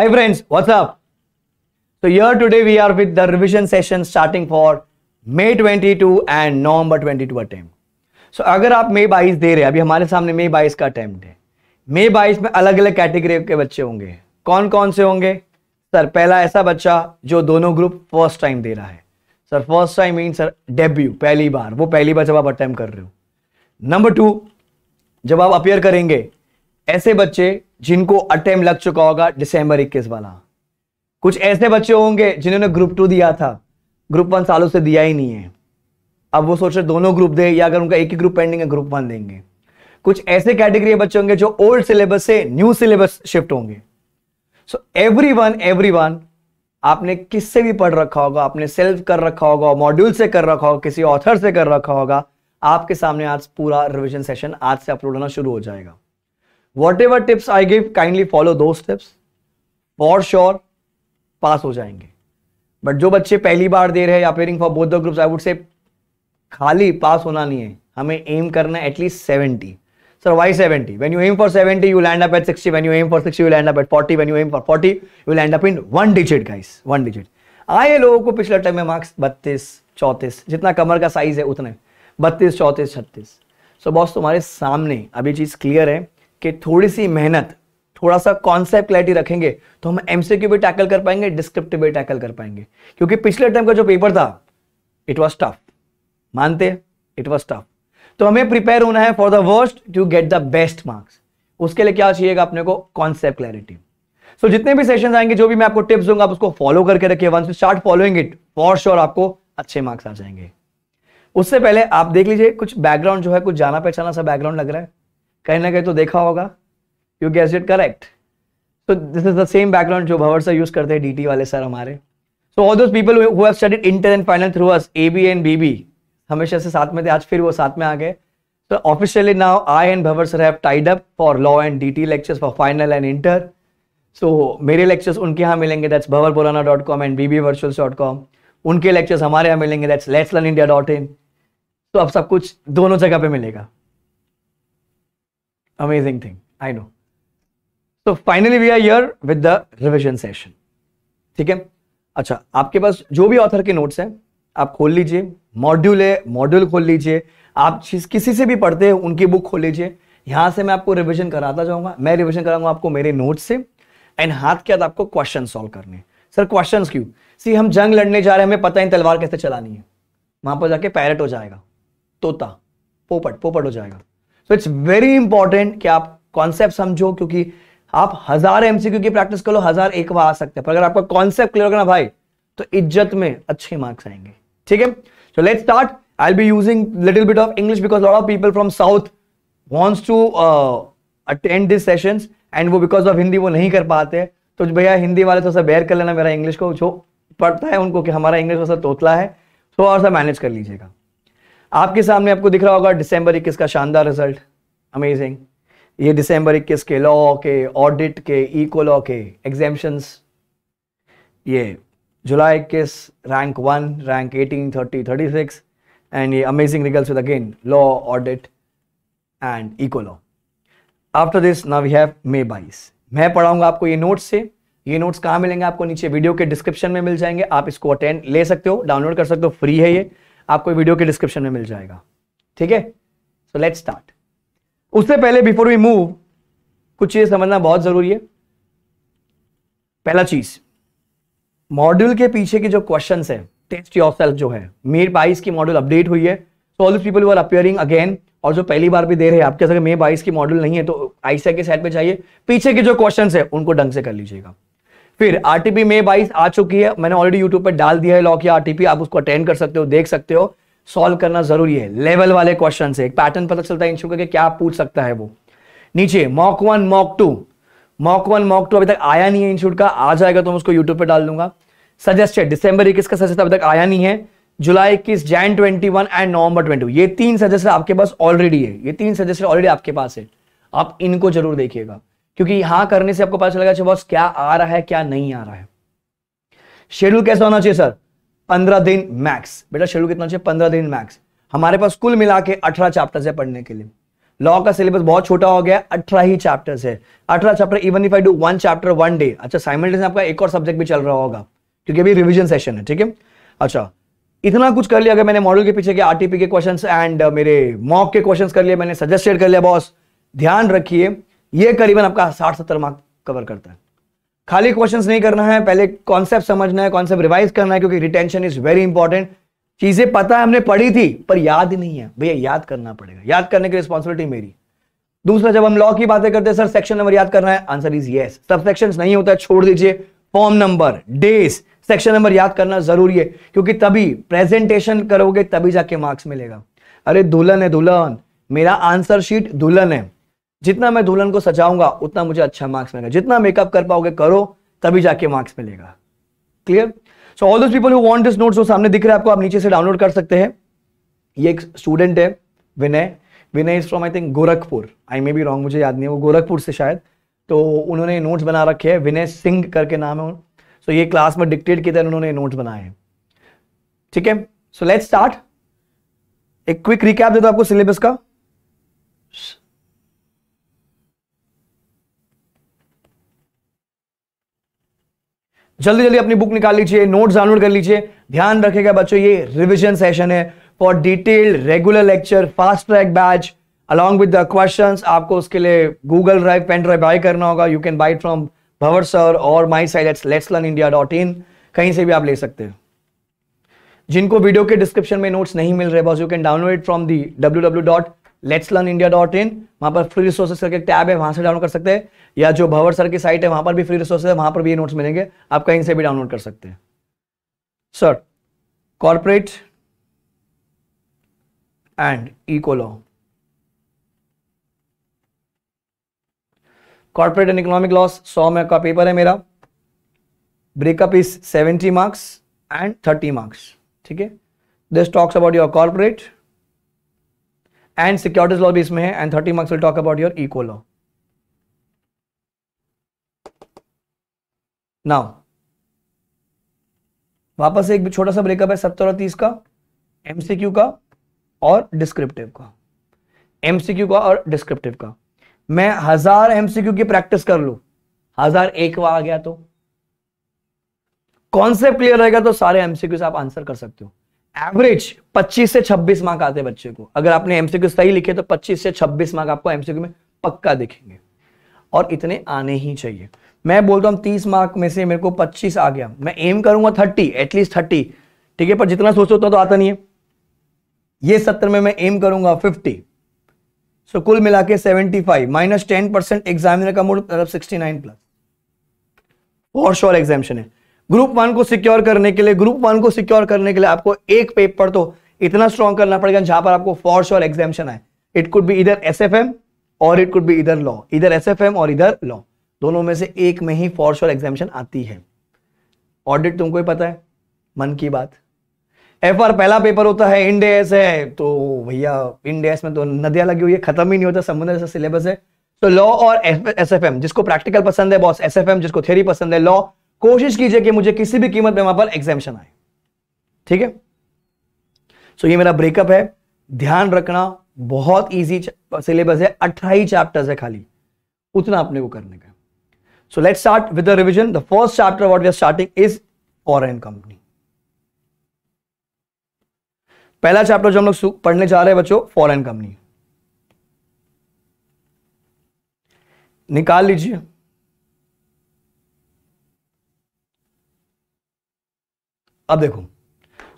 Hi friends, what's up? So here today we are with the revision session starting for May 22 and November 22 attempt. So अगर आप May 22 दे रहे हैं अभी हमारे सामने May 22 का attempt है May 22 में अलग अलग category के बच्चे होंगे कौन कौन से होंगे सर पहला ऐसा बच्चा जो दोनों ग्रुप फर्स्ट टाइम दे रहा है sir first time mean sir debut पहली बार वो पहली बार जब आप अटैम्प कर रहे हो नंबर टू जब आप अपियर करेंगे ऐसे बच्चे जिनको अटेम्प्ट लग चुका होगा दिसंबर 21 वाला कुछ ऐसे बच्चे होंगे जिन्होंने ग्रुप टू दिया था ग्रुप वन सालों से दिया ही नहीं है अब वो सोच रहे दोनों ग्रुप दे या अगर उनका एक ही ग्रुप पेंडिंग है ग्रुप वन देंगे कुछ ऐसे कैटेगरी बच्चे होंगे जो ओल्ड सिलेबस से न्यू सिलेबस शिफ्ट होंगे so everyone everyone आपने किससे भी पढ़ रखा होगा आपने सेल्फ कर रखा होगा मॉड्यूल से कर रखा होगा किसी ऑथर से कर रखा होगा आपके सामने आज पूरा रिविजन सेशन आज से अपलोड होना शुरू हो जाएगा whatever tips I give kindly follow दो स्टेप्स फॉर श्योर पास हो जाएंगे बट जो बच्चे पहली बार दे रहे हैं appearing for both the groups I would say खाली पास होना नहीं है हमें एम करना है at least seventy sir why seventy when you aim for seventy you land up at sixty when you aim for sixty you land up at forty when you aim for forty you land up in one digit guys one digit आए लोगों को पिछले time में marks बत्तीस चौंतीस जितना कमर का size है उतने बत्तीस चौंतीस छत्तीस सो बॉस तुम्हारे सामने अभी चीज़ क्लियर है कि थोड़ी सी मेहनत थोड़ा सा कॉन्सेप्ट क्लैरिटी रखेंगे तो हम एमसीक्यू भी टैकल कर पाएंगे डिस्क्रिप्टिव भी टैकल कर पाएंगे क्योंकि पिछले टाइम का जो पेपर था इट वॉज टफ मानते इट वॉज टफ तो हमें प्रिपेयर होना है for the worst to get the best marks उसके लिए क्या चाहिएगा अपने को कॉन्सेप्ट क्लैरिटी सो जितने भी सेशन आएंगे जो भी मैं आपको टिप्स दूंगा आप उसको फॉलो करके रखिए once you start following it for sure आपको अच्छे मार्क्स आ जाएंगे उससे पहले आप देख लीजिए कुछ बैकग्राउंड जो है कुछ जाना पहचाना सा बैकग्राउंड लग रहा है कहीं ना कहीं तो देखा होगा you guess it correct so this is the same background जो भवर सर यूज करते हैं डी वाले सर हमारे so all those people studied inter and final through us A B and B हमेशा से साथ में थे आज फिर वो साथ में आ गए so officially now I and Bhavar sir है law and D T lectures for final and inter so मेरे लेक्चर्स उनके यहाँ मिलेंगे that's Bhavar Bolana dot com and B virtuals dot com उनके लेक्चर्स हमारे यहाँ मिलेंगे that's let's learn India dot in तो अब सब कुछ दोनों जगह पे मिलेगा Amazing thing. I know. So finally we are here with the revision session. ठीक है अच्छा आपके पास जो भी ऑथर के नोट्स हैं आप खोल लीजिए मॉड्यूल है मॉड्यूल खोल लीजिए आप किसी से भी पढ़ते हैं उनकी बुक खोल लीजिए यहाँ से मैं आपको रिविजन कराता जाऊँगा मैं रिविजन कराऊंगा आपको मेरे नोट से एंड हाथ के हाथ आपको क्वेश्चन सॉल्व करने सर क्वेश्चन क्यों सी हम जंग लड़ने जा रहे हैं हमें पता ही तलवार कैसे चलानी है वहां पर जाके पैरट हो जाएगा तोता पोपट पोपट हो जाएगा तो इट्स वेरी इंपॉर्टेंट कि आप कॉन्सेप्ट समझो क्योंकि आप हजार एमसीक्यू की प्रैक्टिस कर लो हजार एक बार आ सकते हैं पर अगर आपका कॉन्सेप्ट क्लियर करना भाई तो इज्जत में अच्छे मार्क्स आएंगे ठीक है so let start I be using little bit of English because a lot of people from South wants to uh, attend वो बिकॉज ऑफ हिंदी वो नहीं कर पाते तो भैया हिंदी वाले थोड़ा सा बेयर कर लेना मेरा इंग्लिश को जो पढ़ता है उनको कि हमारा इंग्लिश थोड़ा सा तोतला है तो और सा मैनेज कर लीजिएगा आपके सामने आपको दिख रहा होगा दिसंबर इक्कीस का शानदार रिजल्ट अमेजिंग ये दिसंबर इक्कीस के लॉ के ऑडिट के इको लॉ के एग्जाम्शंस ये जुलाई इक्कीस rank one rank eighteen thirty thirty six and ये amazing result with again law audit and eco law after this now we have May बाईस मैं पढ़ाऊंगा आपको ये नोट्स से ये नोट्स कहाँ मिलेंगे आपको नीचे वीडियो के डिस्क्रिप्शन में मिल जाएंगे आप इसको अटेंड ले सकते हो डाउनलोड कर सकते हो फ्री है ये आपको वीडियो के डिस्क्रिप्शन में मिल जाएगा ठीक है सो लेट स्टार्ट उससे पहले बिफोर वी मूव कुछ चीज़ समझना बहुत ज़रूरी है पहला चीज़ मॉड्यूल के पीछे के जो क्वेश्चन है टेस्ट योर सेल्फ जो है मेर बाईस की मॉड्यूल अपडेट हुई है so all people are appearing again और जो पहली बार भी दे रहे हैं आपके अगर मे बाईस की मॉड्यूल नहीं है तो आईसीआई के साइड पे चाहिए पीछे के जो क्वेश्चन है उनको ढंग से कर लीजिएगा फिर आरटीपी मई बाईस आ चुकी है मैंने ऑलरेडी यूट्यूब पर डाल दिया है लॉ की आरटीपी आप उसको अटेंड कर सकते हो देख सकते हो सॉल्व करना जरूरी है लेवल वाले क्वेश्चन से एक पैटर्न पता चलता है इंश्योर करके क्या पूछ सकता है वो नीचे mock one mock two mock one mock two अभी तक आया नहीं है इंस्टीट्यूट का आ जाएगा तो मैं उसको यूट्यूब पर डाल दूंगा सजेस्टेड डिसंबर इक्कीस का सजेस्ट अभी तक आया नहीं है जुलाई इक्कीस Jan twenty and November twenty ये तीन सजेस्ट आपके पास ऑलरेडी है ये तीन सजेस्ट ऑलरेडी आपके पास है आप इनको जरूर देखिएगा क्योंकि यहां करने से आपको पता चलेगा अच्छा बॉस क्या आ रहा है क्या नहीं आ रहा है शेड्यूल कैसा होना चाहिए सर पंद्रह दिन मैक्स बेटा शेड्यूल कितना चाहिए पंद्रह दिन मैक्स हमारे पास कुल मिला के अठारह चैप्टर्स है पढ़ने के लिए लॉ का सिलेबस बहुत छोटा हो गया अठारह ही चैप्टर्स है अठारह chapter even if I do one chapter one day अच्छा साइमल्टेनियस आपका एक और सब्जेक्ट भी चल रहा होगा क्योंकि अभी रिविजन सेशन है ठीक है अच्छा इतना कुछ कर लिया अगर मैंने मॉडल के पीछे के आरटीपी के क्वेश्चंस एंड uh, मेरे मॉक के क्वेश्चंस कर लिए मैंने सजेस्टेड कर लिया बॉस ध्यान रखिए ये करीबन आपका साठ सत्तर मार्क कवर करता है खाली क्वेश्चंस नहीं करना है पहले कॉन्सेप्ट समझना है कॉन्सेप्ट रिवाइज करना है क्योंकि रिटेंशन इज वेरी इंपॉर्टेंट चीजें पता है हमने पढ़ी थी पर याद नहीं है भैया याद करना पड़ेगा याद करने की रिस्पॉन्सिबिलिटी मेरी दूसरा जब हम लॉ की बातें करते हैं सर सेक्शन नंबर याद करना है आंसर इज येस सब सेक्शन नहीं होता है छोड़ दीजिए form number days section number याद करना जरूरी है क्योंकि तभी प्रेजेंटेशन करोगे तभी जाके मार्क्स मिलेगा अरे दुल्हन है दुल्हन मेरा आंसर शीट दुल्हन है जितना मैं दुल्हन को सजाऊंगा उतना मुझे अच्छा मार्क्स मिलेगा जितना मेकअप कर पाओगे करो तभी जाके मार्क्स मिलेगा clear so all this people want this notes जो सामने दिख रहे हैं आपको आप नीचे से डाउनलोड कर सकते हैं ये एक स्टूडेंट है Vinay Vinay is from I think Gorakhpur I may be wrong मुझे याद नहीं है वो गोरखपुर से शायद तो उन्होंने नोट्स बना रखे हैं विनय सिंह करके नाम है सो ये क्लास में डिक्टेट किया तरह उन्होंने नोट्स बनाए हैं ठीक है सो लेट्स स्टार्ट एक क्विक रिकैप दे दो आपको सिलेबस का जल्दी जल्दी अपनी बुक निकाल लीजिए नोट्स डाउनलोड कर लीजिए ध्यान रखेगा बच्चों ये रिविजन सेशन है for detailed regular lecture fast track batch along with the question आपको उसके लिए Google drive pen drive buy करना होगा you can buy from Bhavar sir और my site let's learn India dot in कहीं से भी आप ले सकते हो जिनको वीडियो के डिस्क्रिप्शन में नोट्स नहीं मिल रहे boss you can download from the W W dot let's learn India dot in वहां पर फ्री रिसोर्सेस करके टैब है वहां से डाउनलोड कर सकते हैं या जो भवर सर की साइट है वहां पर भी फ्री रिसोर्सेस है वहां पर भी ये नोट्स मिलेंगे आप कहीं से भी डाउनलोड कर सकते हैं sir corporate and eco law corporate and economic laws सौ में का पेपर है मेरा breakup is seventy marks and thirty marks ठीक है this talks about your corporate and securities law भी इसमें है and thirty marks will talk about your eco law now वापस एक छोटा सा ब्रेकअप है सत्तर और तीस का एमसीक्यू का और डिस्क्रिप्टिव का एमसीक्यू का और डिस्क्रिप्टिव का मैं हजार एमसीक्यू की प्रैक्टिस कर लू हजार एक वा आ गया तो कॉन्सेप्ट क्लियर रहेगा तो सारे एमसीक्यू आप आंसर कर सकते हो एवरेज 25 से 26 मार्क आते हैं बच्चे को अगर आपने एमसीक्यू सही लिखे तो 25 से 26 मार्क आपको एमसीक्यू में पक्का दिखेंगे और इतने आने ही चाहिए मैं बोलता हूं तीस मार्क में से मेरे को पच्चीस आ गया मैं एम करूंगा थर्टी एटलीस्ट थर्टी ठीक है पर जितना सोचो उतना तो आता नहीं है ये सत्र में मैं एम करूंगा फिफ्टी सो so, कुल मिला के seventy five minus ten percent examiner का मूड सिक्सटी नाइन प्लस और श्योर एग्जामेशन है ग्रुप वन को सिक्योर करने के लिए ग्रुप वन को सिक्योर करने के लिए आपको एक पेपर तो इतना स्ट्रॉन्ग करना पड़ेगा जहां पर आपको फॉर्स और एग्जामेशन आए इट कुड बी इधर एस और इट कुड बी इधर लॉ इधर एस और इधर लॉ दोनों में से एक में ही फॉर्स और एग्जामेशन आती है ऑडिट तुमको ही पता है मन की बात एफ आर पहला पेपर होता है इंडेस है तो भैया इंडेस में तो नदियां लगी हुई है खत्म ही नहीं होता समुद्र से सिलेबस है तो लॉ और एस एफ एम जिसको प्रैक्टिकल पसंद है बॉस एस एफ एम जिसको थ्योरी पसंद है लॉ कोशिश कीजिए कि मुझे किसी भी कीमत में वहां पर एग्जामेशन आए ठीक है सो ये मेरा ब्रेकअप है ध्यान रखना बहुत इजी सिलेबस है अठारह चैप्टर्स है खाली उतना अपने को करने का so let start with the revision the first chapter what we are starting is foreign company पहला चैप्टर जो हम लोग पढ़ने जा रहे हैं बच्चों फॉरेन कंपनी निकाल लीजिए अब देखो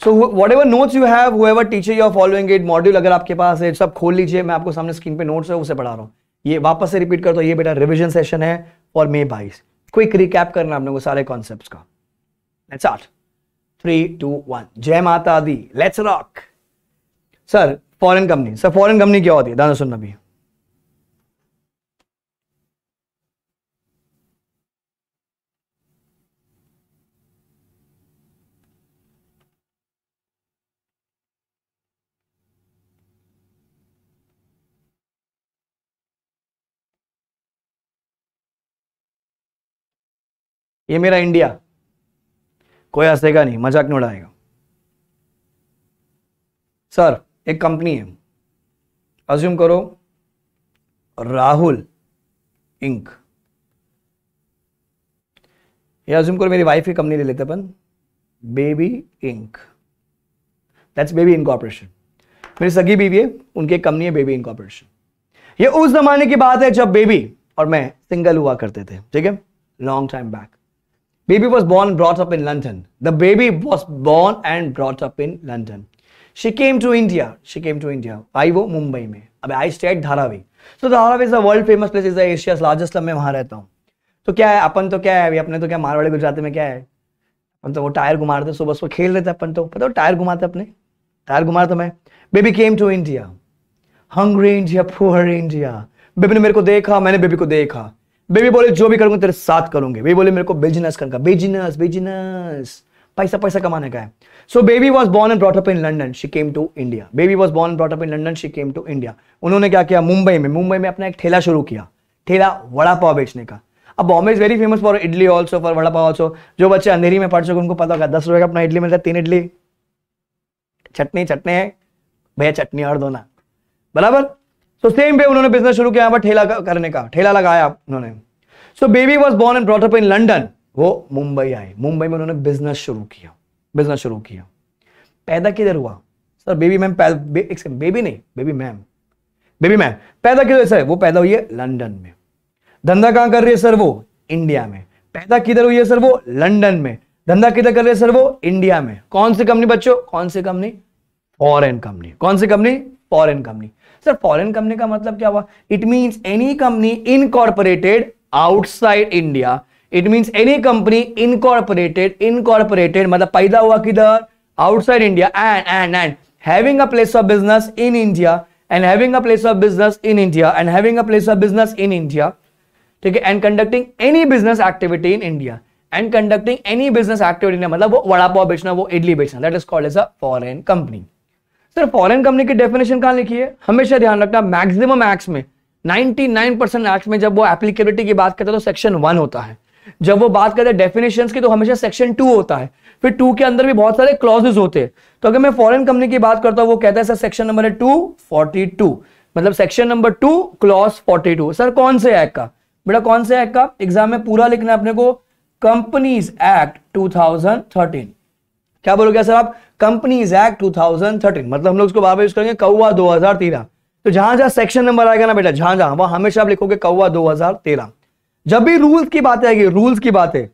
so whatever notes you have whoever teacher you are following it module अगर आपके पास है सब खोल लीजिए मैं आपको सामने स्क्रीन पे नोट्स है उसे पढ़ा रहा हूँ ये वापस से रिपीट करता हूँ ये बेटा रिविजन सेशन है और मे बाईस क्विक रिकैप करना आप लोगों को सारे कॉन्सेप्ट का let's start three two one जय माता दी let's rock sir foreign company sir foreign company क्या होती है दादा सुनना भी ये मेरा इंडिया कोई हंसेगा नहीं मजाक नहीं उड़ाएगा सर एक कंपनी है अज्यूम करो राहुल इंक ये अज्यूम करो मेरी वाइफ की कंपनी ले लेते अपन baby Inc that's baby incorporation मेरी सगी बीवी है उनकी एक कंपनी है बेबी इनकॉर्पोरेशन ये उस जमाने की बात है जब बेबी और मैं सिंगल हुआ करते थे ठीक है long time back Baby was born and brought up in London. The baby was born and brought up in London. She came to India. She came to India. आई वो मुंबई में अब आई state Dharavi so Dharavi is a world famous place is Asia largest मैं वहाँ रहता हूँ तो क्या है अपन तो क्या है अभी अपने तो क्या मारवाड़ी गुजराती में क्या है अपन तो वो टायर घुमाते सुबह सुबह खेल रहे थे अपन तो पता हो टायर घुमाते अपने टायर घुमाते मैं baby came to India hungry India poor India baby ने मेरे को देखा मैंने बेबी को देखा बेबी बोले जो भी करूंगा तेरे साथ करूंगी बेबी बोले मेरे को बिजनेस करने का बिजनेस बिजनेस पैसा पैसा कमाने का है so baby was born and brought up in London she came to India baby was born brought up in London she came to India उन्होंने क्या किया मुंबई में मुंबई में अपना एक ठेला शुरू किया ठेला वड़ा पाव बेचने का अब Bombay is very famous for idli also for vada pav also जो बच्चे अंधेरी में पढ़ चुके उनको पता होगा दस रुपए का अपना इडली मिलता है तीन इडली चटनी चटनी है भैया चटनी और दो ना बराबर सो सेम वे उन्होंने बिजनेस शुरू किया ठेला करने का ठेला लगाया उन्होंने so baby was born and brought up in London वो मुंबई आए मुंबई में उन्होंने बिजनेस शुरू किया बिजनेस शुरू किया पैदा किधर हुआ सर बेबी मैम बेबी नहीं बेबी मैम बेबी मैम पैदा किधर सर वो पैदा हुई है लंदन में धंधा कहां कर रही है सर वो इंडिया में पैदा किधर हुई है सर वो लंदन में धंधा किधर कर रही है सर वो इंडिया में कौन सी कंपनी बच्चों कौन सी कंपनी फॉरेन कंपनी कौन सी company foreign company sir foreign company का मतलब क्या हुआ it means any company incorporated outside India it means any company incorporated incorporated मतलब पैदा हुआ किधर outside India and and and having a place of business in India and having a place of business in India and having a place of business in India ठीक है and conducting any business activity in India and conducting any business activity मतलब वो वड़ा पाव बेचना वो इडली बेचना that is called as a foreign company sir foreign company की definition कहाँ लिखी है हमेशा ध्यान रखना मैक्सिमम एक्ट में 99 परसेंट एक्ट में जब वो एप्लीकेबिलिटी की बात करते हैं तो सेक्शन वन होता है जब वो बात करते हैं डेफिनेशन की तो हमेशा सेक्शन टू होता है फिर टू के अंदर भी बहुत सारे क्लॉजेज होते हैं तो अगर मैं फॉरन कंपनी की बात करता हूँ वो कहता है सर सेक्शन नंबर है टू फोर्टी टू मतलब section number two clause forty two sir कौन से एक्ट का बेटा कौन से एक्ट का एग्जाम में पूरा लिखना है अपने को कंपनीज एक्ट 2013 क्या बोलोगे सर आप कंपनीज एक्ट मतलब हम लोग उसको बार बार यूज करेंगे कौवा 2013 तो जहां जहां सेक्शन नंबर आएगा ना बेटा जहां जहां वहां हमेशा आप लिखोगे कौवा 2013 जब भी रूल्स की बात आएगी रूल्स की बात है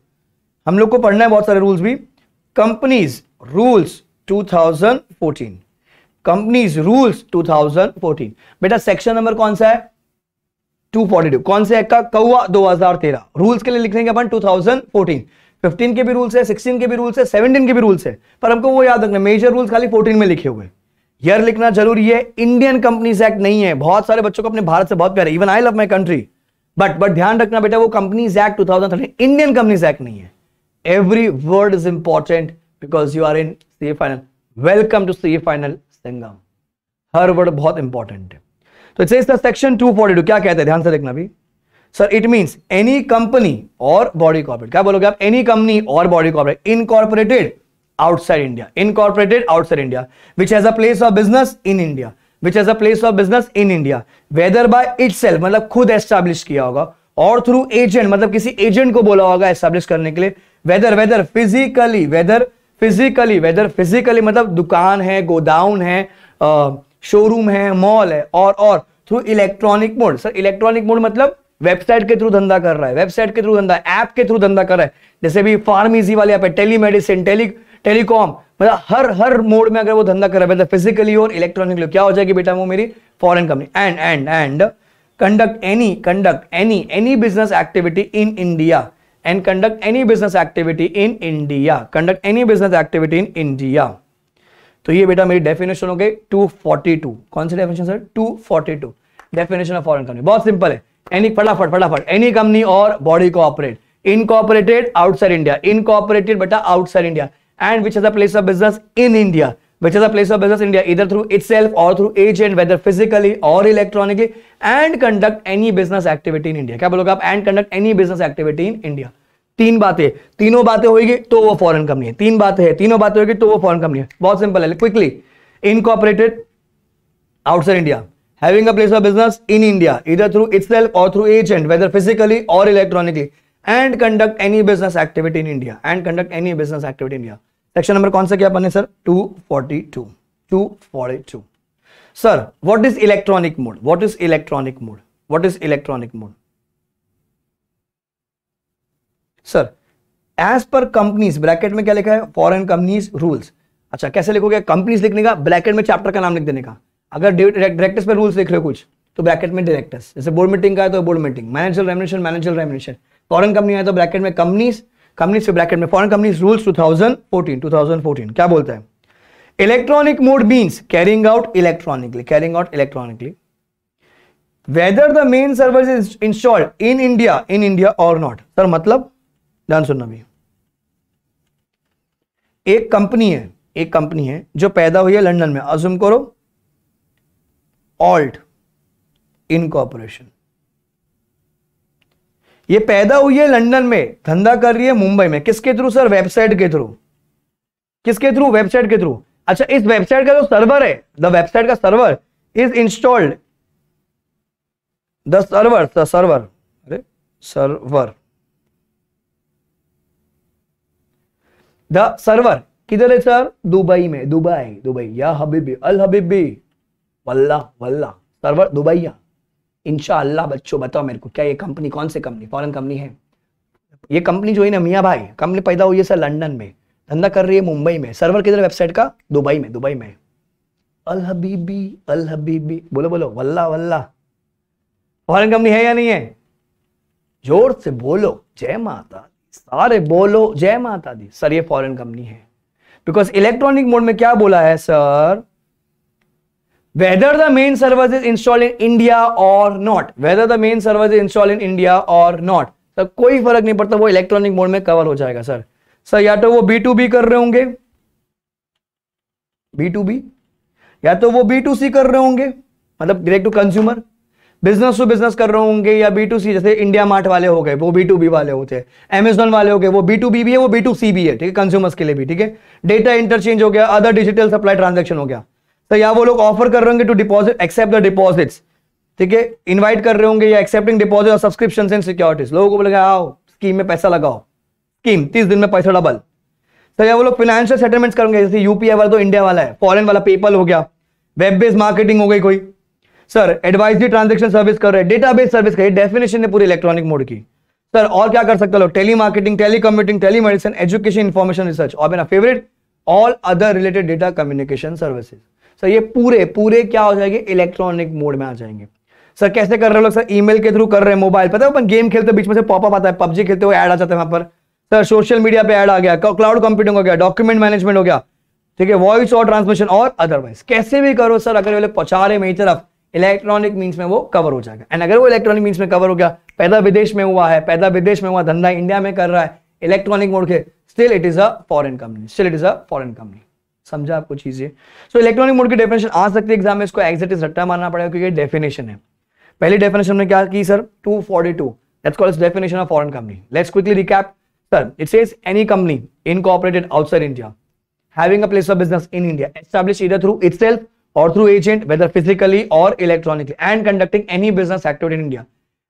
हम लोग को पढ़ना है बहुत सारे रूल्स भी कंपनीज रूल्स 2014 कंपनीज रूल्स 2014 बेटा सेक्शन नंबर कौन सा है 242 कौन से एक्ट का कौवा 2013 रूल्स के लिए लिखेंगे अपन 2014 15 के भी रूल्स है सिक्सटीन के भी रूल्स है सेवनटीन के भी रूल्स है पर हमको वो याद रखना मेजर रूल्स खाली फोर्टीन में लिखे हुए यार लिखना जरूरी है इंडियन कंपनीज एक्ट नहीं है बहुत सारे बच्चों को अपने भारत से बहुत प्यार है even I love my country but but ध्यान रखना बेटा वो companies act two 2013 Indian companies act नहीं है every word is important because you are in C final welcome to C final Sangam हर वर्ड बहुत इंपॉर्टेंट है तो इट्स सेक्शन टू क्या कहते हैं ध्यान से देखना भी sir it means any company और बॉडी कॉर्पोरेट क्या बोलोगे आप एनी कंपनी और body corporate incorporated outside India incorporated India which as has a place of business in India, which has a place of business in India, whether by itself मतलब खुद establish किया होगा और through agent मतलब किसी agent को बोला होगा एस्टैब्लिश करने के लिए whether whether physically whether physically whether physically मतलब दुकान है गोदाउन है शोरूम है मॉल है और और through electronic mode sir electronic mode मतलब वेबसाइट के थ्रू धंधा कर रहा है वेबसाइट के थ्रू धंधा ऐप के थ्रू धंधा कर रहा है जैसे भी फार्मेसी वाले ऐप है टेली मेडिसिन टेली टेलीकॉम मतलब हर हर मोड में अगर वो धंधा कर रहा है मतलब फिजिकली और इलेक्ट्रॉनिकली क्या हो जाएगी बेटा वो मेरी foreign company and and and conduct any conduct any any business activity in India and conduct any business activity in India conduct any business activity in India तो ये बेटा मेरी डेफिनेशन हो गई 242 कौन सी definition sir 242 definition of foreign company बहुत simple है एनी फटाफट फटाफट एनी कंपनी और बॉडी को operate incorporated outside India incorporated बेटा outside India and which is a place of business in India which is a place of business India इधर through it और through agent whether physically और electronically and conduct any business activity in India क्या बोलोगे आप and conduct any business activity in India तीन बातें तीनों बातें होगी तो वो फॉरन कंपनी है तीन बातें हैं तीनों बातें होगी तो वो फॉरन कंपनी है बहुत सिंपल है quickly incorporated outside India having a place of business in India, either through itself or through agent, whether physically or electronically, and conduct any business activity in India. And conduct any business activity in India. Section number कौन सा क्या बने sir 242 242 sir what is electronic mode what is electronic mode what is electronic mode sir as per companies bracket में क्या लिखा है foreign companies rules अच्छा कैसे लिखोगे कंपनीज लिखने का ब्रैकेट में चैप्टर का नाम लिख देने का अगर डायरेक्टर्स पे रूल्स देख रहे हो कुछ तो ब्रैकेट में डायरेक्टर्स जैसे बोर्ड मीटिंग का है तो board meeting manager remuneration manager remuneration foreign company है तो ब्रैकेट में कंपनीज कंपनीज से ब्रैकेट में फॉरन कंपनीज रूल्स 2014 2014 क्या बोलता है electronic mode means carrying out electronically carrying out electronically whether the main server is installed in India in India or not sir मतलब ध्यान सुनना भी एक कंपनी है एक कंपनी है जो पैदा हुई है लंदन में अजुम करो ऑल्ट कॉपोरेशन ये पैदा हुई है लंदन में धंधा कर रही है मुंबई में किसके थ्रू सर वेबसाइट के थ्रू किसके थ्रू वेबसाइट के थ्रू अच्छा इस वेबसाइट का जो सर्वर है द वेबसाइट का server is installed the server the server अरे सर्वर द सर्वर किधर है सर दुबई में दुबई दुबई या हबीबी अल हबीबी वल्ला वल्ला सरवर दुबैया इनशाला बच्चों बताओ मेरे को क्या ये कंपनी कौन सी कंपनी फॉरन कंपनी है ये कंपनी जो है ना मियाँ भाई कंपनी पैदा हुई है सर लंडन में धंधा कर रही है मुंबई में सर्वर किधर वेबसाइट का दुबई में दुबई में अल हबीबी अल हबीबी बोलो बोलो वल्ला वल्ला फॉरन कंपनी है या नहीं है जोर से बोलो जय माता सारे बोलो जय माता दी सर ये फॉरेन कंपनी है बिकॉज इलेक्ट्रॉनिक मोड में क्या बोला है sir whether the main servers is installed in India or not whether the main servers is installed in India or not sir कोई फर्क नहीं पड़ता वो इलेक्ट्रॉनिक मोड में कवर हो जाएगा सर सर या तो वो बी टू बी कर रहे होंगे बी टू बी या तो वो बी टू सी कर रहे होंगे मतलब direct to consumer business to business कर रहे होंगे या बी टू सी जैसे इंडिया मार्ट वाले हो गए वो बी टू बी वाले होते हैं अमेजोन वाले हो गए वो बी टू बी भी है वो बी टू सी भी है ठीक है कंज्यूमर्स के लिए भी ठीक है डेटा इंटरचेंज हो गया अदर डिजिटल सप्लाई ट्रांजेक्शन हो गया तो या वो लोग ऑफर कर रहे होंगे to deposit accept the deposits ठीक है इनवाइट कर रहे होंगे या एक्सेप्टिंग डिपॉजिट और सब्सक्रिप्शन एंड सिक्योरिटीज लोगों को बोलेगा आओ स्कीम में पैसा लगाओ स्कीम तीस दिन में पैसा डबल तो या वो लोग फाइनेंशियल सेटलमेंट्स करेंगे जैसे यूपीआई वाला तो इंडिया वाला है फॉरन वाला पेपल हो गया वेब बेस्ड मार्केटिंग हो गई कोई सर एडवाइजरी ट्रांजेक्शन सर्विस कर रहे हैं बेस्ड सर्विस कर डेफिनेशन है पूरी इलेक्ट्रॉनिक मोड की सर और क्या कर सकते लोग telemarketing telecommuting telemedicine education information research और मेरा favourite all other related data communication services sir ये पूरे पूरे क्या हो जाएंगे इलेक्ट्रॉनिक मोड में आ जाएंगे सर कैसे कर रहे हो लोग सर ईमेल के थ्रू कर रहे हैं मोबाइल पता है अपन गेम खेलते बीच में से पॉपअप आता है पब्जी खेलते हुए ऐड आ जाते हैं वहां पर सर सोशल मीडिया पे ऐड आ गया क्लाउड कंप्यूटिंग हो गया डॉक्यूमेंट मैनेजमेंट हो गया ठीक है वॉइस और ट्रांसमिशन और अदरवाइज कैसे भी करो सर अगर वो पहुंचा रहे मेरी तरफ इलेक्ट्रॉनिक मीन्स में वो कवर हो जाएगा एंड अगर वो इलेक्ट्रॉनिक मीन में कवर हो गया पैदा विदेश में हुआ है पैदा विदेश में हुआ धंधा इंडिया में कर रहा है इलेक्ट्रॉनिक मोड के still it is a foreign company still it is a foreign company समझा आपको चीजें सो इलेक्ट्रॉनिक मोड की डेफिनेशन आ सकती है एग्जाम में इसको एग्जेट सट्टा मानना पड़ेगा क्योंकि डेफिनेशन है पहली डेफिनेशन में क्या की sir two forty two let's call definition of foreign company let's quickly recap sir it is any company in outside India having a place of business in India establish इधर through it और through agent whether physically और electronically and conducting any business activity in India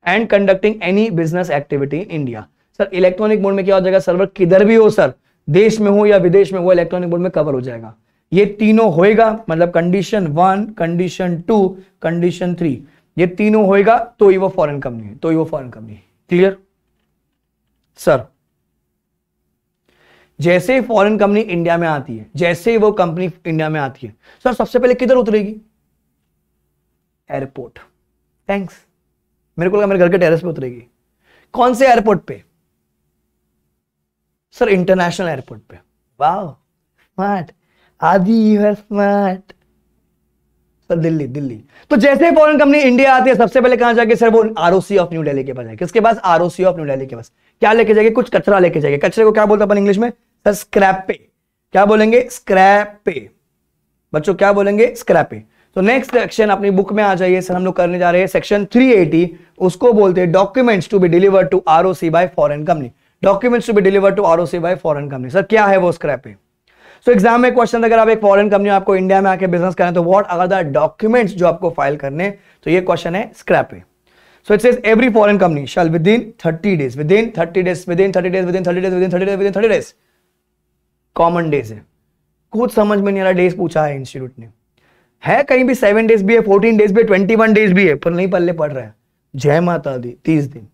and conducting any business activity in India sir electronic mode में क्या हो जाएगा server किधर भी हो सर देश में हो या विदेश में हो इलेक्ट्रॉनिक बोर्ड में कवर हो जाएगा ये तीनों होएगा मतलब condition one condition two condition three ये तीनों होएगा तो ही वो फॉरेन कंपनी है तो ही वो फॉरेन कंपनी है क्लियर सर जैसे ही फॉरेन कंपनी इंडिया में आती है जैसे ही वो कंपनी इंडिया में आती है सर सबसे पहले किधर उतरेगी एयरपोर्ट थैंक्स मेरे को लगा मेरे घर के टेरेस पे उतरेगी कौन से एयरपोर्ट पे सर इंटरनेशनल एयरपोर्ट पे वाह smart Aadi you are smart sir Delhi Delhi तो जैसे ही फॉरन कंपनी इंडिया आती है सबसे पहले कहा जाके सर वो आरओसी ऑफ न्यू दिल्ली के पास जाएगी किसके पास आरओसी ऑफ न्यू दिल्ली के पास क्या लेके जाएगी कुछ कचरा लेके जाएगी कचरे को क्या बोलते अपन इंग्लिश में सर स्क्रैप पे क्या बोलेंगे स्क्रैप पे बच्चों क्या बोलेंगे स्क्रैप पे तो नेक्स्ट सेक्शन अपनी बुक में आ जाइए सर हम लोग करने जा रहे हैं सेक्शन 380 उसको बोलते हैं documents to be deliver to ROC by foreign company documents to be deliver to R by foreign company sir क्या है वो स्क्रैपिंग सो एग्जाम में क्वेश्चन अगर आप एक फॉरन कंपनी आपको इंडिया में आके बिजनेस करें तो वॉट आर द डॉक्यूमेंट्स जो आपको फाइल करने तो ये क्वेश्चन है scrapping So it says every foreign company shall within 30 days, within 30 days, within 30 days, within 30 days, within 30 days, within 30 days. Common days है कुछ समझ में नहीं आ रहा डेज पूछा है इंस्टीट्यूट ने है कहीं भी सेवन डेज भी है फोर्टीन डेज भी है ट्वेंटी वन डेज भी है पर नहीं पल्ले पड़ रहा है जय माता दी तीस दिन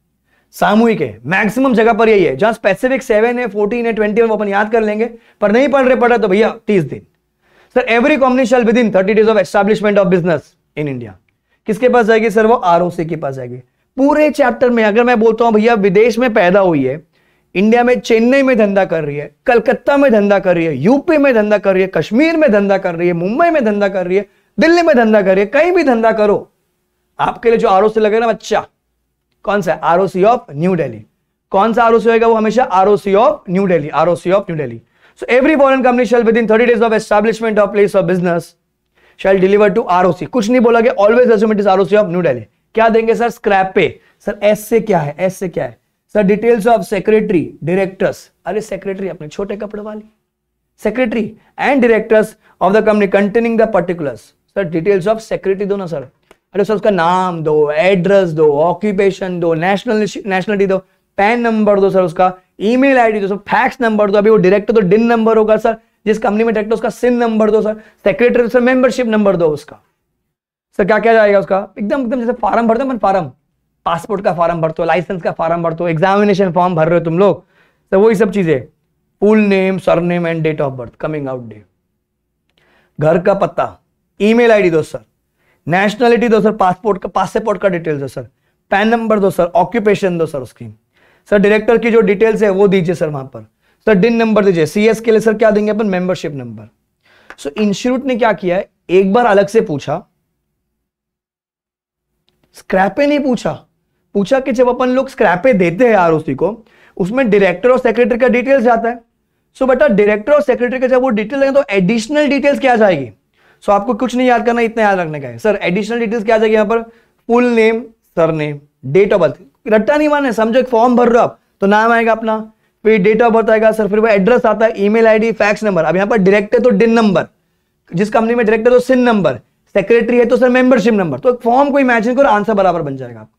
सामूहिक है मैक्सिमम जगह पर यही है जहां स्पेसिफिक सेवन है फोर्टीन है ट्वेंटी वो अपन याद कर लेंगे पर नहीं पढ़ रहे पढ़ रहे तो भैया तीस दिन sir every company shall within thirty days of establishment of business in India किसके पास जाएगी सर वो आर के पास जाएगी पूरे चैप्टर में अगर मैं बोलता हूँ भैया विदेश में पैदा हुई है इंडिया में चेन्नई में धंधा कर रही है कलकत्ता में धंधा कर रही है यूपी में धंधा कर रही है कश्मीर में धंधा कर रही है मुंबई में धंधा कर रही है दिल्ली में धंधा कर रही है कहीं भी धंधा करो आपके लिए जो आरोप लगे ना अच्छा कौन सा आरओसी ऑफ न्यू डेली कौन सा आरओसी होगा वो हमेशा ROC of New Delhi ROC of new Delhi so every foreign company shall within thirty days of establishment of place of business shall deliver to ROC कुछ नहीं बोला गया always assume it is ROC of new Delhi क्या देंगे sir scrap पे sir S से क्या है एस से क्या है sir details of secretary directors अरे सेक्रेटरी अपने छोटे कपड़े वाली secretary and directors of the company containing the particulars sir details of secretary दो ना सर अरे सर उसका नाम दो एड्रेस दो ऑक्यूपेशन दो नेशनल नेशनलिटी दो पैन नंबर दो सर उसका ईमेल आईडी दो सर फैक्स नंबर दो अभी वो डायरेक्टर तो डिन नंबर होगा सर जिस कंपनी में डायरेक्टर उसका सिन नंबर दो sir secretary sir membership number दो उसका सर क्या क्या जाएगा उसका एकदम एकदम जैसे भर दो मैं फॉर्म पासपोर्ट का फॉर्म भर दो लाइसेंस का फॉर्म भर दो एग्जामिनेशन फॉर्म भर रहे हो तुम लोग सर वही सब चीजें full name sir name and date of birth coming out day घर का पत्ता ईमेल आईडी दो सर नेशनलिटी दो सर पासपोर्ट का पासपोर्ट का डिटेल्स दो सर पैन नंबर दो सर ऑक्यूपेशन दो सर उसकी सर डायरेक्टर की जो डिटेल्स है वो दीजिए सर वहां पर सर डिन नंबर दीजिए सीएस के लिए सर क्या देंगे अपन मेंबरशिप नंबर सो इंस्टीट्यूट ने क्या किया है एक बार अलग से पूछा स्क्रैपे नहीं पूछा पूछा कि जब अपन लोग स्क्रैपे देते हैं आरओसी को उसमें डायरेक्टर और सेक्रेटरी का डिटेल्स जाता है सो बेटा डायरेक्टर और सेक्रेटरी का जब वो डिटेल देंगे तो एडिशनल डिटेल्स क्या जाएगी सो आपको कुछ नहीं याद करना इतना याद रखने का है सर एडिशनल डिटेल्स क्या आ जाएगी यहाँ पर full name sir name date of birth रट्टा नहीं माने समझो एक फॉर्म भर रहे हो आप तो नाम आएगा अपना फिर डेट ऑफ बर्थ आएगा सर फिर वो एड्रेस आता है ईमेल आईडी फैक्स नंबर अब यहाँ पर डायरेक्ट है तो डिन नंबर जिस कंपनी में डायरेक्ट है तो सिन नंबर सेक्रेटरी है तो सर मेंबरशिप नंबर तो फॉर्म को इमेजिन करो आंसर बराबर बन जाएगा आपको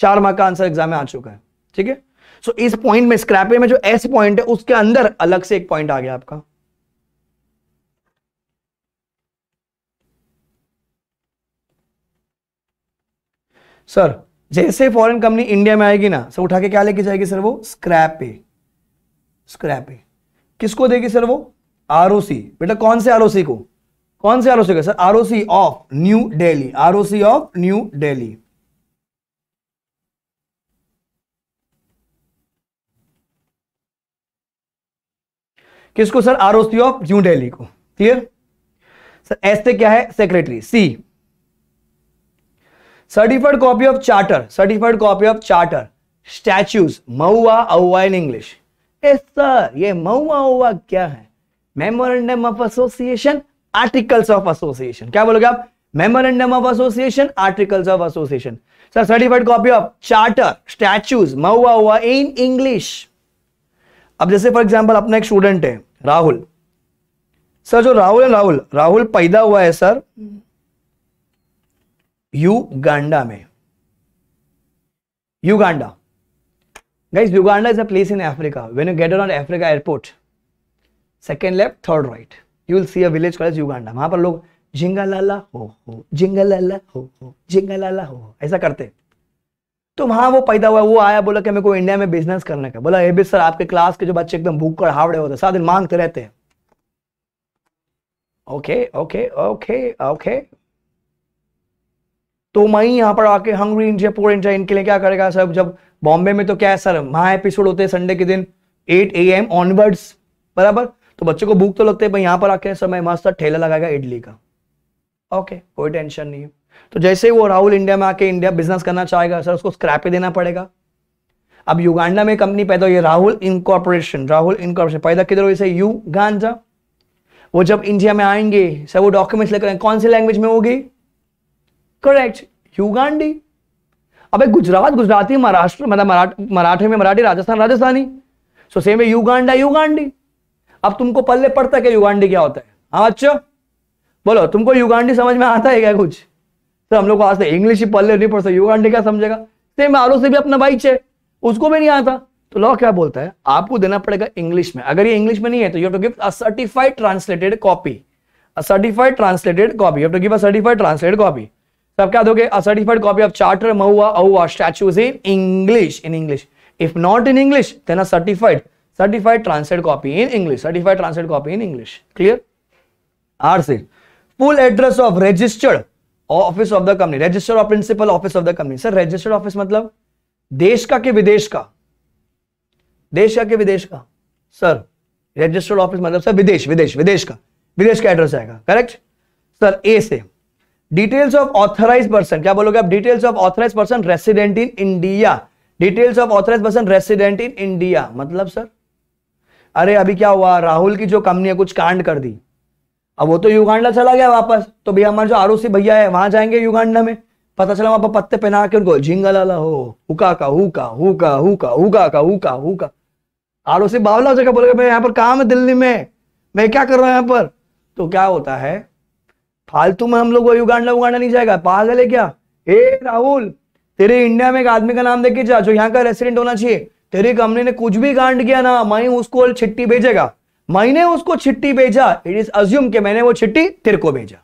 चार मार्क का आंसर एग्जाम में आ चुका है ठीक है सो इस पॉइंट में स्क्रैपे में जो एस पॉइंट है उसके अंदर अलग से एक पॉइंट आ गया आपका सर जैसे फॉरेन कंपनी इंडिया में आएगी ना सर उठा के क्या लेके जाएगी सर वो स्क्रैप पे स्क्रैप पे किसको देगी सर वो आर बेटा कौन से आर को कौन से आर का sir R of new Delhi R of new Delhi किसको sir R of new Delhi को क्लियर सर एस क्या है secretary C certified copy of charter certified copy of charter statutes महुआ अहुआ इन इंग्लिश सर ये महुआ हुआ क्या है memorandum of association articles of association क्या बोलोगे आप memorandum of association articles of association sir certified copy of charter statutes महुआ हुआ इन इंग्लिश अब जैसे फॉर एग्जाम्पल अपना एक स्टूडेंट है राहुल सर जो राहुल है राहुल राहुल पैदा हुआ है सर युगांडा में Uganda guys Uganda is a place in Africa when you get on Africa airport second left third right you will see a village called Uganda वहां पर लोग लाला हो हो लाला हो हो लाला हो ऐसा करते तो वहां वो पैदा हुआ वो आया बोला कि मेरे को इंडिया में बिजनेस करने का बोला एबी सर आपके क्लास के जो बच्चे एकदम भूख कर हावड़े होते सारा दिन मांगते रहते हैं ओके ओके ओके ओके तो मैं यहाँ पर आके हंग्री इंडिया पोर इंडिया इनके लिए क्या करेगा सर जब बॉम्बे में तो क्या है सर महा एपिसोड होते हैं संडे के दिन एट ए एम ऑनवर्ड्स बराबर तो बच्चों को भूख तो लगते है यहाँ पर आके सर मैं मस्त ठेला लगाएगा इडली का ओके कोई टेंशन नहीं है तो जैसे ही वो राहुल इंडिया में आके इंडिया बिजनेस करना चाहेगा सर उसको स्क्रैप ही देना पड़ेगा अब युगांडा में कंपनी पैदा हुई राहुल इनकॉर्पोरेशन राहुल इनकॉर्पोरेशन पैदा किधर हुई से युगांडा वो जब इंडिया में आएंगे सर वो डॉक्यूमेंट्स लेकर कौन सी लैंग्वेज में होगी करेक्ट युगांडी अबे गुजरात गुजराती महाराष्ट्र मतलब मराठे में मराठी राजस्थान राजस्थानी सो सेम है युगांडा युगांडी अब तुमको पल्ले पड़ता है क्या युगांडी क्या होता है हाँ बच्चों बोलो तुमको युगांडी समझ में आता है क्या कुछ सर तो हम लोग को आज तक तो इंग्लिश ही पल्ले नहीं पड़ता युगांडी क्या समझेगा सेम आरो से भी अपना भाई चे उसको भी नहीं आता तो लॉ क्या बोलता है आपको देना पड़ेगा इंग्लिश में अगर ये इंग्लिश में नहीं है तो you to give a certified translated copy certified translated copy you to give a certified translated copy तब क्या दोगे a certified copy of charter महुआ अहुआ statutes in English in English if not in English then a certified translate copy in English certified translate copy in English clear R C full address of registered office of the company registered of principal office of the company sir registered office मतलब देश का के विदेश का देश का के विदेश का सर रजिस्टर्ड ऑफिस मतलब सर विदेश विदेश विदेश का विदेश का एड्रेस आएगा करेक्ट सर ए से डिटेल्स ऑफ ऑथराइज पर्सन क्या बोलोगे आप details of authorise person resident in India details of authorise person resident in India मतलब सर अरे अभी क्या हुआ राहुल की जो कंपनी है कुछ कांड कर दी अब वो तो युगांडा चला गया वापस तो भैया हमारे जो आरोसी भैया है वहां जाएंगे युगांडा में पता चला वहां पर पत्ते पहना के उनको झिंगा लाला हो हुका का हुका हुका हुका हुका का हुका हुका आरोसी बावला जगह बोलेगा मैं यहाँ पर काम है दिल्ली में मैं क्या कर रहा हूँ यहाँ पर तो क्या होता है फालतू में हम लोग वही उगाड़ना उगाड़ना नहीं जाएगा पागल है क्या ए राहुल तेरे इंडिया में एक आदमी का नाम देखे जा जो यहाँ का रेसिडेंट होना चाहिए तेरी कंपनी ने कुछ भी कांड किया ना मैं उसको छिट्टी भेजेगा मैंने उसको छिट्टी भेजा इट इज अज्यूम के मैंने वो छिट्टी तेरे को भेजा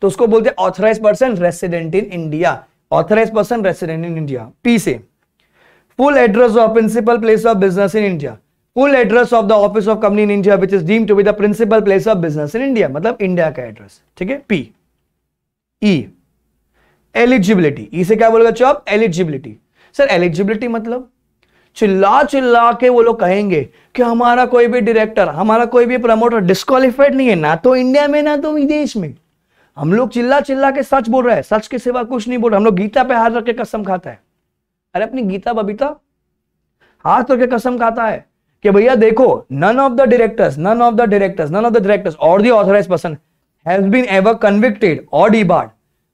तो उसको बोलते authorise person resident in India authorise person resident in India P से full address of principal place of business in India full address of the office of company in India which is deem to be the principal place of business in India मतलब India का एड्रेस ठीक है P E eligibility ई से क्या बोलेगा job eligibility sir eligibility मतलब चिल्ला चिल्ला के वो लोग कहेंगे कि हमारा कोई भी डायरेक्टर हमारा कोई भी प्रमोटर डिस्कालीफाइड नहीं है ना तो इंडिया में ना तो विदेश में हम लोग चिल्ला चिल्ला के सच बोल रहे हैं सच के सिवा कुछ नहीं बोल रहे हम लोग गीता पे हाथ रख के कसम खाता है अरे अपनी गीता बबीता हाथ रख के कसम खाता है कि भैया देखो none of the directors none of the directors none of the directors or the authorise person has been ever convicted or debarred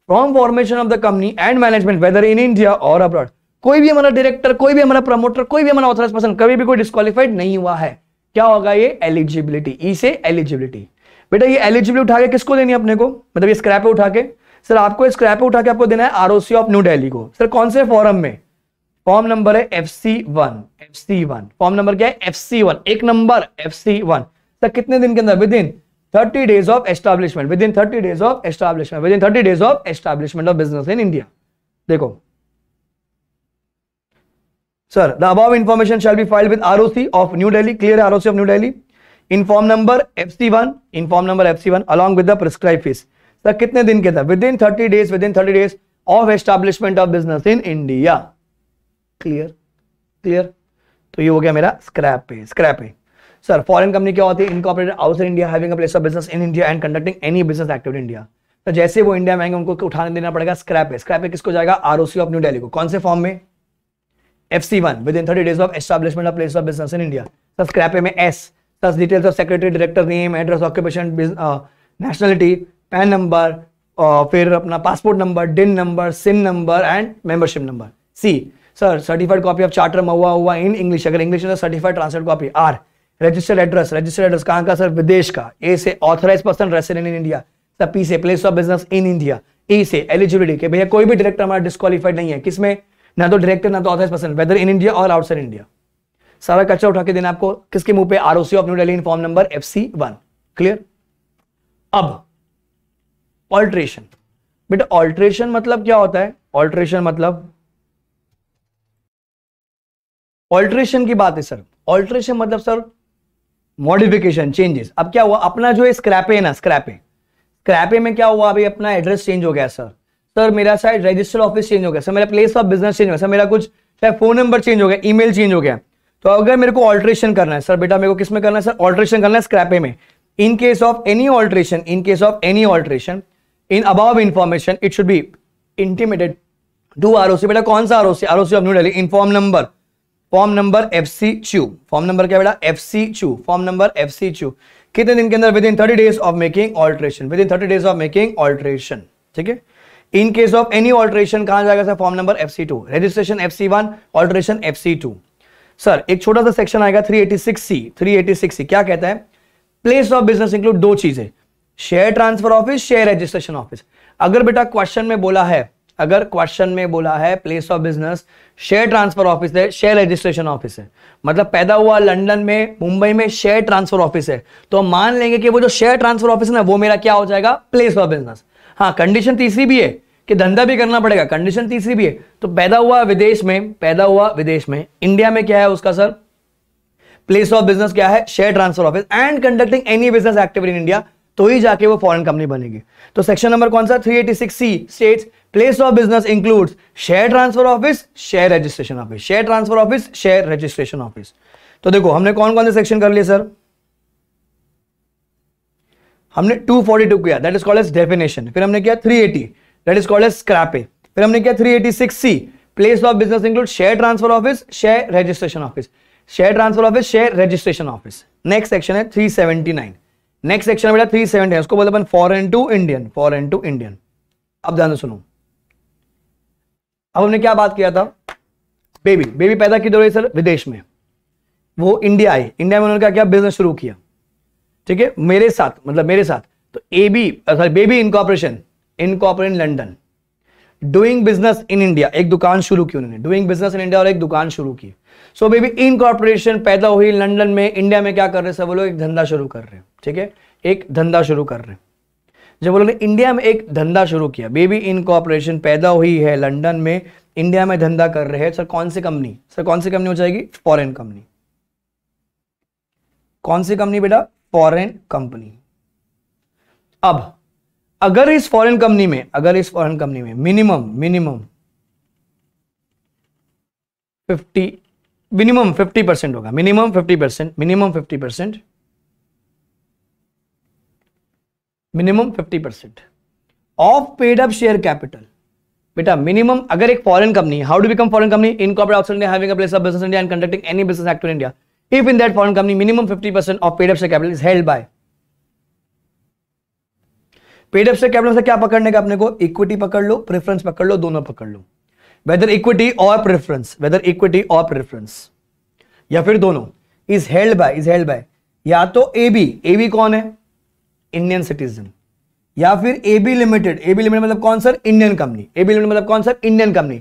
from formation of the company and management whether in India or abroad कोई भी हमारा director कोई भी हमारा promoter कोई भी हमारा authorise person कभी भी कोई डिस्कालीफाइड नहीं हुआ है क्या होगा ये एलिजिबिलिटी ई e से एलिजिबिलिटी बेटा ये एलिजिबिलिटी उठा के किसको देनी है अपने को मतलब ये स्क्रैप उठा के सर आपको स्क्रैप उठा के आपको देना है आरओसी ऑफ न्यू दिल्ली को सर कौन से फॉरम में फॉर्म नंबर है F C one F C one form number क्या है एफ सी वन एक नंबर एफ सी वन तक कितने दिन के अंदर within thirty days of establishment within thirty days of establishment within thirty days of establishment of business in India देखो sir the above information shall be file with ROC of new Delhi clear ROC of new Delhi in form number F C one in form number F C one along with the prescribe fees sir कितने दिन के अंदर within thirty days within thirty days of establishment of business in India clear clear तो ये हो गया मेरा scrap पे स्क्रैप पे सर फॉरेन कंपनी क्या होती है incorporated of India having a place of business in India and conducting any business activity India तो जैसे वो इंडिया में आएंगे उनको उठाने देना पड़ेगा स्क्रैप पे स्क्रैप पे किसको जाएगा आरओसी ऑफ न्यू दिल्ली को कौन से फॉर्म में F C one within thirty days of establishment of place of business in India sir scrap पे में S sir details of secretary director name address occupation nationality PAN number फिर अपना passport number DIN number SIM number and membership number C sir certified copy of charter महुआ हुआ in English अगर English में certified translate copy or registered address registered address कहाँ का sir विदेश का ए से authorise person resident in India sir P से place of business in India E से एलिजिबिलिटी के भैया कोई भी डायरेक्टर हमारा डिस्कालीफाइड नहीं है किसमें ना तो डायरेक्टर ना तो authorise person whether in India और आउटसाइड इंडिया सारा कच्चा उठा के देना आपको किसके मुंह पे ROC of new Delhi in form number F C one clear अब ऑल्ट्रेशन बेटा ऑल्ट्रेशन मतलब क्या होता है ऑल्ट्रेशन मतलब ऑल्ट्रेशन की बात है सर ऑल्ट्रेशन मतलब सर मॉडिफिकेशन चेंजेस अब क्या हुआ अपना जो है स्क्रैपे है ना स्क्रैपे स्क्रैपे में क्या हुआ अभी अपना एड्रेस चेंज हो गया सर सर मेरा शायद रजिस्टर ऑफिस चेंज हो गया सर मेरा प्लेस ऑफ बिजनेस चेंज हो गया सर मेरा कुछ चाहे फोन नंबर चेंज हो गया ईमेल चेंज हो गया तो अगर मेरे को ऑल्ट्रेशन करना है सर बेटा मेरे को किस में करना है सर ऑल्ट्रेशन करना है स्क्रैपे में in case of any alteration in case of any alteration in अब information it should be intimated to R बेटा कौन सा R O C of new Delhi in form number form number F C two form number क्या बेटा F C two form number F C चू कितने दिन के अंदर within thirty days of making alteration within thirty days of making alteration ठीक है in case of any alteration कहा जाएगा sir form number F C two registration F C one alteration F C two sir एक छोटा सा section आएगा six C six C क्या कहता है प्लेस ऑफ बिजनेस इंक्लूड दो चीजें share transfer office share registration office अगर बेटा क्वेश्चन में बोला है अगर क्वेश्चन में बोला है place of business share transfer office है शेयर रजिस्ट्रेशन ऑफिस है मतलब पैदा हुआ लंदन में मुंबई में शेयर ट्रांसफर ऑफिस है तो हम मान लेंगे कि वो जो शेयर ट्रांसफर ऑफिस है ना वो मेरा क्या हो जाएगा प्लेस ऑफ बिजनेस हाँ कंडीशन तीसरी भी है कि धंधा भी करना पड़ेगा कंडीशन तीसरी भी है तो पैदा हुआ विदेश में पैदा हुआ विदेश में इंडिया में क्या है उसका सर प्लेस ऑफ बिजनेस क्या है share transfer office and conducting any business activity in India तो ही जाके वो फॉरेन कंपनी बनेगी तो सेक्शन नंबर कौन सा 386 C states place of business includes share transfer office share registration office share transfer office share registration office तो देखो हमने कौन कौन से सेक्शन कर लिए सर हमने 242 फोर्टी टू किया that is call as definition फिर हमने किया 380 eighty that is call as scrape फिर हमने किया 386 eighty six C place of business include share transfer office share registration office share transfer office share registration office next section है 379 next section है बेटा 370 उसको बोलते अपन foreign to Indian foreign to Indian अब ध्यान सुनू अब हमने क्या बात किया था बेबी बेबी पैदा किधर हुई सर विदेश में वो इंडिया आई इंडिया में उन्होंने क्या किया बिजनेस शुरू किया ठीक है मेरे साथ मतलब मेरे साथ तो A B sorry baby incorporation incorporate in London doing business in India एक दुकान शुरू की उन्होंने डूइंग बिजनेस इन इंडिया और एक दुकान शुरू की सो बेबी इनकॉर्पोरेशन पैदा हुई लंडन में इंडिया में क्या कर रहे हैं सब लोग एक धंधा शुरू कर रहे हैं ठीक है एक धंधा शुरू कर रहे हैं जब उन्होंने इंडिया में एक धंधा शुरू किया बेबी इन कॉपरेशन पैदा हुई है लंदन में इंडिया में धंधा कर रहे हैं सर कौन सी कंपनी सर कौन सी कंपनी हो जाएगी फॉरेन कंपनी कौन सी कंपनी बेटा फॉरेन कंपनी अब अगर इस फॉरेन कंपनी में अगर इस फॉरेन कंपनी में minimum minimum fifty minimum fifty percent होगा minimum fifty percent minimum fifty percent minimum 50 percent of paid up share capital बेटा मिनिमम अगर एक foreign company how do become foreign company incorporate option India having a place of business India and conducting any business act in India if in that foreign company minimum 50% of paid up share capital is held by paid up share capital से क्या पकड़ने का अपने को equity पकड़ लो preference पकड़ लो दोनों पकड़ लो वेदर इक्विटी और प्रेफरेंस वेदर इक्विटी और प्रेफरेंस या फिर दोनों is held by is held by या तो ए बी ए बी कौन है इंडियन सिटीजन या फिर एबी लिमिटेड एबी लिमिटेड मतलब कौन sir Indian company A B limited मतलब कौन sir Indian company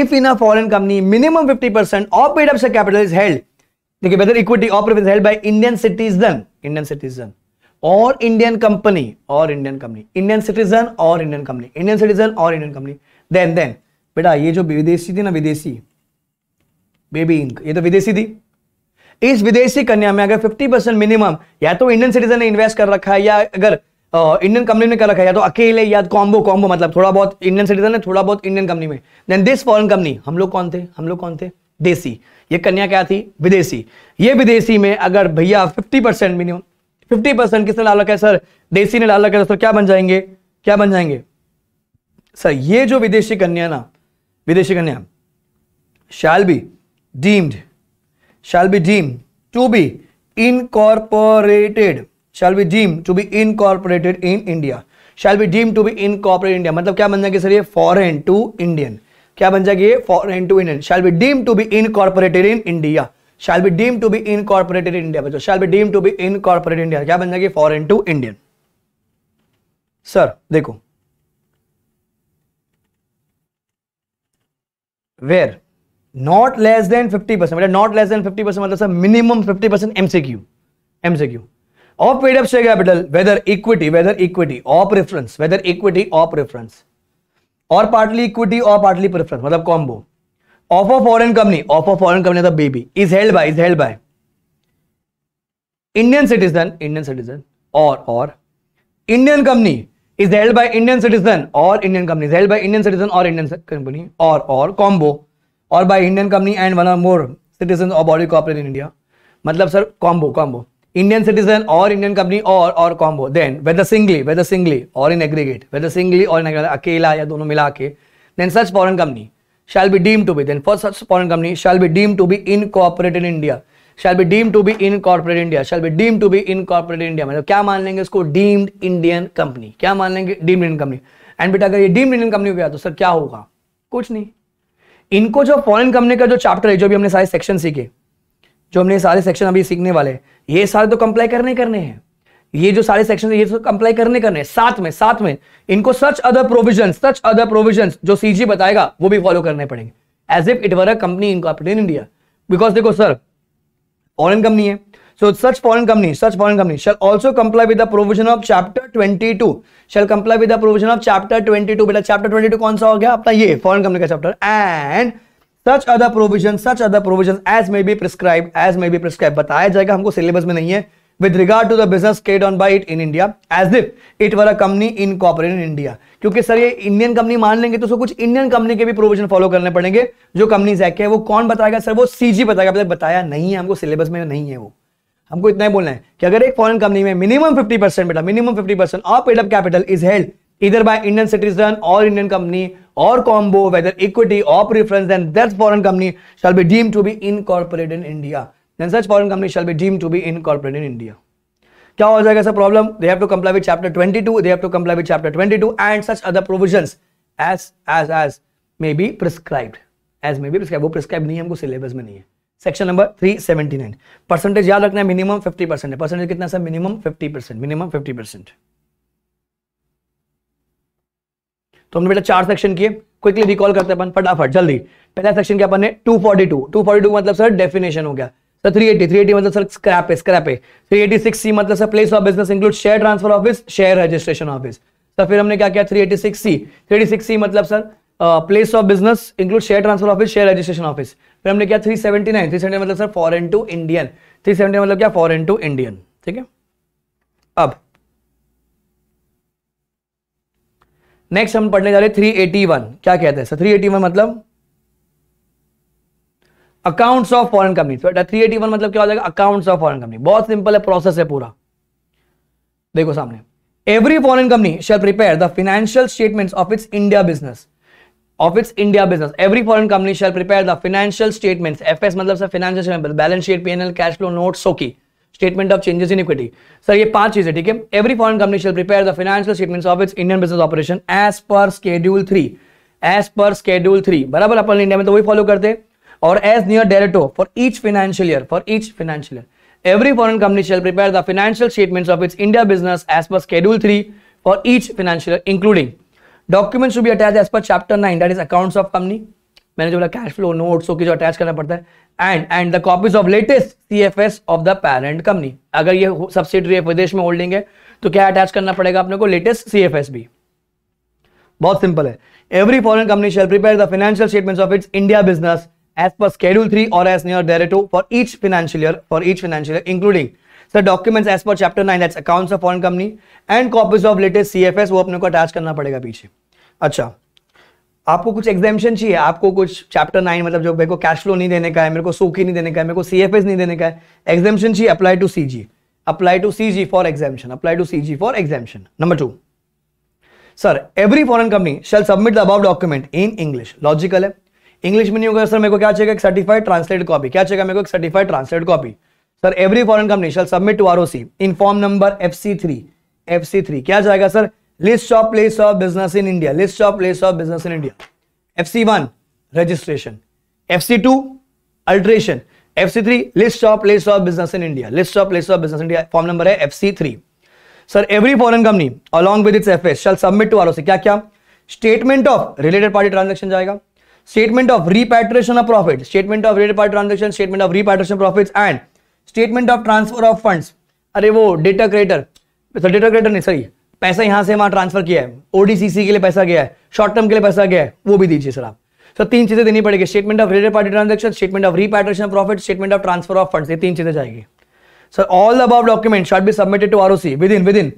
if in a foreign company minimum 50% percent of paid up से कैपिटल इज हेल्ड देखिए whether equity of is held by Indian citizen Indian citizen और Indian company और Indian company Indian citizen और Indian company Indian citizen और Indian company then then बेटा ये जो विदेशी थी ना विदेशी बेबी इंक ये तो विदेशी थी इस विदेशी कन्या में अगर 50 परसेंट मिनिमम या तो इंडियन सिटीजन ने इन्वेस्ट कर रखा है या अगर इंडियन कंपनी में कर रखा है या तो अकेले या कॉम्बो तो कॉम्बो मतलब थोड़ा बहुत इंडियन सिटीजन है थोड़ा बहुत इंडियन कंपनी में देन दिस फॉरन कंपनी हम लोग कौन थे हम लोग कौन थे देसी ये कन्या क्या थी विदेशी ये विदेशी में अगर भैया fifty percent minimum fifty percent किसने डाल रखा है सर देसी ने डाल रखा है सर तो क्या बन जाएंगे क्या बन जाएंगे सर ये जो विदेशी कन्या ना विदेशी कन्या shall be deemed shall be deemed to be incorporated shall be deemed to be incorporated in India shall be deemed to be incorporated in India मतलब क्या बन जाएगी सर ये foreign to Indian क्या बन जाएगी ये foreign to Indian shall be deemed to be incorporated in India shall be deemed to be incorporated in India बच्चों shall be deemed to be incorporated in India क्या बन जाएगी foreign to Indian sir देखो where not less than 50 percent मतलब not less than 50 percent मतलब sir minimum 50 percent MCQ MCQ of paid up share capital whether equity whether equity of reference whether equity of reference और partly equity और partly preference मतलब combo of a foreign company of a foreign company मतलब baby is held by is held by Indian citizen Indian citizen और और Indian company is held by Indian citizen और Indian company is held by Indian citizen और Indian company और और combo और by Indian company and one or more citizen of body corporate in India मतलब sir combo combo Indian citizen और Indian company और और combo then whether singly whether singly और in aggregate weather singly और इन अकेला या दोनों मिला के then such foreign company shall be deem to be then for such foreign company shall be deem to be incorporate in India shall be deem to be incorporate India shall be deem to be incorporate India मतलब क्या मान लेंगे उसको deemed Indian company क्या मान लेंगे deemed Indian company and बेटा अगर ये डीम्ड इंडियन कंपनी हो गया तो सर क्या होगा कुछ नहीं इनको जो फॉरन कंपनी का जो चैप्टर है जो भी हमने सारे सेक्शन सीखे जो हमने सारे सेक्शन अभी सीखने वाले ये सारे तो कंप्लाई करने करने हैं ये जो सारे सेक्शन ये तो कंप्लाई करने करने हैं साथ में साथ में इनको such other provision such other provision जो सीजी बताएगा वो भी फॉलो करने पड़ेंगे as if it were a company in India because देखो सर फॉरन कंपनी है So such foreign company, such foreign company shall also comply with the provision of chapter 22. Shall comply with the provision of chapter 22. beta chapter 22 kaun sa ho gaya apna ye foreign company ka chapter and such other provisions such other provisions as may be prescribed, as may be prescribed bataya jayega humko syllabus mein nahi hai with regard to the business carried on by it in India as if it were a company incorporated in India kyunki sir ye indian company maan lenge to so kuch indian company ke bhi provision follow karne padenge jo companies act hai wo है batayega sir wo cg batayega CG tak bataya nahi hai humko syllabus mein nahi hai wo हमको इतना ही बोलना है कि अगर एक foreign company में minimum fifty percent बेटा minimum fifty percent of paid up capital is held इधर बाय इंडियन सिटीजन और इंडियन कंपनी और combo whether equity of preference and that foreign company shall be deem to be in in India then such foreign company shall be deem to be in in India क्या हो जाएगा sir problem they have to comply with chapter 22 they have to comply with chapter 22 and such other provisions as as as may be prescribed as may be prescribe वो prescribe नहीं है हमको syllabus में नहीं है सेक्शन नंबर 379 परसेंटेज याद रखना है मिनिमम 50 परसेंट है परसेंटेज कितना sir minimum 50 percent minimum 50 percent तो हमने बेटा चार सेक्शन किए क्विकली रिकॉल करते हैं अपन फटाफट जल्दी पहला सेक्शन क्या अपन ने 242 242 मतलब सर डेफिनेशन हो गया सर 380 380 मतलब सर स्क्रैप है स्क्रैप है 386 सी मतलब sir place of business include share transfer office share registration office तो फिर हमने क्या किया 386 सी 386 सी मतलब sir place of business include share transfer office share registration office फिर हमने क्या three seventy nine three seventy मतलब sir foreign to Indian three seventy मतलब क्या फॉरन टू इंडियन ठीक है अब नेक्स्ट हम पढ़ने जा रहे थ्री एटी वन क्या कहते हैं सर थ्री एटी वन मतलब accounts of foreign company three eighty one मतलब क्या हो जाएगा अकाउंट्स ऑफ फॉरेन कंपनी बहुत सिंपल है प्रोसेस है पूरा देखो सामने every foreign company shall prepare the financial statements of its India business of its India business every foreign company shall prepare the financial statement F S मतलब financial statement balance sheet P N L cash flow note सो की statement of changes in equity sir ये पांच चीजें ठीक है every foreign company shall prepare the financial statement of its Indian business operation as per schedule three as per schedule three बराबर अपन India में तो वही फॉलो करते और as near डायरेक्टो for each financial year for each financial year every foreign company shall prepare the financial statement of its India business as per schedule three for each financial including document should attach as per chapter nine that is accounts of company मैंने जो बोला cash flow notes okay जो attach करना पड़ता है and and the copies of latest C F S of the parent company अगर ये subsidiary है विदेश में होल्डिंग है तो क्या अटैच करना पड़ेगा अपने को लेटेस्ट सी एफ एस भी बहुत सिंपल है every foreign company shall prepare the financial statement of its India business as per schedule three और as near डायरेक्टो for each financial year for each financial including the documents as per chapter nine that's accounts of foreign company and copies of latest C F S ko attach को attach करना पड़ेगा पीछे अच्छा आपको कुछ exemption चाहिए आपको कुछ चैप्टर नाइन मतलब जो मेरे को कैश फ्लो नहीं देने का है मेरे को सूखी नहीं देने का है मेरे को सी नहीं देने का है एग्जामेशन चाहिए apply to C apply to C for exemption apply to for exemption number two sir every foreign company shall submit the above document in English logical है इंग्लिश में नहीं होगा सर मेरे को क्या चाहिए एक सर्टिफाइड ट्रांसलेट कॉपी क्या चाहिए मेरे को एक certified translate copy sir every foreign company shall submit to ROC in form number F F C three C three क्या जाएगा sir list of place of business in India list of place of business in India F C one registration F C two alteration F C three list of place of business in India list of place of business India form number है F C three sir every foreign company along with its F S shall submit to R ROC क्या क्या statement of related party transaction जाएगा statement of repatriation of profit statement of related party transaction statement of repatriation profit and statement of transfer of fund अरे वो data creator data creator नहीं sorry पैसा यहाँ से वहां ट्रांसफर किया है ओडीसीसी के लिए पैसा गया है शॉर्ट टर्म के लिए पैसा गया है वो भी दीजिए सर आप सर तीन चीजें देनी पड़ेगी statement of related party transaction statement of repatriation profit statement of transfer of fund तीन चीजें जाएगी sir all above document should be submitted to ROC within within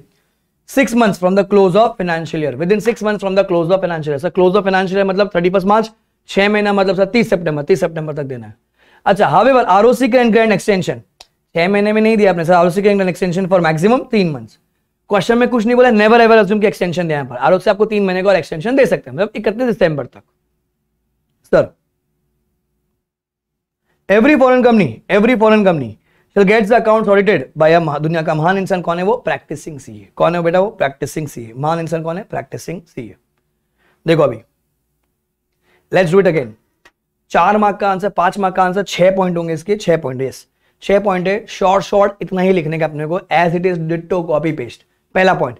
six month from the close of financial year within six month from the close of financial sir close of financial मतलब thirty March छह महीना मतलब sir तीस सेप्टेबर तीस सेप्टेबर तक देना है अच्छा हावे आरओसी एंड ग्रैंड एक्सटेंशन छह महीने में नहीं दिया आपने सर आर से एन एक्सटेंशन फॉर मैक्सिमम तीन मंथ्स क्वेश्चन में कुछ नहीं बोला नेवर एवर अज्यूम की एक्सटेंशन दिया पर आर आपको तीन महीने का और एक्सटेंशन दे सकते हैं मतलब इकतीस दिसंबर तक sir every foreign company every foreign company shall gets account audited by a दुनिया का महान इंसान कौन है वो प्रैक्टिसिंग सीए कौन है बेटा वो प्रैक्टिसिंग सीए महान इंसान कौन है प्रैक्टिसिंग सीए देखो अभी लेट्स डू इट अगेन चार मार्क का आंसर पांच मार्क का आंसर छह पॉइंट होंगे इसके छह पॉइंट यस yes. छह पॉइंट है शॉर्ट शॉर्ट इतना ही लिखने का अपने को as it is ditto copy paste पहला point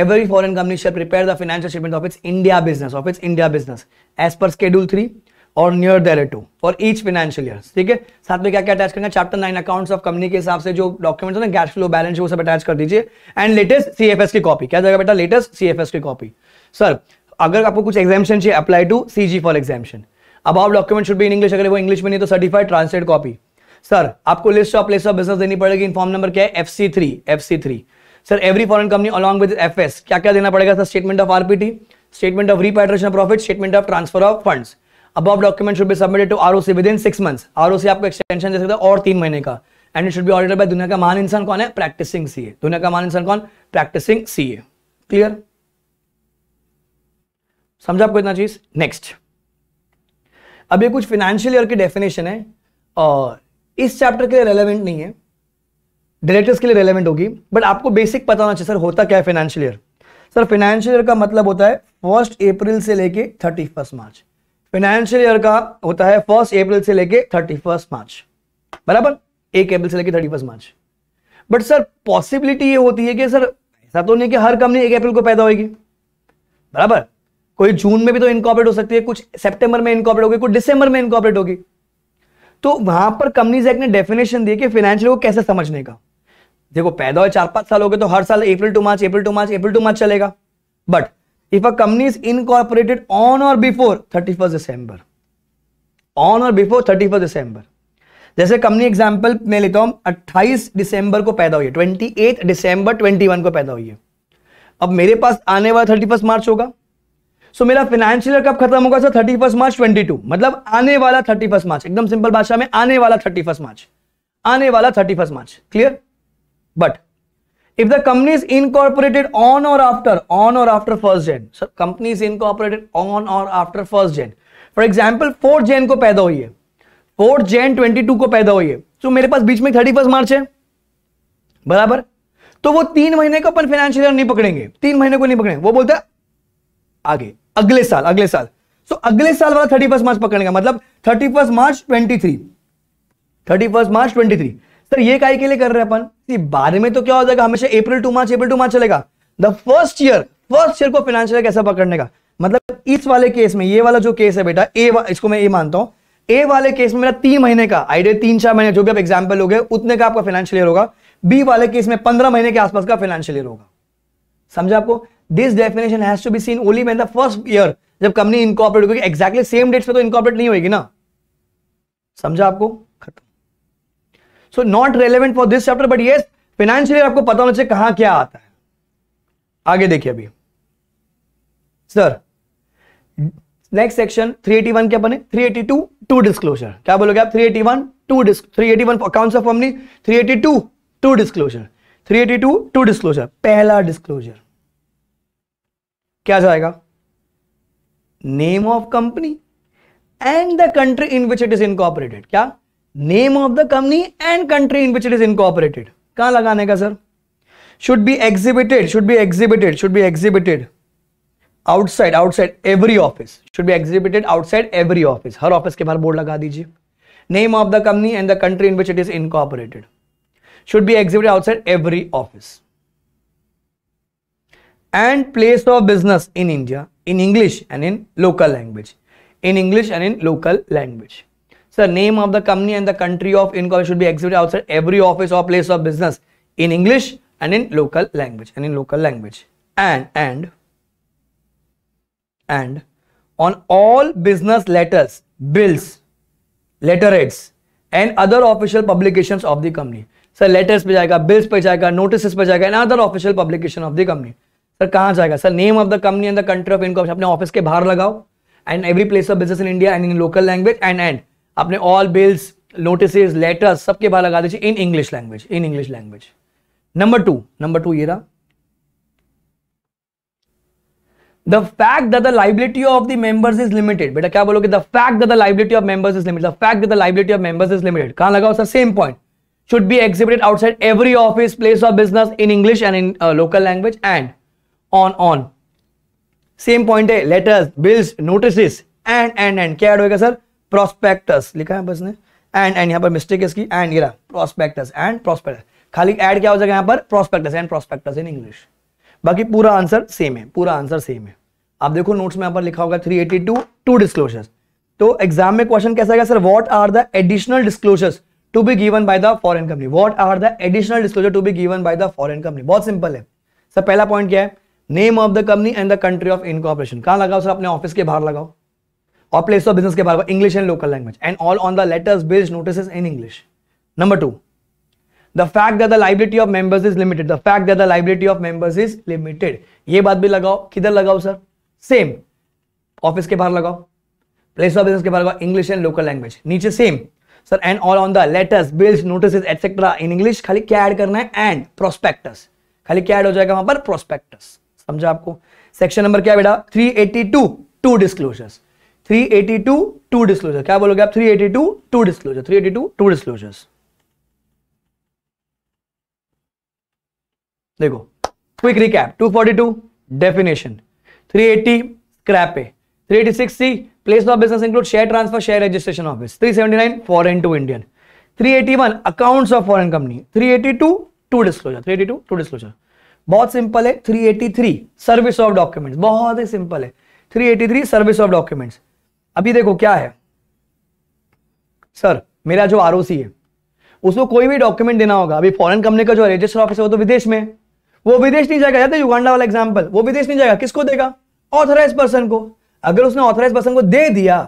every foreign company shall prepare the financial statement of its India business of its India business as per schedule three और near thereto for each financial year ठीक है साथ में क्या क्या attach करना chapter nine accounts of company के हिसाब से जो डॉक्यूमेंट्स ना कैश फ्लो बैलेंस वो सब अटैच कर दीजिए and latest C F S की कॉपी क्या जाएगा बेटा लेटेस्ट सी एफ एस की कॉपी सर अगर आपको कुछ एग्जामेशन चाहिए apply to C G for exemption अब आप डॉक्यूमेंट शुड भी इन इंग्लिश अगर वो इंग्लिश में नहीं तो सर्टिफाइड ट्रांसलेट कॉपी सर आपको list of place of business देनी पड़ेगी इन फॉर्म नंबर क्या है F C three F C three sir every foreign company along with F S क्या क्या देना पड़ेगा sir statement of RPT statement of repatriation profit statement of transfer of fund above document should be submitted to ROC within six months ROC आपको extension दे सकते हैं और तीन महीने का and it should be order by दुनिया का महान इंसान कौन है प्रैक्टिसिंग सीए दुनिया का महान इंसान कौन प्रैक्टिसिंग सीए क्लियर समझा आपको इतना चीज नेक्स्ट अब ये कुछ फाइनेंशियल ईयर की डेफिनेशन है और इस चैप्टर के लिए रेलेवेंट नहीं है डायरेक्टर्स के लिए रेलेवेंट होगी बट आपको बेसिक पता होना चाहिए सर होता क्या है financial year sir financial year का मतलब होता है फर्स्ट अप्रैल से लेके thirty first March financial year का होता है फर्स्ट अप्रैल से लेके थर्टी मार्च बराबर एक अप्रैल से लेके thirty March but sir possibility ये होती है कि सर ऐसा तो नहीं कि हर कंपनी एक अप्रैल को पैदा होगी बराबर कोई जून में भी तो इनकॉपरेट हो सकती है कुछ सितंबर में इनकॉपरेट होगी कुछ दिसंबर में इनकॉपरेट होगी तो वहां पर कंपनीज एक्ट ने डेफिनेशन दी कि फाइनेंशियल को कैसे समझने का देखो पैदा हुए चार पांच साल हो गए तो हर साल April to March April to March April to March चलेगा but if a company is incorporated on or before thirty first December on or before thirty first December जैसे कंपनी एग्जाम्पल मैं लेता हूं अट्ठाईस दिसंबर को पैदा हुई है twenty eight December twenty one को पैदा हुई है अब मेरे पास आने वाला थर्टी फर्स्ट मार्च होगा सो मेरा फाइनेंशियल कब खत्म होगा सर थर्टी मार्च ट्वेंटी मतलब आने वाला थर्टी मार्च एकदम सिंपल भाषा में आने वाला थर्टी मार्च आने वाला thirty March clear but if the company is incorporated on or after on or after first gen so company is incorporated on or after first gen for example fourth gen को पैदा हुई है fourth gen 22 को पैदा हुई है तो मेरे पास बीच में थर्टी फर्स्ट मार्च है बराबर तो वो तीन महीने को अपन financial ईयर नहीं पकड़ेंगे तीन महीने को नहीं पकड़ेंगे वो बोलता है आगे अगले साल अगले साल सो so, अगले साल वाला थर्टी फर्स्ट मार्च पकड़ने का मतलब thirty first March twenty three thirty first March twenty three sir ये काय के लिए कर रहे हैं अपन बारह में तो क्या हो जाएगा हमेशा अप्रैल to March April to March चलेगा the first year first year को फाइनेंशियल कैसा पकड़ने का मतलब इस वाले केस में ये वाला जो केस है बेटा ए इसको मैं ए मानता हूं ए वाले केस में मेरा तीन महीने का आइडिया तीन चार महीने जो भी आप एग्जाम्पल हो गए उतने का आपका फाइनेंशियल ईयर होगा बी वाले केस में पंद्रह महीने के आसपास का फाइनेंशियल ईयर होगा समझा आपको this definition has to be seen only मैन द फर्स्ट ईयर जब कंपनी इनकॉपरेट होगी एक्जैक्टली सेम डेट्स पे तो इनकॉपरेट नहीं होगी ना समझा आपको खत्म so not relevant for this chapter but ये फाइनेंशियली आपको पता होना चाहिए कहां क्या आता है आगे देखिए अभी सर नेक्स्ट सेक्शन 381 क्या बने 382 टू डिस्क्लोजर क्या बोलोगे आप 381 two three eighty one accounts of company 382 two disclosure 382 two disclosure पहला डिस्क्लोजर क्या जाएगा name of company and the country in which it is incorporated क्या name of the company and country in which it is incorporated कहां लगाने का sir should be exhibited should be exhibited should be exhibited outside outside every office should be exhibited outside every office हर office के बाहर board लगा दीजिए name of the company and the country in which it is incorporated should be exhibited outside every office and place of business in India in English and in local language. In English and in local language. So the name of the company and the country of income should be exhibited outside every office or place of business in English and in local language and in local language. And and and on all business letters, bills, letterheads and other official publications of the company. So letters bills notices and other official publication of the company. Sir कहाँ जाएगा sir name of the company and the country of income अपने office के बाहर लगाओ and every place of business in India and in local language and and अपने all bills notice letters सबके बाहर लगा दीजिए in English language in English language number two number two ये रहा the fact that the liability of the members is limited बेटा क्या बोलोगे the fact that the liability of members is limited the fact that the liability of members is limited कहां लगाओ sir same point should be exhibited outside every office place of business in english and in uh, local language and on on same point है letters bills notice and and and क्या add होगा sir prospectus लिखा है बस ने and and यहां पर mistake इसकी एंड गिरा प्रोस्पेक्टस एंड प्रोस्पेक्टस खाली एड क्या हो जाएगा यहां पर prospectus and prospectus in English बाकी पूरा आंसर सेम है पूरा आंसर सेम है आप देखो नोट्स में यहां पर लिखा होगा 382 टू डिस्क्लोजर्स तो एग्जाम में क्वेश्चन कैसा आएगा sir what are the additional disclosures to be given by the foreign company what are the additional disclosure to be given by the foreign company बहुत सिंपल है सर पहला point क्या है name of the company and the country of incorporation कहां लगाओ sir अपने office के बाहर लगाओ और प्लेस ऑफ बिजनेस के बाहर English and local language and all on the letters based notice in English number two the fact that the liability of members is limited the fact that the liability of members is limited ये बात भी लगाओ किधर लगाओ sir same office के बाहर लगाओ place of business के बाहर लगाओ इंग्लिश एंड लोकल लैंग्वेज नीचे same sir and all on the letters bills notice etcetera in English खाली क्या ऐड करना है एंड प्रोस्पेक्टस खाली क्या ऐड हो जाएगा वहां पर प्रोस्पेक्टस समझा आपको सेक्शन नंबर क्या बेटा 382 two disclosures eighty two two disclosure क्या बोलोगे आप 382 two disclosure eighty two disclosures देखो क्विक रिकैप 242 डेफिनेशन क्रैपे three eighty six C place of business include share transfer share registration office three nine foreign to Indian three eighty one accounts of foreign company three eighty two two disclosure eighty two disclosure बहुत simple है 383 service of documents बहुत ही simple है 383 service of documents अभी देखो क्या है sir मेरा जो आर है उसको कोई भी डॉक्यूमेंट देना होगा अभी फॉरन कंपनी का जो रजिस्टर ऑफिस है वो तो विदेश में वो विदेश नहीं जाएगा युगांडा वाला एग्जाम्पल वो विदेश नहीं जाएगा किसको देगा ऑथराइज पर्सन को अगर उसने ऑथराइज पर्सन को दे दिया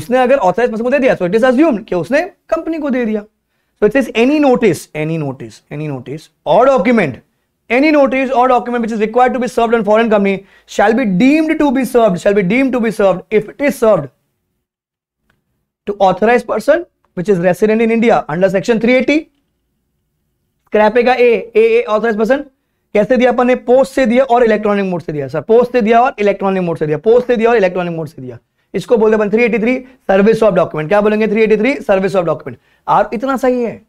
उसने अगर ऑथराइज पर्सन को दे दिया तो इट इज कि उसने कंपनी को दे दिया so it is any notice any notice any notice or document any notice or document which is required to be served on foreign company shall be deemed to be served shall be deemed to be served if it is served to authorized person which is resident in india under section 380 scrapega a a a authorized person कैसे दिया अपन ने post से दिया और electronic mode से दिया sir post से दिया और इलेक्ट्रॉनिक मोड से दिया पोस्ट से दिया और इलेक्ट्रॉनिक मोड से दिया इसको बोलते अपन 383 सर्विस ऑफ डॉक्यूमेंट क्या बोलेंगे 383 सर्विस ऑफ डॉक्यूमेंट और इतना सही है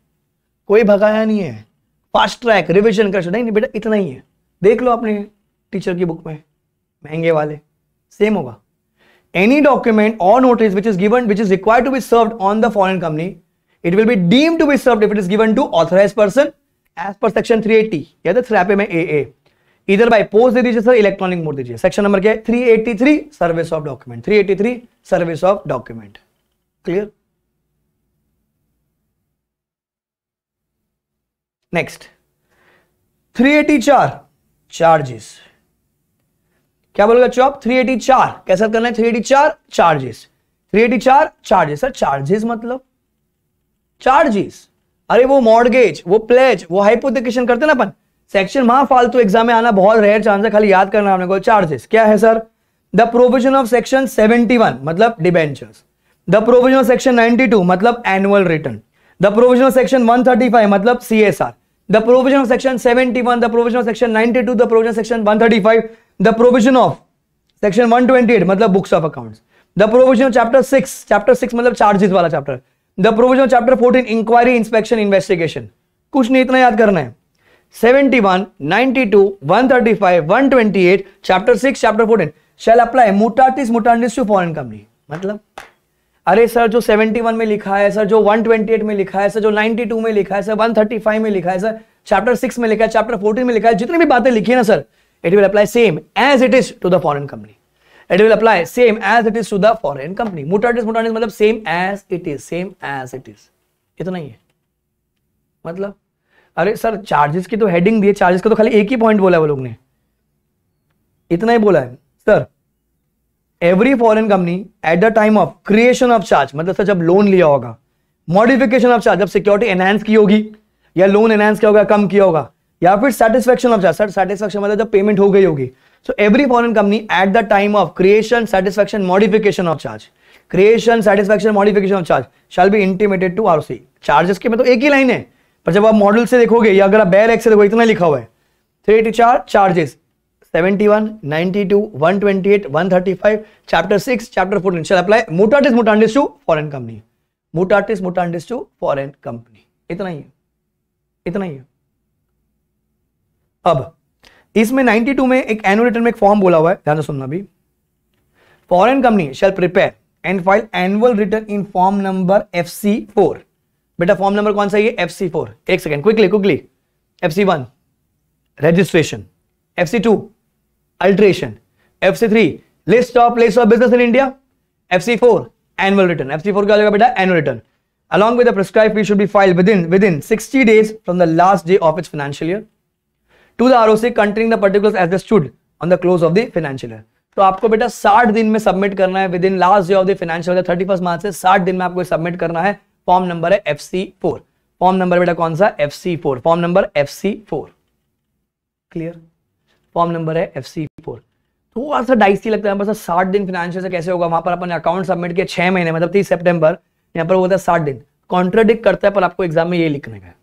कोई भगाया नहीं है फास्ट ट्रैक रिविजन कर सकते नहीं बेटा इतना ही है देख लो अपने टीचर की बुक में महंगे वाले सेम होगा एनी डॉक्यूमेंट और notice which is given which is require to be serve on the foreign company it will be deem to be serve if it is given to authorise person as per section three eighty थ्रैपे में ए ए इधर by post दे दीजिए sir electronic mode दीजिए section number क्या है three eighty three service of document three eighty three service of document clear next 384 charges क्या बोलोगे बच्चों आप 384 कैसा करना है 384 चार्जेस थ्री एटी चार चार्जेस सर चार्जेस मतलब चार्जेस अरे वो मॉडगेज वो प्लेज वो हाइपोथिकेशन करते ना अपन सेक्शन महा फालतू एग्जाम में आना बहुत रेयर चांस है खाली याद करना आपने को चार्जेस क्या है sir the provision of section 71 मतलब debentures the provision of section 92 मतलब annual return the provision of section 135 मतलब CSR the provision of section 71 the provision of section 92 the provision of section 135 the provision of section 128 मतलब books of accounts the provision chapter 6 chapter 6 मतलब charges वाला chapter the provision chapter 14 inquiry inspection investigation कुछ नहीं इतना याद करना है 71 92 135 128 chapter 6 chapter 14 shall apply mutatis mutatis to foreign company मतलब अरे सर जो 71 में लिखा है सर जो 128 में लिखा है सर जो 92 में लिखा है सर 135 में लिखा है सर चैप्टर 6 में लिखा है चैप्टर 14 में लिखा है जितनी भी बातें लिखी है ना sir it will apply same as it is to the foreign company it will apply same as it is to the foreign company mutatis mutatis मतलब same as it is same as it is इतना ही है मतलब अरे sir charges की तो heading दी है charges का तो खाली एक ही पॉइंट बोला है वो लोग ने इतना ही बोला है sir every foreign company at the time of creation of charge मतलब जब लोन लिया होगा मॉडिफिकेशन ऑफ चार्ज जब सिक्योरिटी एनहेंस की होगी या लोन एनहेंस किया होगा कम किया होगा या फिर satisfaction of charge sir satisfaction मतलब जब पेमेंट हो गई होगी so every foreign company at the time of creation satisfaction modification of charge creation satisfaction modification of charge shall be intimated to R C charges की मतलब एक ही line है पर जब आप मॉडल से देखोगे या अगर आप बैर एक्स से देखोगे इतना लिखा हुआ है थ्री एटी चार charges 71, 92, 128, 135, chapter 6, chapter 14 shall apply to foreign company. इतना ही है इतना ही है अब इसमें 92 में एक एनुअल रिटर्न में एक फॉर्म बोला हुआ है ध्यान से सुनना भी foreign company shall prepare and file annual return in form number F C four बेटा फॉर्म नंबर कौन सा ये एफ सी फोर एक second quickly quickly F C one registration F C two alteration F C three list of place of business in India F C four annual return F C four क्या बेटा annual return along along with the prescribed fee should be filed within within 60 days from the last day of its financial year to the ROC containing the particulars as they stood on the close of the financial year तो आपको बेटा साठ दिन में submit करना है within last day of the financial year thirty first March से साठ दिन में आपको सबमिट करना है फॉर्म नंबर है F C four form number बेटा कौन सा F C four form number F C four clear form number है एफ सी फोर थोड़ा सा डाइसी लगता है साठ दिन फाइनेंशियल से कैसे होगा वहां पर अपने अकाउंट सबमिट किया छह महीने मतलब तीस सेप्टेम्बर यहाँ पर होता है साठ दिन कॉन्ट्रेडिक करता है पर आपको एग्जाम में ये लिखने का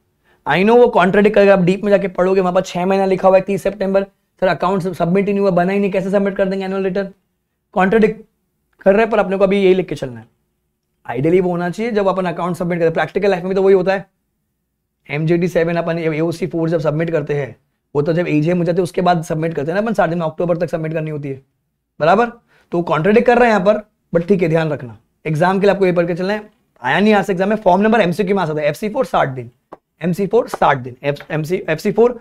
आई नो वो कॉन्ट्रेडिक करेगा आप डीप में जाके पढ़ोगे वहां पर छह महीना लिखा हुआ है तीस सेप्टेम्बर सर अकाउंट सबमिट ही नहीं हुआ बना ही नहीं कैसे सबमिट कर देंगे एनुअल रिटर्न कॉन्ट्रेडिक कर रहे हैं पर अपने को अभी यही लिख के चलना है आइडियली वो होना चाहिए जब अपन अकाउंट सबमिट करते हैं प्रैक्टिकल लाइफ में तो वही होता है एमजेडी सेवन अपन ए सी फोर जब सबमिट करते हैं वो तो जब एजीएम हो जाते उसके बाद सबमिट करते हैं ना अपन साढ़े में अक्टूबर तक सबमिट करनी होती है बराबर तो कॉन्ट्रेडिक कर रहे हैं यहाँ पर बट ठीक है ध्यान रखना एग्जाम के लिए आपको ये पढ़ के चलना है आया नहीं आ सकता में फॉर्म नंबर एमसीक्यू में आ सकता है एफसी फोर साठ दिन एमसी फोर साठ दिन एफसी फोर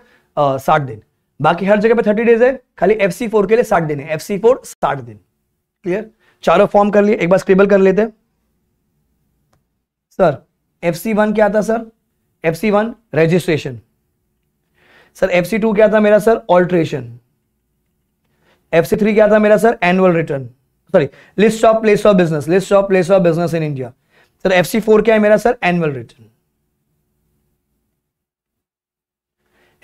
साठ दिन बाकी हर जगह पे थर्टी डेज है खाली एफ सी फोर के लिए साठ दिन है एफ सी फोर साठ दिन क्लियर चारों फॉर्म कर लिए एक बार स्क्रिबल कर लेते सर एफ सी वन क्या था sir F C one registration sir F C two क्या था मेरा sir alteration F C three क्या था मेरा sir annual return sorry list of place of business list of place of business in India sir F C four क्या है मेरा sir annual return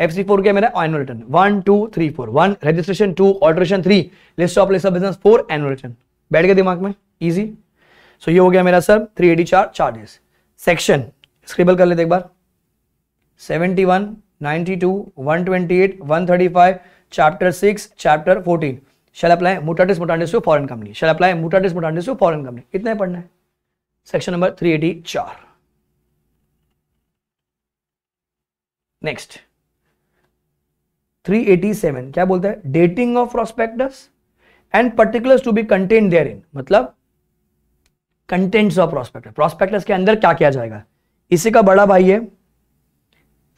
F C four क्या मेरा annual return one two three four one registration two alteration three list of place of business four annual return बैठ गया दिमाग में easy so so, ये हो गया मेरा सर थ्री एटी चार चार्जेस सेक्शन स्क्रिबल कर लेते एक बार सेवेंटी वन पढ़ना है सेक्शन नंबर नेक्स्ट क्या बोलता है dating of prospectus and particular to be content therein मतलब कंटेंट्स ऑफ प्रोस्पेक्ट प्रोस्पेक्टस के अंदर क्या किया जाएगा इसी का बड़ा भाई है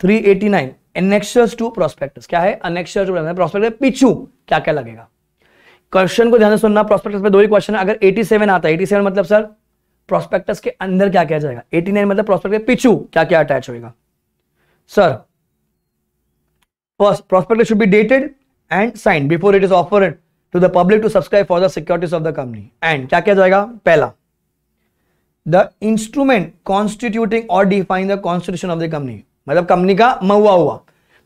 389 एनेक्शर्स टू प्रोस्पेक्टस क्या है क्वेश्चन को ध्यान से सुनना प्रोस्पेक्टस में दो ही question should be dated and sign before it is to the public to subscribe for the securities of the company and क्या क्या जाएगा पहला the instrument constituting or define the constitution of the company मतलब company का MOA हुआ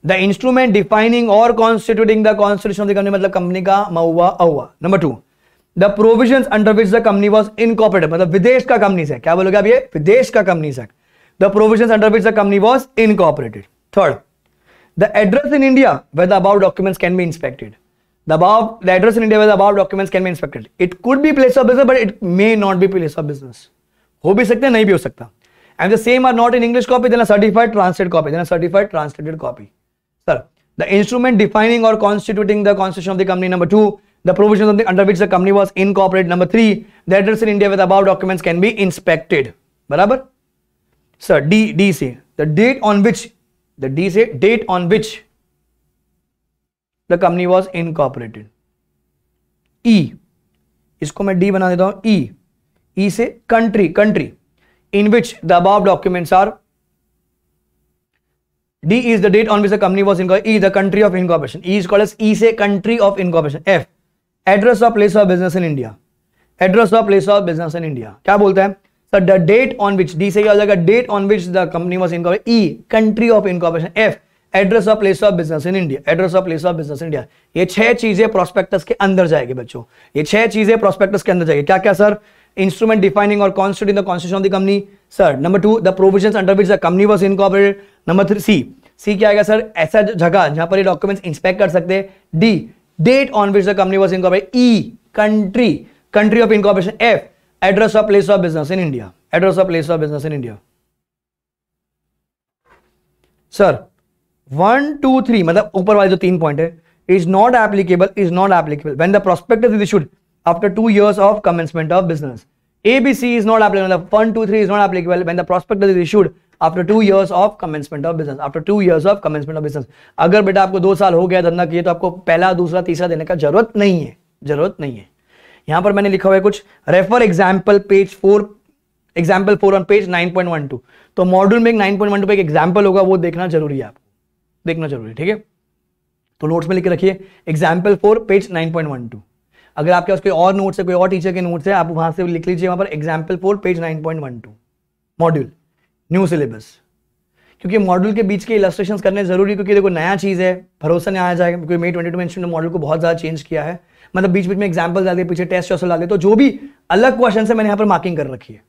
the instrument defining और constituting the constitution of the company मतलब company का महुआ हुआ number two the provision under which the company was incorporated मतलब विदेश का कंपनी से क्या बोलोगे आप ये विदेश का कंपनी से the provision under which the company was incorporated third the address in India where about documents can be inspected the about the address in India where about documents can be inspected it could be place of business but it may not be place of business हो भी सकता है नहीं भी हो सकता and the same are not in English copy, then a certified translated copy, then a certified translated copy. Sir, the instrument defining or constituting the constitution of the company, number 2 the provisions of the, under which the company was incorporated, number 3 the address in India with above documents can be inspected. Barabar? Sir, D, D c the date on which, the D c date on which the company was incorporated. E, इसको मैं D बना देता हूँ E, E से country, country. in which the above documents are D is the date on which the company was incorporated. E the country of incorporation. E is called as E say country of incorporation. F address or place of business in India. Address or place of business in India. क्या बोलते हैं sir the date on which D से क्या हो जाएगा date on which the company was incorporate E country of incorporation F address of place of business in India address of place of business India ये छह चीजें prospectus के अंदर जाएगी बच्चों ये छह चीजें प्रोस्पेक्टस के अंदर जाएगी क्या क्या sir instrument defining or constituted in the constitution of the company sir number two the provisions under which the company was incorporated number three c c क्या आएगा सर ऐसा जगह जहां पर ये डॉक्यूमेंट्स इंस्पेक्ट कर सकते हैं D date on which the company was incorporate E country country of incorporation F address of place of business in India address of place of business in India sir one two three मतलब ऊपर वाले जो तीन point है is not applicable is not applicable when the prospect is issued after two years of commencement of business. ABC is not applicable. The Fund two three is not applicable when the prospectus is issued after two years of commencement of business. After two years of commencement of business. अगर बेटा आपको दो साल हो गया धंधा किए तो आपको पहला दूसरा तीसरा देने का जरूरत नहीं है जरूरत नहीं है यहां पर मैंने लिखा हुआ है कुछ refer example page four example four on page nine point one two तो मॉड्यूल में एक नाइन पॉइंट वन टू पे एक एग्जाम्पल होगा वो देखना जरूरी है आपको देखना जरूरी है ठीक है तो नोट्स में लिख रखिए example four page nine point one two अगर आपके पास कोई और नोट्स है कोई और टीचर के नोट्स है आप वहां से लिख लीजिए वहाँ पर example four page nine point one two module new syllabus क्योंकि मॉड्यूल के बीच के इलस्ट्रेशन करने जरूरी क्योंकि देखो नया चीज़ है भरोसा नहीं आया जाएगा क्योंकि मे ट्वेंटी टू में मॉडल को बहुत ज़्यादा चेंज किया है मतलब बीच बीच में एग्जाम्पल डाल दिए पीछे टेस्ट चौसल डाल दिए तो जो भी अलग क्वेश्चन है मैंने यहाँ पर मार्किंग कर रखी है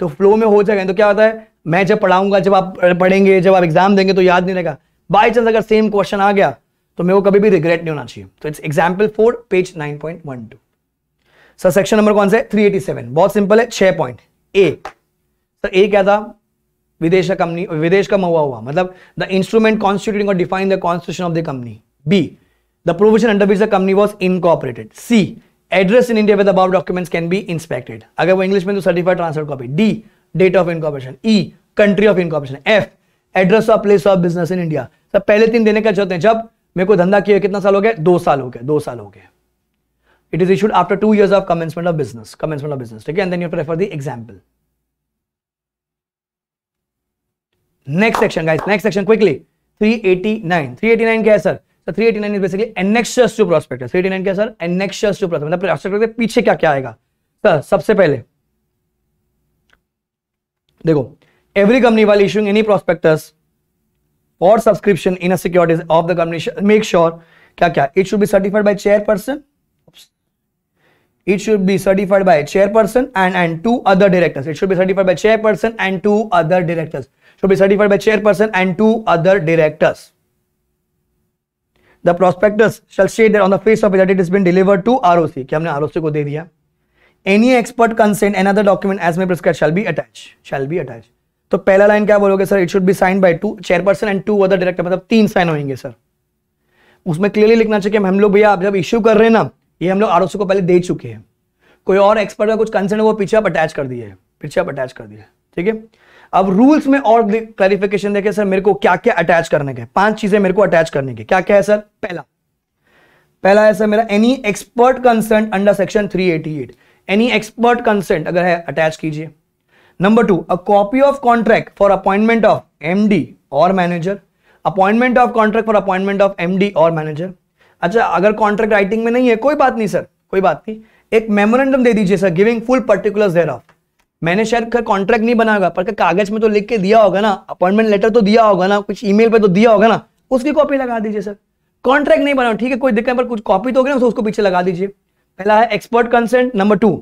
तो फ्लो में हो जाएगा तो क्या होता है मैं जब पढ़ाऊंगा जब आप पढ़ेंगे जब आप एग्जाम देंगे तो याद नहीं रहेगा बाई चांस अगर सेम क्वेश्चन आ गया तो मेरे को कभी भी रिग्रेट नहीं होना चाहिए तो it's example four page nine point one two sir section number कौन सा है सेवन बहुत सिंपल है छह पॉइंट ए सर ए क्या था विदेश का कंपनी विदेश का हुआ हुआ मतलब द इंस्ट्रूमेंट कॉन्स्टिट्यूटिंग और define the constitution of the company B the provision under which the company was incorporated C address in India with about documents can be inspected अगर वो इंग्लिश में तो certified transfer copy D date of incorporation E country of incorporation F address of place of business in India sir पहले तीन देने का चाहते हैं जब मेरे को धंधा किया कितना साल हो गया दो साल हो गया दो साल हो गए it is issued after two years of commencement of business commencement of business ठीक है and then you prefer the example next section guys next section quickly 389 389 क्या है सर तो 389 is basically annexures to prospect 389 क्या है sir annexures to prospect मतलब prospect के पीछे क्या क्या आएगा सर सबसे पहले देखो एवरी कंपनी वाली issuing any prospectus or subscription in a securities of the company make sure kya kya it should be certified by chairperson Oops. it should be certified by chairperson and and two other directors it should be certified by chairperson and two other directors should be certified by chairperson and two other directors the prospectus shall state that on the face of it that it has been delivered to ROC कि हमने ROC को दे दिया any expert consent another document as may prescribed shall be attached shall be attached तो पहला line क्या बोलोगे sir it should be sign by to chairperson and to other director मतलब तीन साइन होंगे सर उसमें क्लियरली लिखना चाहिए कि हम लोग भैया आप जब इश्यू कर रहे हैं ना ये हम लोग आर को पहले दे चुके हैं कोई और एक्सपर्ट का कुछ कंसर्न वो पीछे आप अटैच कर दिए है पीछे आप अटैच कर दिए ठीक है अब रूल्स में और क्लैरिफिकेशन देखे सर मेरे को क्या क्या अटैच करने के पांच चीजें मेरे को अटैच करने की क्या क्या है सर पहला पहला है सर मेरा any expert concern under section three any expert consent अगर है अटैच कीजिए number two a copy of contract for appointment of MD और manager appointment of contract for appointment of MD और मैनेजर अच्छा अगर कॉन्ट्रैक्ट राइटिंग में नहीं है कोई बात नहीं सर कोई बात नहीं एक मेमोरेंडम दे दीजिए sir giving full particular there of मैंने शायद कॉन्ट्रैक्ट नहीं बनाया होगा पर कागज में तो लिख के दिया होगा ना अपॉइंटमेंट लेटर तो दिया होगा ना कुछ ईमेल पे तो दिया होगा ना उसकी कॉपी लगा दीजिए सर कॉन्ट्रैक्ट नहीं बनाओ ठीक है कोई दिक्कत पर कुछ कॉपी तो होगी ना तो उसको पीछे लगा दीजिए पहला है expert consent number two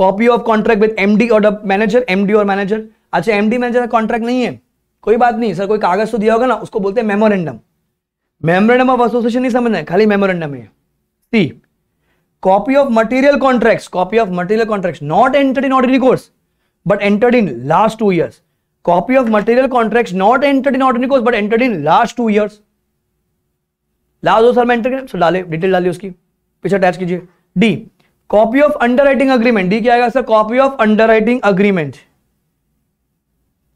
copy of contract with MD और मैनेजर एमडी और मैनेजर अच्छा एमडी मैनेजर का कॉन्ट्रैक्ट नहीं है कोई बात नहीं सर कोई कागज तो दिया होगा ना उसको बोलते हैं मेमोरेंडम मेमोरेंडम ऑफ एसोसिएशन नहीं समझना है खाली मेमोरेंडम है C copy of material contracts copy of material contracts not entered in ordinary course but entered in last two years copy of material contracts not entered in ordinary course but entered in last two years last दो साल में enter तो डाले detail डाली उसकी पीछे attach कीजिए D copy of underwriting agreement D क्या आएगा sir copy of underwriting agreement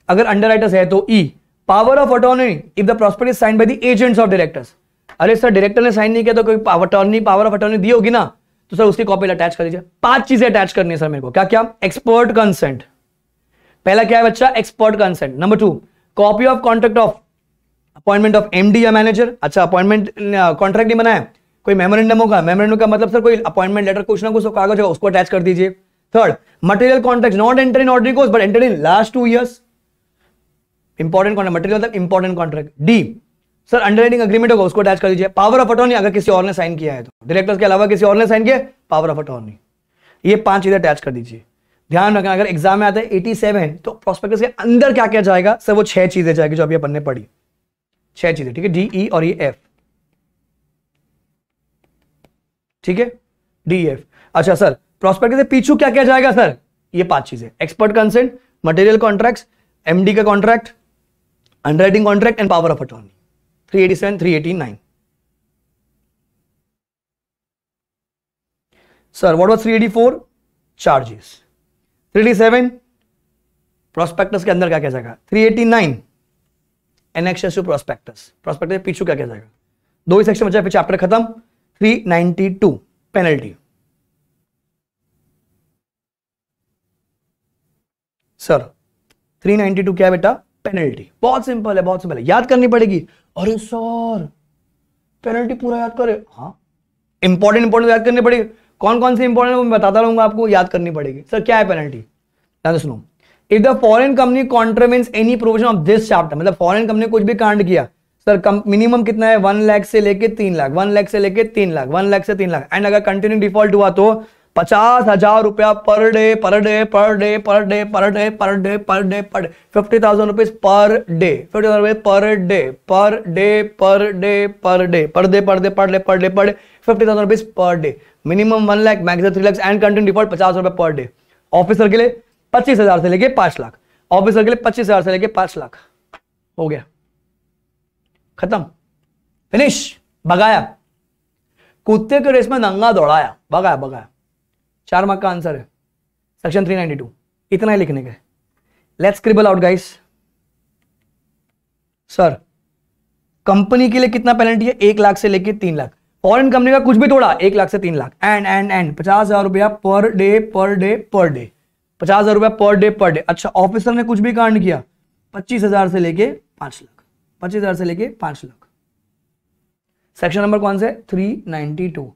अगर अंडर राइटर्स है तो E power of attorney if the prospect is sign by the agents of directors अरे सर डायरेक्टर ने sign नहीं किया तो कोई अटॉर्नी पावर ऑफ अटॉर्नी दी होगी ना तो सर उसकी कॉपी अटैच कर दीजिए पांच चीजें अटैच करनी है सर मेरे को क्या क्या एक्सपर्ट कंसेंट पहला क्या है बच्चा expert consent number two copy of contract of appointment of MD या मैनेजर अच्छा अपॉइंटमेंट कॉन्ट्रैक्ट नहीं बनाया कोई मेमोरेंडम होगा मेमोरेंडम का मतलब सर कोई अपॉइंटमेंट लेटर कुछ ना कुछ तो कागज होगा उसको अटैच कर दीजिए third material contract not enter in ordinary course but enter in last two years important contract material मतलब important contract D sir underwriting agreement होगा उसको अटैच कर दीजिए पावर ऑफ अटॉर्नी अगर किसी और ने साइन किया है तो डायरेक्टर्स के अलावा किसी और ने साइन किया पावर ऑफ अटॉर्नी ये पांच चीजें अटैच कर दीजिए ध्यान रखना अगर एग्जाम में आता है 87 तो प्रोस्पेक्टस के अंदर क्या क्या जाएगा सर वो छह चीजें जाएगी जो अभी अपन ने पढ़ी छह चीजें ठीक है डी ई e और ये एफ ठीक है डीएफ e अच्छा सर प्रोस्पेक्ट से पीछू क्या क्या जाएगा सर ये पांच चीजें expert consent material contract MD का contract underwriting contract and power of attorney three eighty seven three eighty nine sir what was three eighty four charges three eighty seven prospectus के अंदर क्या क्या जाएगा nine N excess to prospectus prospect पीछू क्या क्या जाएगा दो ही सेक्शन बचा फिर चैप्टर खत्म 392 पेनल्टी सर 392 क्या बेटा पेनल्टी बहुत सिंपल है बहुत सिंपल है याद करनी पड़ेगी अरे सर पेनल्टी पूरा याद करे हाँ इंपॉर्टेंट इंपॉर्टेंट याद करनी पड़ेगी कौन कौन सी इंपॉर्टेंट मैं बताता रहूंगा आपको याद करनी पड़ेगी सर क्या है पेनल्टी ध्यान तो सुनो if the foreign company contravenes any provision of this chapter मतलब फॉरेन कंपनी कुछ भी कांड किया सर कम मिनिमम कितना है वन लाख से लेके तीन लाख वन लाख से लेके तीन लाख वन लाख से तीन लाख एंड अगर कंटिन्यू डिफॉल्ट हुआ तो पचास हजार रुपया per day per day per day per day per day per day per day per day fifty thousand rupees per day fifty thousand per day per day per day per day per day per day per day per day per day fifty thousand rupees per day minimum one lakh maximum three lakh and continue default पचास रुपया per day officer के लिए पच्चीस हजार से लेके पांच lakh officer के लिए पच्चीस हजार से लेके पांच लाख हो गया खत्म फिनिश भगाया कुत्ते के रेस में नंगा दौड़ाया भगाया भगाया चार मार्क का आंसर है सेक्शन 392 इतना ही लिखने का let's scribble out guys sir company के लिए कितना पेनल्टी है एक लाख से लेके तीन लाख फॉरेन कंपनी का कुछ भी तोड़ा एक लाख से तीन लाख एंड एंड एंड पचास हजार रुपया per day per day per day पचास हजार रुपया पर डे पर डे अच्छा ऑफिसर ने कुछ भी कांड किया पच्चीस हजार से लेके पांच लाख पच्चीस हजार से लेके पांच लाख सेक्शन नंबर कौन से थ्री नाइनटी टू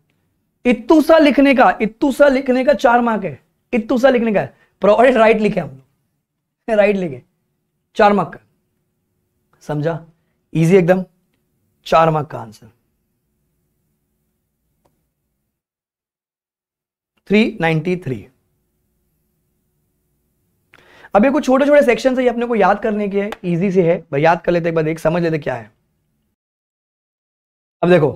इतुसा लिखने का इतुसा लिखने का चार मार्क है इतुसा लिखने का प्रोवाइड राइट लिखे हम लोग राइट लिखे चार मार्क का समझा इजी एकदम चार मार्क का आंसर थ्री नाइनटी थ्री अब ये कुछ छोटे छोटे सेक्शन है ये अपने को याद करने के है से है भाई याद कर लेते एक बार देख समझ लेते क्या है अब देखो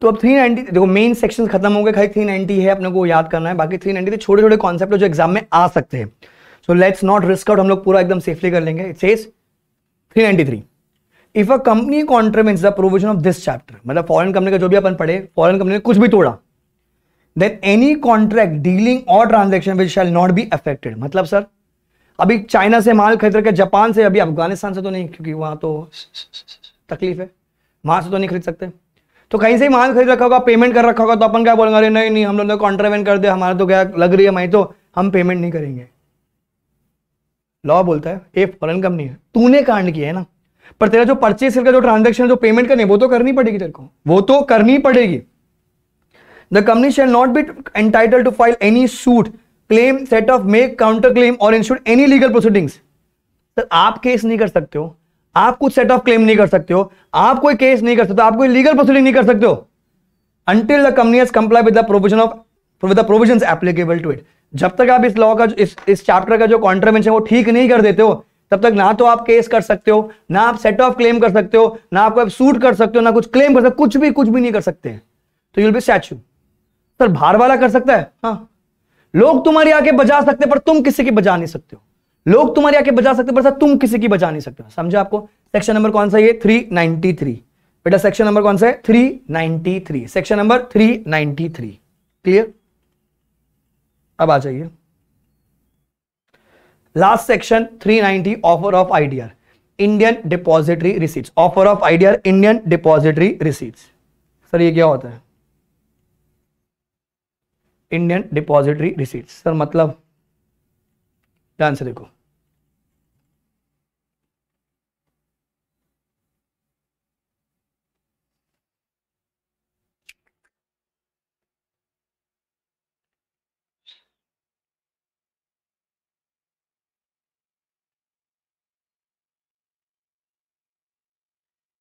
तो अब 390 देखो मेन सेक्शन खत्म हो गए खाली 390 है अपने को याद करना है बाकी 390 थे छोटे छोटे कॉन्सेप्ट जो एग्जाम में आ सकते हैं so let's not risk out हम लोग पूरा एकदम सेफली कर लेंगे it says 393 if a company contravenes the provision of this chapter मतलब फॉरन कंपनी का जो भी अपन पढ़े फॉरन कंपनी ने कुछ भी तोड़ा देन एनी कॉन्ट्रैक्ट डीलिंग और transaction which shall not be affected मतलब सर अभी चाइना से माल खरीद रखे जापान से अभी अफगानिस्तान से तो नहीं क्योंकि वहां तो तकलीफ है वहां से तो नहीं खरीद सकते तो कहीं से ही माल खरीद रखा होगा पेमेंट कर रखा होगा तो अपन क्या बोलेंगे अरे नहीं नहीं हम लोग ने कॉन्ट्रावेंट कर दिया हमारा तो क्या लग रही है हमारी तो हम पेमेंट नहीं करेंगे लॉ बोलता है ए फॉरन कंपनी है तूने कांड किया है ना पर तेरा जो परचेज का जो ट्रांजेक्शन जो पेमेंट करनी है वो तो करनी पड़ेगी तेरे को वो तो करनी पड़ेगी the company shall not be entitle to file any suit claim set off make counter claim और institute any legal proceedings sir आप केस नहीं कर सकते हो आप कुछ सेट ऑफ क्लेम नहीं कर सकते हो आप कोई केस नहीं कर सकते आप कोई लीगल प्रोसीडिंग नहीं कर सकते हो until the company has comply with the provision of with the provision applicable to it जब तक आप इस लॉ का इस चैप्टर का जो कॉन्ट्रवेंशन वो ठीक नहीं कर देते हो तब तक ना तो आप केस कर सकते हो ना आप सेट ऑफ क्लेम कर सकते हो ना आपको आप सूट कर सकते हो ना कुछ क्लेम कर सकते कुछ भी कुछ भी नहीं कर सकते हैं तो यूल बी स्टैच्यू सर भार वाला कर सकता है हाँ लोग तुम्हारी आके बजा सकते पर तुम किसी की बजा नहीं सकते हो लोग तुम्हारी आके बजा सकते पर तुम किसी की बजा नहीं सकते हो समझा आपको सेक्शन नंबर कौन सा ये थ्री नाइनटी थ्री बेटा सेक्शन नंबर कौन सा है three ninety three section number three ninety three clear अब आ जाइए last section 390 offer of IDR Indian depository receipts offer of IDR Indian depository receipts sir ये क्या होता है इंडियन डिपॉजिटरी रिसीट सर मतलब ध्यान से देखो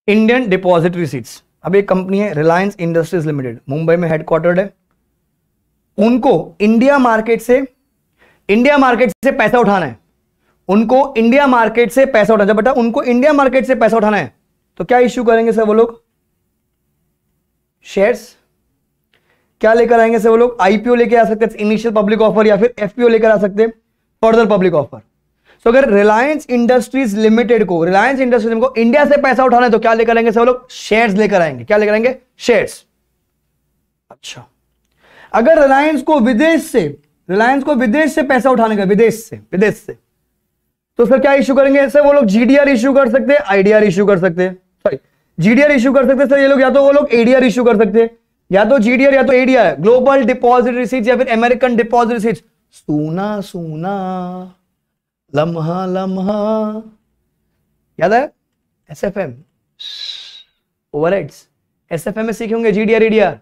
इंडियन डिपॉजिट रिसीट्स अब एक कंपनी है रिलायंस इंडस्ट्रीज लिमिटेड मुंबई में हेडक्वार्टर्ड है उनको इंडिया मार्केट से इंडिया मार्केट से पैसा उठाना है उनको इंडिया मार्केट से पैसा उठाना बेटा उनको इंडिया मार्केट से पैसा उठाना है तो क्या इश्यू करेंगे सर वो लोग शेयर्स क्या लेकर आएंगे सर वो लोग आईपीओ लेकर आ सकते हैं इनिशियल पब्लिक ऑफर या फिर एफपीओ लेकर आ सकते हैं फर्दर पब्लिक ऑफर सो अगर रिलायंस इंडस्ट्रीज लिमिटेड को रिलायंस इंडस्ट्रीज को इंडिया से पैसा उठाना है तो क्या लेकर आएंगे सर वो लोग शेयर्स लेकर आएंगे क्या लेकर आएंगे शेयर्स अच्छा अगर रिलायंस को विदेश से रिलायंस को विदेश से पैसा उठाने का विदेश से विदेश से तो उसका क्या इश्यू करेंगे सर वो लोग जीडीआर इश्यू कर सकते हैं आईडीआर इश्यू कर सकते हैं सॉरी जीडीआर इश्यू कर सकते हैं सर ये लोग या तो वो लोग एडीआर इश्यू कर सकते हैं या तो जीडीआर या तो एडीआर ग्लोबल डिपॉजिट रिसीट या फिर अमेरिकन डिपॉजिट रिसीट सोना सोना लम्हा लम्हा याद है S F M over ads S F M में सीखे होंगे जीडीआर एडीआर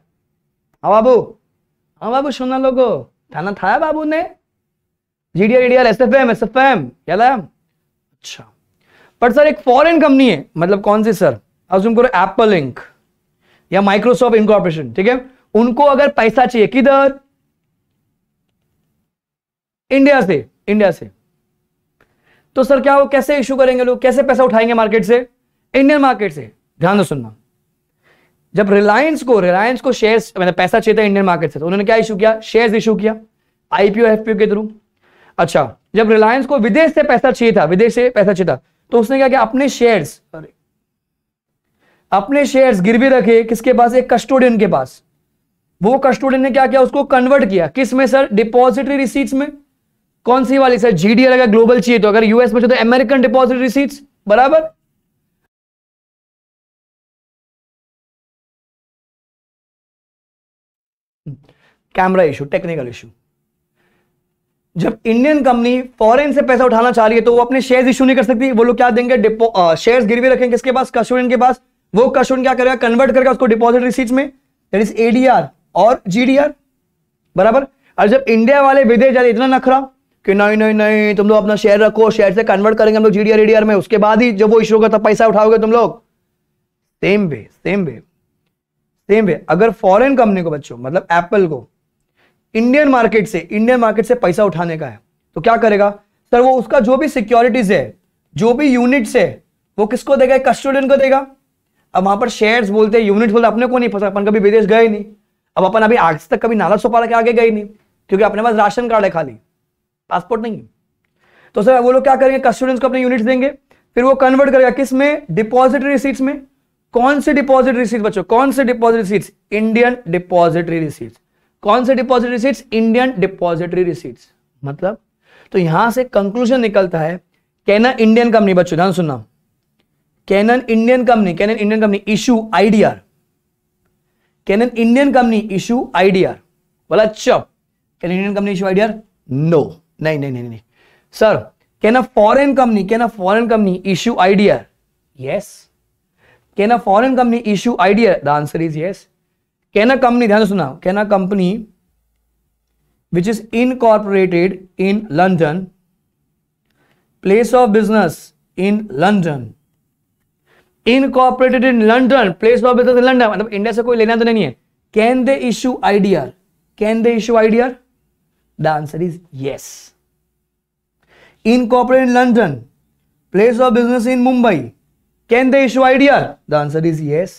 हाँ बाबू हाँ बाबू सुना लोगो थाना था बाबू ने GDR R S F M S F M क्या लाया अच्छा पर सर एक फॉरेन कंपनी है मतलब कौन सी सर अजूम करो एप्पल इंक या माइक्रोसॉफ्ट इनकॉर्पोरेशन ठीक है उनको अगर पैसा चाहिए किधर इंडिया से इंडिया से तो सर क्या वो कैसे इश्यू करेंगे लोग कैसे पैसा उठाएंगे मार्केट से इंडियन मार्केट से ध्यान से सुनना जब रिलायंस को रिलायंस को शेयर मतलब पैसा चाहिए था इंडियन मार्केट से तो उन्होंने क्या इशू किया शेयर इशू किया आईपीओ एफ के थ्रू अच्छा जब रिलायंस को विदेश से पैसा चाहिए था विदेश से पैसा चाहिए था तो उसने क्या किया अपने शेयर्स अपने शेयर्स गिरवी रखे किसके पास एक कस्टोडियन के पास वो कस्टोडियन ने क्या किया उसको कन्वर्ट किया किस में सर डिपॉजिटरी रिसीट्स में कौन सी वाली सर जीडीआर अगर ग्लोबल चाहिए तो अगर यूएस में चाहिए तो अमेरिकन डिपॉजिटरी रिसीट्स बराबर कैमरा इशू टेक्निकल इशू जब इंडियन कंपनी फॉरेन से पैसा उठाना चाह रही है तो वो अपने शेयर्स इशू नहीं कर सकती वो लोग क्या देंगे शेयर गिरवी रखेंगे किसके पास कस्टोडियन के पास वो कस्टोडियन क्या करेगा कन्वर्ट करेगा उसको डिपॉजिट रिसीट में दैट इज एडीआर और जीडीआर बराबर और जब इंडिया वाले विदेश जाते इतना नखरा कि नहीं नहीं नहीं तुम लोग अपना शेयर रखो शेयर से कन्वर्ट करेंगे हम लोग जीडीआर एडीआर में उसके बाद ही जब वो इशू होगा तब पैसा उठाओगे तुम लोग same way same way same way अगर फॉरेन कंपनी को बच्चों मतलब एप्पल को इंडियन मार्केट से इंडियन मार्केट से पैसा उठाने का है तो क्या करेगा सर वो उसका जो भी सिक्योरिटीज है जो भी यूनिट्स है वो किसको देगा कस्टोडियन को देगा अब वहां पर शेयर्स बोलते हैं यूनिट बोलते अपने को नहीं पता अपन कभी विदेश गए नहीं अब अपन अभी आज तक कभी नाला सोपारा के आगे गए नहीं क्योंकि अपने पास राशन कार्ड है खाली पासपोर्ट नहीं है तो सर वो लोग क्या करेंगे कस्टोडियंस को अपने यूनिट्स देंगे फिर वो कन्वर्ट करेगा किस में डिपॉजिटरी सीट्स में कौन से डिपॉजिट रिसीट बच्चों कौन से deposit receipts Indian depository receipts कौन से deposit receipts Indian depository receipts मतलब तो यहां से कंक्लूजन निकलता है कैन इंडियन कंपनी बच्चों ध्यान सुनना can Indian company can Indian company issue IDR can Indian company issue IDR बोला चप can Indian company issue IDR no नहीं नहीं नहीं नहीं sir can a foreign company can a foreign company issue IDR yes can a foreign company issue IDR the answer is ये can a company ध्यान सुना a company which is incorporated in London place of business in London incorporated in London place of business in London मतलब India से कोई लेना तो नहीं है can they issue IDR can they issue IDR the answer is ये incorporate in London place of business in Mumbai can they issue IDR the answer is yes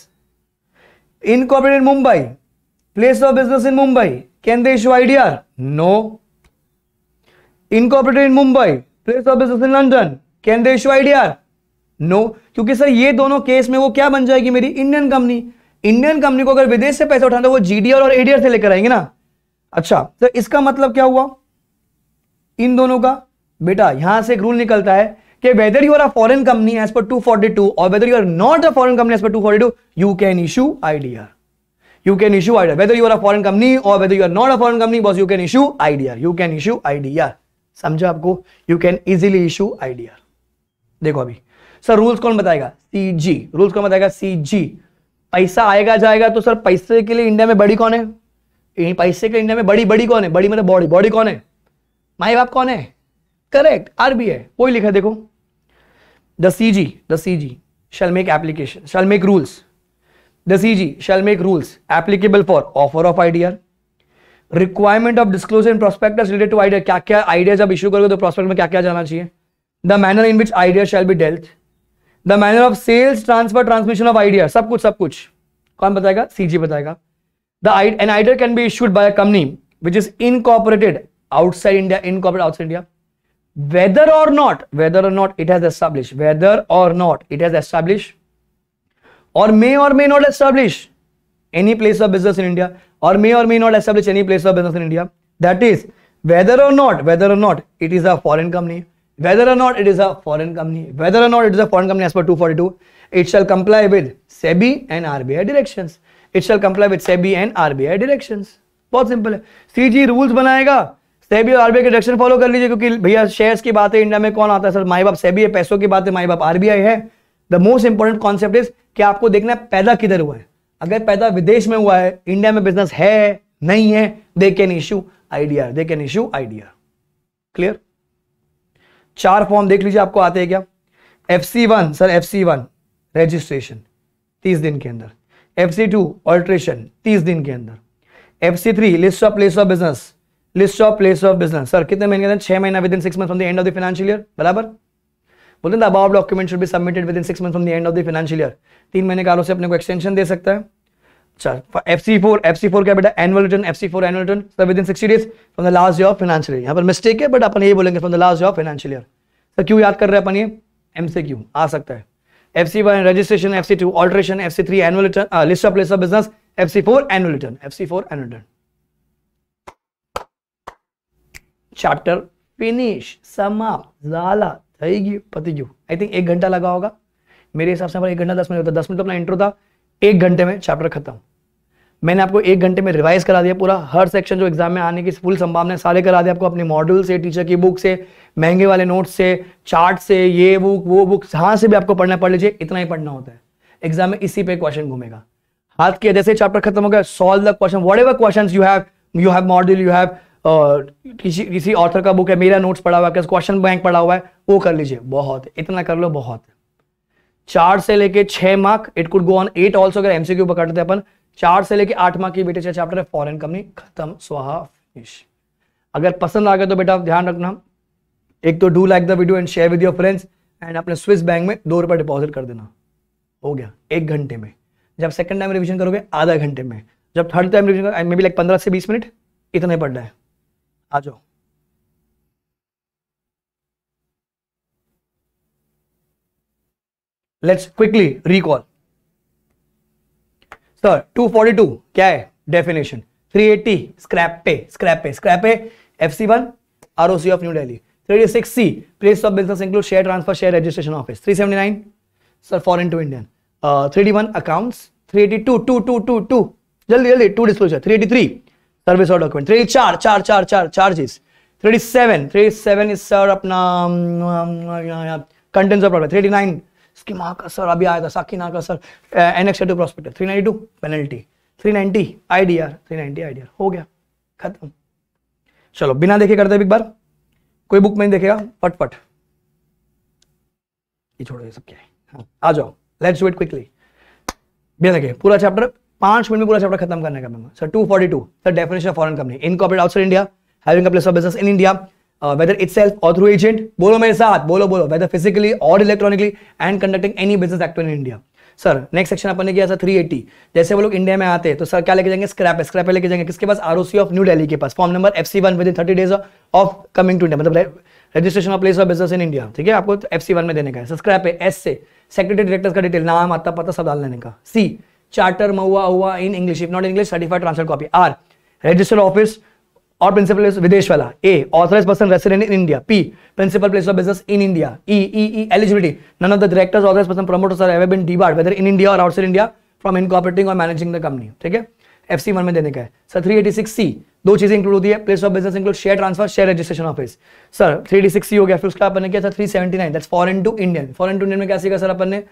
incorporate in Mumbai place of business in Mumbai can they issue IDR no incorporate in Mumbai place of business in London can they issue IDR no क्योंकि sir ये दोनों case में वो क्या बन जाएगी मेरी Indian company Indian company को अगर विदेश से पैसा उठाना वो जीडीआर और एडीआर से लेकर आएंगे ना अच्छा सर इसका मतलब क्या हुआ इन दोनों का बेटा यहां से एक रूल निकलता है कि whether you are a foreign company as per 242 और whether you are not a foreign company as per 242 you can issue IDR you can issue IDR. Whether you are a foreign company और whether you are not a foreign company boss you can issue IDR. You can issue IDR. समझा आपको you can easily issue IDR देखो अभी sir rules कौन बताएगा C जी rules कौन बताएगा C जी पैसा आएगा जाएगा तो सर पैसे के लिए इंडिया में बड़ी कौन है पैसे के लिए इंडिया में बड़ी बड़ी कौन है बड़ी मतलब बॉडी बॉडी कौन है माए बाप कौन है करेक्ट आरबीआई वही लिखा देखो the C G the C G shall make application shall make rules the C G shall make rules applicable for offer of IDR requirement of disclosure in prospect related to IDR क्या क्या idea जब issue करोगे तो prospect में क्या क्या जाना चाहिए the manner in which IDR shall be dealt the manner of sales transfer transmission of IDR सब कुछ सब कुछ कौन बताएगा सी जी बताएगा the ID an IDR can be issued by a company which is incorporated outside India incorporate outside India whether or not whether or not it has established whether or not it has established or may or may not establish any place of business in india or may or may not establish any place of business in india that is whether or not whether or not it is a foreign company whether or not it is a foreign company whether or not it is a foreign company as per 242 it shall comply with sebi and rbi directions it shall comply with sebi and rbi directions बहुत simple है rules G rules बनाएगा सेबी और RBI के direction follow कर लीजिए क्योंकि भैया shares की बात है इंडिया में कौन आता है सर माई बाप सेबी है पैसों की बात है माई बाप आरबीआई है the most important concept is कि आपको देखना है पैदा किधर हुआ है अगर पैदा विदेश में हुआ है इंडिया में बिजनेस है नहीं है they can issue IDR they can issue IDR clear चार फॉर्म देख लीजिए आपको आते हैं क्या F C one sir F C one registration तीस दिन के अंदर एफ सी टू ऑल्ट्रेशन तीस दिन के अंदर F C three list of place of business list of place of business sir कितने महीने के अंदर छह महीना within six month from the end of the financial year बराबर बोलते हैं about document should be submitted within six month from the end of the financial year तीन महीने आरोप से अपने को एक्सटेंशन दे सकता है अच्छा F C four F C four क्या बेटा annual return F C four annual return sir within sixty days from the last year of financial year यहाँ पर मिस्टेक है बट अपन ये बोलेंगे from the last day of financial year sir क्यों याद कर रहे हैं अपन ये एम से क्यू आ सकता है F C one registration F C two alteration F C three annual return list of place of business F C four annual return F C four annual return chapter finish समाप्त झाला થઈ ગયું I think एक घंटा लगा होगा मेरे हिसाब से एक घंटा दस मिनट होता दस मिनट तो अपना इंट्रो था एक घंटे में चैप्टर खत्म मैंने आपको एक घंटे में रिवाइज करा दिया पूरा हर सेक्शन जो एग्जाम में आने की फुल संभावना है सारे करा दिया आपको अपने मॉड्यूल से टीचर की बुक से महंगे वाले नोट्स से चार्ट से ये बुक वो बुक जहां से भी आपको पढ़ना पढ़ लीजिए इतना ही पढ़ना होता है एग्जाम में इसी पे क्वेश्चन घूमेगा हाथ के जैसे चैप्टर खत्म हो गया solve the question whatever question you have you have module you have किसी किसी ऑथर का बुक है मेरा नोट्स पढ़ा हुआ है क्वेश्चन बैंक पढ़ा हुआ है वो कर लीजिए बहुत इतना कर लो बहुत चार से लेके छह mark it could go on eight also अगर एमसीक्यू पकड़ते हैं अपन चार से लेके आठ मार्क की बेटे चैप्टर है फॉरन कंपनी खत्म स्वाहा फिनिश अगर पसंद आ गया तो बेटा ध्यान रखना एक तो do like the video and share with your friends and अपने स्विस बैंक में दो रुपये डिपॉजिट कर देना हो गया एक घंटे में जब सेकंड टाइम रिविजन करोगे आधा घंटे में जब third time revision may be like पंद्रह से बीस मिनट इतने पड़ रहा है आ जाओ लेट्स क्विकली रिकॉल सर 242 क्या है डेफिनेशन 380 स्क्रैप पे स्क्रैप पे स्क्रैप पे ROC of new six C place of business include share transfer share registration office 379 sir foreign to Indian three one account three eighty two two two two two जल्दी जल्दी two three eighty three service और document three चार चार चार चार charges three seven three seven is sir अपना contents of problem three nine इसकी माँ का सर अभी आया था साकी ना का sir an ex prospect three nine two penalty three ninety I D R three ninety I D R हो गया खत्म चलो बिना देखे करते एक बार कोई बुक में नहीं देखेगा पट ये छोड़ो ये सब क्या है हाँ, आ जाओ लेट्स वेट क्विकली बिना देखे पूरा चैप्टर पांच मिनट में पूरा चैप्टर खत्म करने का ma'am sir two sir definition of foreign company incorporated outside India having a place of business in India whether itself और थ्रू एजेंट बोलो मेरे साथ बोलो बोलो वेदर फिजिकली और electronically and conducting any business act in India sir next section अपने किया sir 380 जैसे वो लोग इंडिया में आते हैं तो सर क्या लेके जाएंगे स्क्रैप स्क्रैप लेके जाएंगे किसके पास आरओसी ऑफ न्यू दिल्ली के पास form number F C one within thirty days of coming to India मतलब registration of place of business in India ठीक है आपको एफ सी वन में देने का है सर स्क्रैप है एस से सेक्रेटरी डायरेक्टर का डिटेल नाम आता पता सब डाल लेने का सी चार्टर मऊआ हुआ in English if not English certified transfer copy or register office और प्रिंसिपल प्लेस विदेश वाला A authorise person resident in India P principal place of business in India E E eligibility none of the directors authorise person promoters or have been debarred whether in India और outside India from incorporating और managing the company ठीक है F C one में देने का है sir three eighty six C दो चीजें इंक्लूड होती है place of business include share transfer share registration office sir three eighty six C हो गया फिर उसका अपने किया था three seventy nine that's foreign to Indian foreign to Indian में क्या सीखा सर अपने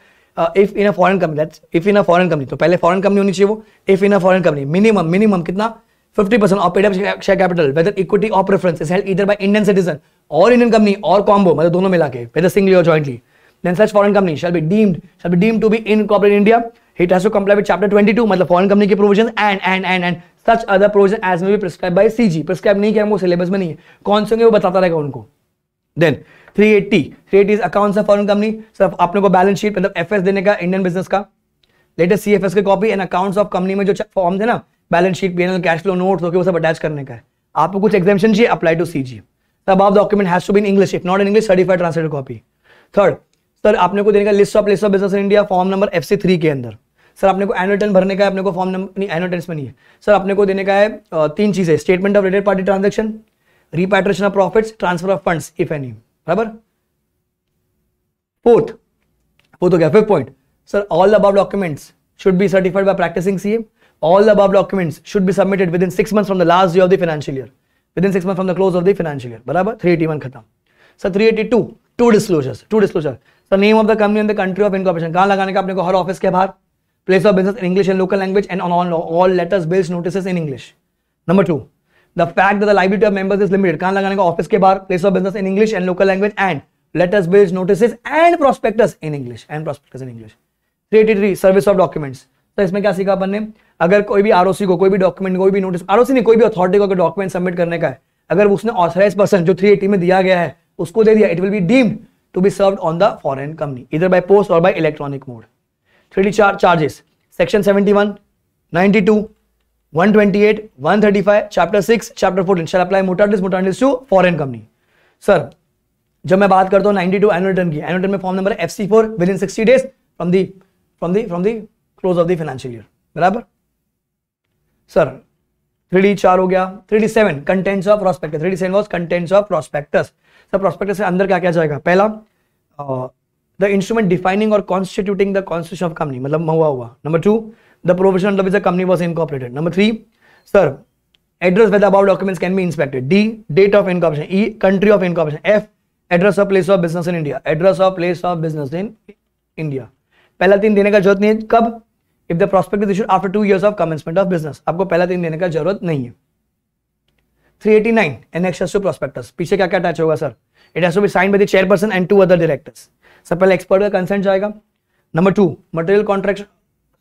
if in a foreign company if in a foreign company तो पहले फॉरन कंपनी होनी चाहिए वो if in a foreign company minimum minimum कितना 50% percent of paid up share capital whether equity of preference is held इधर by Indian citizen और Indian company और combo मतलब दोनों मिला के वेदर सिंगली और jointly then such foreign company shall be deemed shall be deemed to be incorporated India it has to comply with chapter 22 मतलब foreign company के provision and and and and such other provision as may be prescribe by CG prescribe नहीं किया वो syllabus में नहीं है कौन से वो बताता रहेगा उनको then three eighty three eighty accounts of foreign company sir आप लोग को बैलेंस शीट मतलब एफ देने का इंडियन बिजनेस का लेटेस्ट सी एफ एस की copy and accounts of company में जो फॉर्म है ना balance sheet P N L cash flow note होकर वो सब अटैच करने का है आपको कुछ एग्जामेशन चाहिए अप्लाई टू सी जी तब आप document has to be English if not in English certified translate copy third sir आपने को देने का list of list of business in India form number F C three के अंदर sir आपने को एनुअल भरने का है अपने को फॉर्म नंबर नहीं एनुअल रिटर्न में नहीं है सर अपने को देने का है तीन चीज़ें statement of related party transaction repatriation of profits transfer of funds if any बराबर फोर्थ फोर्थ हो फिफ्थ पॉइंट सर ऑल अब documents should be certified by practising CM all अब documents should be submitted within six month from the last of the financial year within six month from the close of the financial year बराबर three eighty one खत्म sir three eighty two to disclosures two disclosure sir name of the company in the country of incorporation कहां लगाने का अपने को हर office के बाहर place of business in English and local language and on all letters bills notice in English number two the fact the liability of members is limited कहां लगाने का ऑफिस के बाहर place of business in English and local language and letters bills notice and prospectus in English and prospectus in English three eighty three service of तो इसमें क्या सीखा अपन ने अगर कोई भी आरओसी को कोई भी डॉक्यूमेंट कोई भी नोटिस आरओसी नहीं कोई भी अथॉरिटी को डॉक्यूमेंट सबमिट करने का है अगर उसने ऑथराइज पर्सन जो 380 में दिया गया है उसको दे दिया it will be deemed to be serve on the foreign company either by post और by electronic mode three charges section seventy one two 128, 135, 6, 14 जब मैं बात करता हूँ प्रोस्पेक्टस अंदर क्या क्या जाएगा पहला द इंस्ट्रूमेंट डिफाइनिंग और constituting the constitution of company मतलब महुआ हुआ number two The professional club is a company was incorporated. Number three, sir, address where the above documents can be inspected. D, date of incorporation. E, country of incorporation. F, address of place of business in India address of place of business in India पहला तीन देने का जरूरत नहीं है कब if the prospect is after two years of commencement of business आपको पहला तीन देने का जरूरत नहीं है 389 एन एक्सेस टू प्रोस्पेक्टस पीछे क्या क्या अटैच होगा sir it has to be sign by the chairperson and to other directors sir पहले एक्सपर्ट का कंसेंट जाएगा number two material contract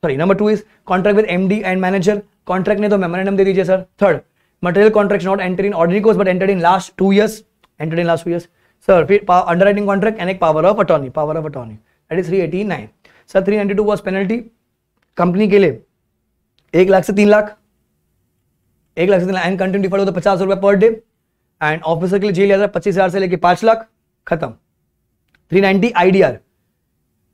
sorry number two is contract with MD and manager contract ने तो memorandum दे दीजिए sir third material contract not enter in ordinary course but enter in last two years enter in last two years sir फिर under writing contract and एक power of attorney power of attorney that is three eighty nine sir three ninety two was penalty company के लिए एक लाख से तीन लाख एक लाख से तीन लाख एंड कंटिन्यू डिफॉल्ट होता तो पचास रुपये पर डे एंड ऑफिसर के लिए जेल है पच्चीस हजार से लेकर पांच लाख खत्म three ninety IDR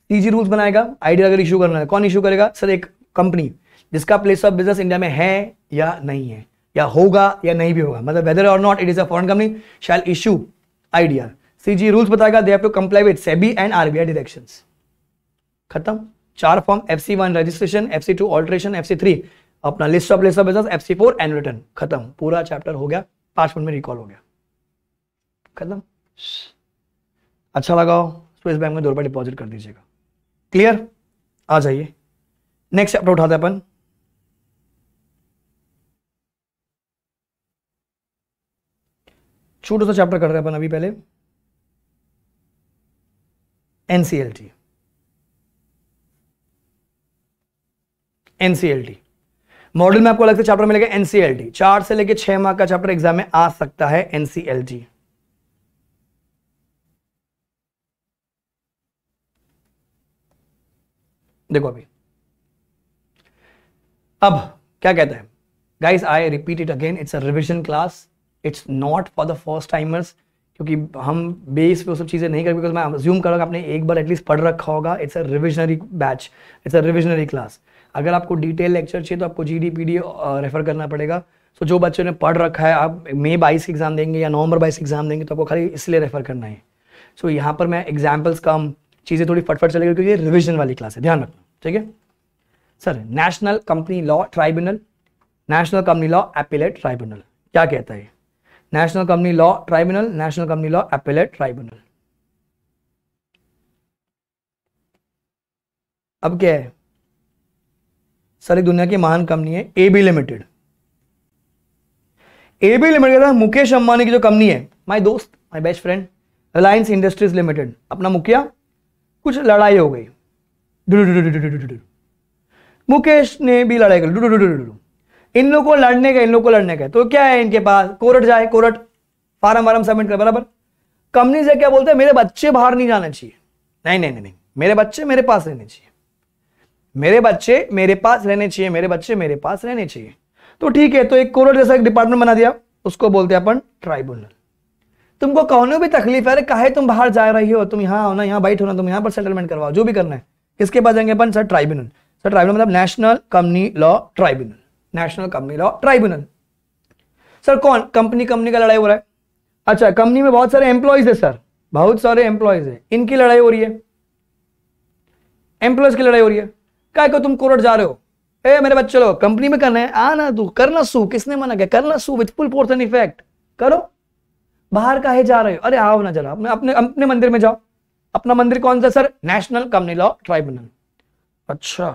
TG rules बनाएगा आईडी अगर इशू करना है कौन इशू करेगा सर एक कंपनी जिसका प्लेस ऑफ बिजनेस इंडिया में है या नहीं है या होगा या नहीं भी होगा मतलब वेदर और not it is a foreign company shall issue IDR CG rules बताएगा they have to comply with SEBI and RBI direction खत्म चार form F C one registration F C two alteration F C three अपना list of place of business F C four and return खत्म पूरा chapter हो गया पांच minute में recall हो गया खत्म अच्छा लगाओ स्विस बैंक में दो रुपये डिपॉजिट कर दीजिएगा क्लियर आ जाइए नेक्स्ट चैप्टर उठाते अपन छोटा सा चैप्टर करते हैं अपन अभी पहले एनसीएलटी एनसीएलटी मॉडल में आपको अलग से चैप्टर मिलेगा एनसीएलटी चार से लेकर छह माह का चैप्टर एग्जाम में आ सकता है एनसीएलटी देखो अभी अब क्या कहता है guys I repeat it again it's a revision class it's not for the first timers क्योंकि हम बेस पे वो सब चीज़ें नहीं करेंगे बिकॉज मैं ज्यूम करूँगा आपने एक बार एटलीस्ट पढ़ रखा होगा it's a revisionary batch it's a revisionary class अगर आपको डिटेल लेक्चर चाहिए तो आपको G D P D refer करना पड़ेगा सो so, जो बच्चों ने पढ़ रखा है आप मई बाईस एग्ज़ाम देंगे या नवंबर बाईस एग्ज़ाम देंगे तो आपको खाली इसलिए रेफर करना है सो so, यहाँ पर मैं एग्जाम्पल्स कम चीज़ें थोड़ी फटफट चलेगी क्योंकि रिविजन वाली क्लास है ध्यान रखना ठीक है sir national company law tribunal national company law appellate tribunal क्या कहता है national company law tribunal national company law appellate tribunal अब क्या है सर एक दुनिया की महान कंपनी है एबी लिमिटेड एबी लिमिटेड कहता मुकेश अंबानी की जो कंपनी है माय दोस्त my best friend Reliance Industries Limited अपना मुखिया कुछ लड़ाई हो गई मुकेश ने भी लड़ाई कर इन लोग को लड़ने का इन लोग को लड़ने का तो क्या है इनके पास कोरट जाए कोरट फार्म वार्म सबमिट कर बराबर कंपनी से क्या बोलते हैं मेरे बच्चे बाहर नहीं जाना चाहिए नहीं नहीं नहीं नहीं मेरे बच्चे मेरे पास रहने चाहिए मेरे बच्चे मेरे पास रहने चाहिए मेरे बच्चे मेरे पास रहने चाहिए तो ठीक है तो एक कोरट जैसा एक डिपार्टमेंट बना दिया उसको बोलते हैं अपन ट्राइब्यूनल तुमको कौन भी तकलीफ है अरे कहे तुम बाहर जा रही हो तुम यहाँ होना यहाँ बैठ होना तुम यहाँ पर सेटलमेंट करवाओ जो भी करना है किसके पास जाएंगे अपन सर ट्राइब्यूनल सर ट्राइब्यूनल मतलब national company law tribunal national company law tribunal sir कौन कंपनी कंपनी का लड़ाई हो रहा है अच्छा कंपनी में बहुत सारे एम्प्लॉयज है सर बहुत सारे एम्प्लॉयज है इनकी लड़ाई हो रही है एम्प्लॉयज की लड़ाई हो रही है क्या कहो तुम कोर्ट जा रहे हो ए मेरे बच्चे लोग कंपनी में करना है आना तू करना सू किसने मना किया करना sue with full force and effect करो बाहर का है जा रहे हो अरे आओ ना जरा अपने अपने अपने मंदिर में जाओ अपना मंदिर कौन सा sir national company law tribunal अच्छा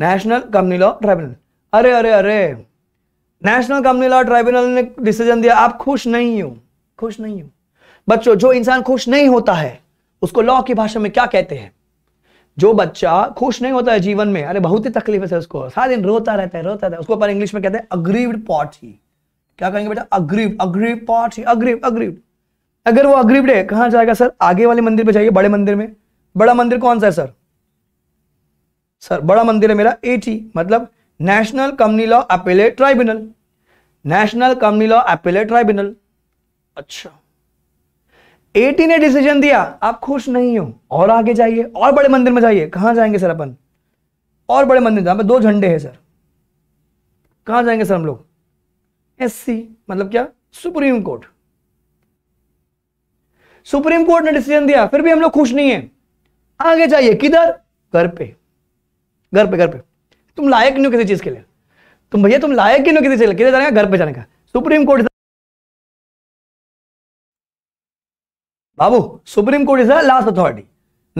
नेशनल कमनी लॉ ट्राइब्यूनल अरे अरे अरे नेशनल कमनी लॉ ट्राइब्यूनल ने डिसीजन दिया आप खुश नहीं हो खुश नहीं हो बच्चों जो इंसान खुश नहीं होता है उसको लॉ की भाषा में क्या कहते हैं जो बच्चा खुश नहीं होता है जीवन में अरे बहुत ही तकलीफ है उसको सारा दिन रोता रहता है रोता रहता है उसको पर इंग्लिश में कहते हैं अग्रीव पॉटी क्या कहेंगे बेटा aggrieve aggrieve part aggrieve aggrieve अगर वो अग्रीव है कहां जाएगा सर आगे वाले मंदिर पे जाइए बड़े मंदिर में बड़ा मंदिर कौन सा है सर सर बड़ा मंदिर है मेरा एटी मतलब national company law appellate tribunal national company law appellate tribunal अच्छा एटी ने डिसीजन दिया आप खुश नहीं हो और आगे जाइए और बड़े मंदिर में जाइए कहां जाएंगे सर अपन और बड़े मंदिर जहां पर दो झंडे हैं सर कहां जाएंगे सर हम लोग एससी मतलब क्या सुप्रीम कोर्ट सुप्रीम कोर्ट ने डिसीजन दिया फिर भी हम लोग खुश नहीं है आगे जाइए किधर घर पे घर पे घर पे तुम लायक नहीं हो किसी चीज के लिए तुम भैया तुम लायक नहीं हो किसी चीज के लिए जाने का घर पे जाने का सुप्रीम कोर्ट बाबू supreme court is last authority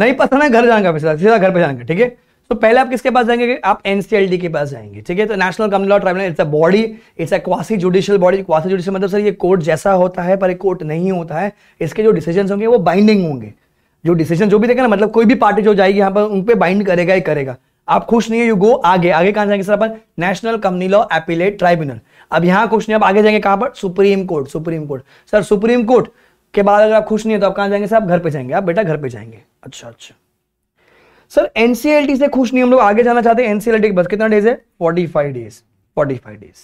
नहीं पसंद है घर जाने का सीधा घर पे जाने का ठीक है तो पहले आप किसके पास जाएंगे आप एनसीएलडी के पास जाएंगे ठीक है तो national company law tribunal it's a body it's a quasi judicial body quasi judicial मतलब सर ये कोर्ट जैसा होता है पर एक कोर्ट नहीं होता है इसके जो डिसीजन होंगे वो बाइंडिंग होंगे जो डिसीजन जो भी देगा ना मतलब कोई भी पार्टी जो जाएगी यहाँ पर उन पर बाइंड करेगा ही करेगा आप खुश नहीं है यू गो आगे आगे कहां जाएंगे सर अपन national company law appellate tribunal अब यहां खुश नहीं आप आगे जाएंगे कहां पर supreme court supreme court sir supreme court के बाद अगर आप खुश नहीं है तो आप कहां जाएंगे सर आप घर पे जाएंगे आप बेटा घर पे जाएंगे अच्छा अच्छा सर एनसीएलटी से खुश नहीं हम लोग आगे जाना चाहते हैं एनसीएलटी के बस कितना डेज है forty five days forty five days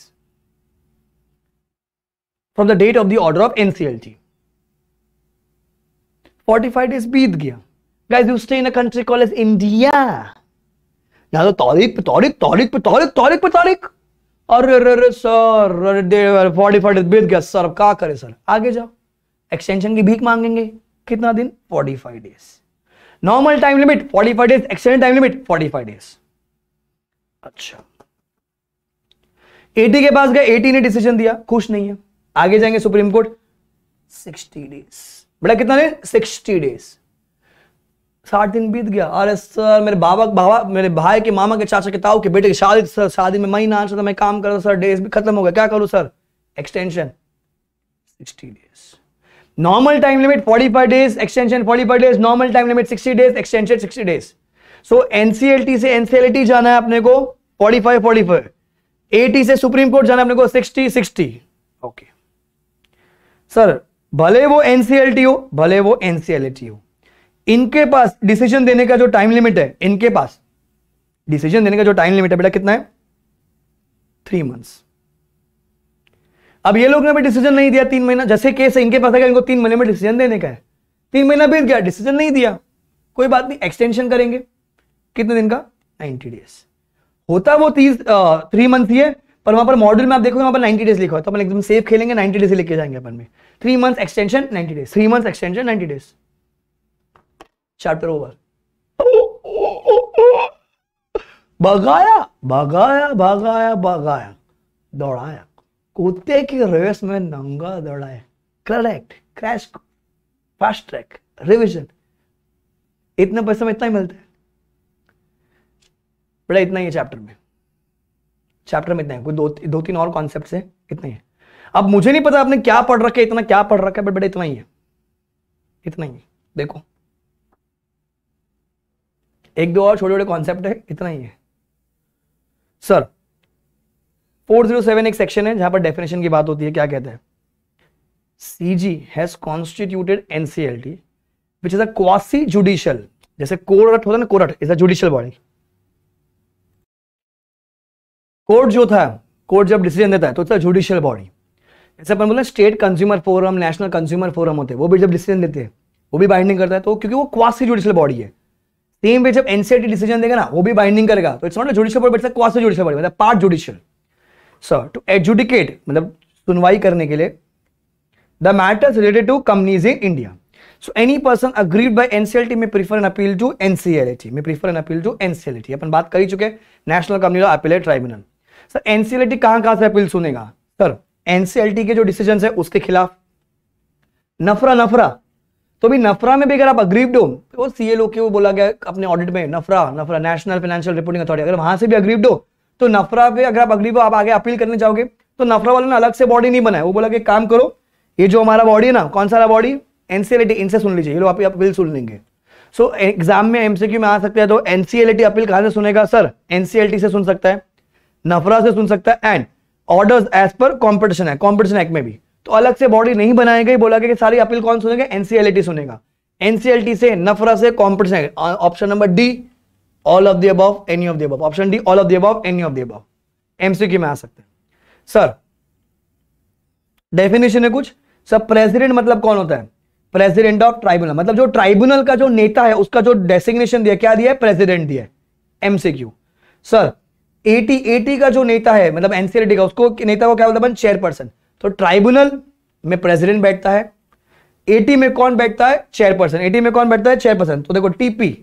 from the date of the order of NCLT forty five days बीत गया guys you stay in a country call as India यहां तो तारीख पे तारीख तारीख पे तारीख तारीख पे तारीख अरे अरे अरे सर फोर्टी फाइव डेज बीत गया सर अब क्या करें सर आगे जाओ एक्सटेंशन की भीख मांगेंगे कितना दिन forty five days normal time limit 45 days extend time limit 45 days अच्छा एटी के पास गए एटी ने डिसीजन दिया खुश नहीं है आगे जाएंगे सुप्रीम कोर्ट 60 डेज बेटा कितना ने 60 डेज साठ दिन बीत गया अरे सर मेरे बाबा बाबा मेरे भाई के मामा के चाचा के ताऊ के बेटे की शादी सर शादी में महीना आना था तो मैं काम कर रहा सर डेज भी खत्म हो गया क्या करूं sir extension sixty days normal time limit 45 days extension 45 days normal time limit 60 days extension 60 days so nclt से nclt जाना है अपने को 45 45 एटी से सुप्रीम कोर्ट जाना अपने को 60 60 ओके सर भले वो एनसीएलटी हो भले वो एनसीएलटी हो इनके पास डिसीजन देने का जो टाइम लिमिट है इनके पास डिसीजन देने का जो टाइम लिमिट है बेटा कितना है थ्री मंथ्स अब ये लोग ने भी डिसीजन नहीं दिया तीन महीना जैसे केस है इनके पास है इनको तीन महीने में डिसीजन देने का है तीन महीना बीत गया डिसीजन नहीं दिया कोई बात नहीं एक्सटेंशन करेंगे कितने दिन का नाइनटी डेज होता वो तीस थ्री मंथ ही है पर वहां पर मॉडल में आप देखो वहां पर नाइनटी डेज लिखा है तो अपन एकदम सेफ खेलेंगे नाइनटी डेज लेके जाएंगे अपन में three month extension ninety days three month extension ninety days chapter over भगाया भगाया भगाया भगाया दौड़ाया कुत्ते की रेस में नंगा दौड़ा है correct crash fast track revision इतने पैसे में इतना ही मिलता है बड़ा इतना ही है चैप्टर में चैप्टर में इतना है कोई दो दो तीन और कॉन्सेप्ट है इतना ही है अब मुझे नहीं पता आपने क्या पढ़ रखा है इतना क्या पढ़ रखा है बट बड़ा इतना ही है इतना ही देखो एक दो और छोटे छोटे कॉन्सेप्ट है इतना ही है सर 407 एक सेक्शन है जहां पर डेफिनेशन की बात होती है क्या कहते हैं C G has constituted NCLT which is a quasi judicial जैसे कोर्ट होता है ना court is a judicial body court जो था कोर्ट जब डिसीजन देता है तो जुडिशियल बॉडी जैसे अपन बोले state consumer forum national consumer forum होते हैं वो भी जब डिसीजन देते हैं वो भी बाइंडिंग करता है तो क्योंकि वो क्वासी जुडिशियल बॉडी है सेम वे जब एनसीआर डिसीजन देगा ना वो भी बाइंडिंग करेगा तो it's not judicial body it's quasi judicial body मतलब part judicial sir to adjudicate मतलब सुनवाई करने के लिए the matters related to companies in India so any person aggrieved by NCLT may prefer an appeal to NCLT may prefer an appeal to NCLT अपन बात कर ही चुके national company law appellate tribunal sir NCLT कहां कहां से appeal सुनेगा sir NCLT के जो डिसीजन है उसके खिलाफ नफरा नफरा तो भी नफरा में भी अगर आप अग्रीव्ड हो तो सीएलओ के वो बोला गया अपने ऑडिट में नफरा नफरा नेशनल फाइनेंशियल रिपोर्टिंग अथॉरिटी अगर वहां से भी अग्रीव्ड हो तो नफरा पे अगर आप अगली बार आप आगे अपील करने जाओगे तो नफरा वालों ने अलग से बॉडी नहीं बनाया वो बोला कि काम करो ये जो हमारा बॉडी है ना कौन सा बॉडी एनसीएलटी इनसे सुन लीजिए ये लोग आप अपील सुन लेंगे सो so, एग्जाम में एमसीक्यू में आ सकते हैं तो एनसीएलटी अपील कहां से सुनेगा सर एनसीएलटी से सुन सकता है नफरा से सुन सकता है एंड ऑर्डर्स एज पर कॉम्पिटिशन है कॉम्पिटिशन एक्ट में भी तो अलग से बॉडी नहीं बनाया गई बोला गया कि सारी अपील कौन सुनेगा एनसीएलटी सुनेगा एनसीएलटी से नफरा से competition option number D all of the above any of the above option D all of the above any of the above MCQ में आ सकते हैं सर डेफिनेशन है कुछ सर प्रेसिडेंट मतलब कौन होता है प्रेसिडेंट ऑफ ट्राइब्यूनल मतलब जो ट्राइब्यूनल का जो नेता है उसका जो डेसिग्नेशन दिया क्या दिया है प्रेसिडेंट दिया है एमसीक्यू सर एटी एटी का जो नेता है मतलब एनसीआरटी e का उसको नेता को क्या बोलते हैं चेयरपर्सन तो ट्राइब्यूनल में प्रेसिडेंट बैठता है एटी में कौन बैठता है चेयरपर्सन एटी में कौन बैठता है चेयरपर्सन तो देखो टीपी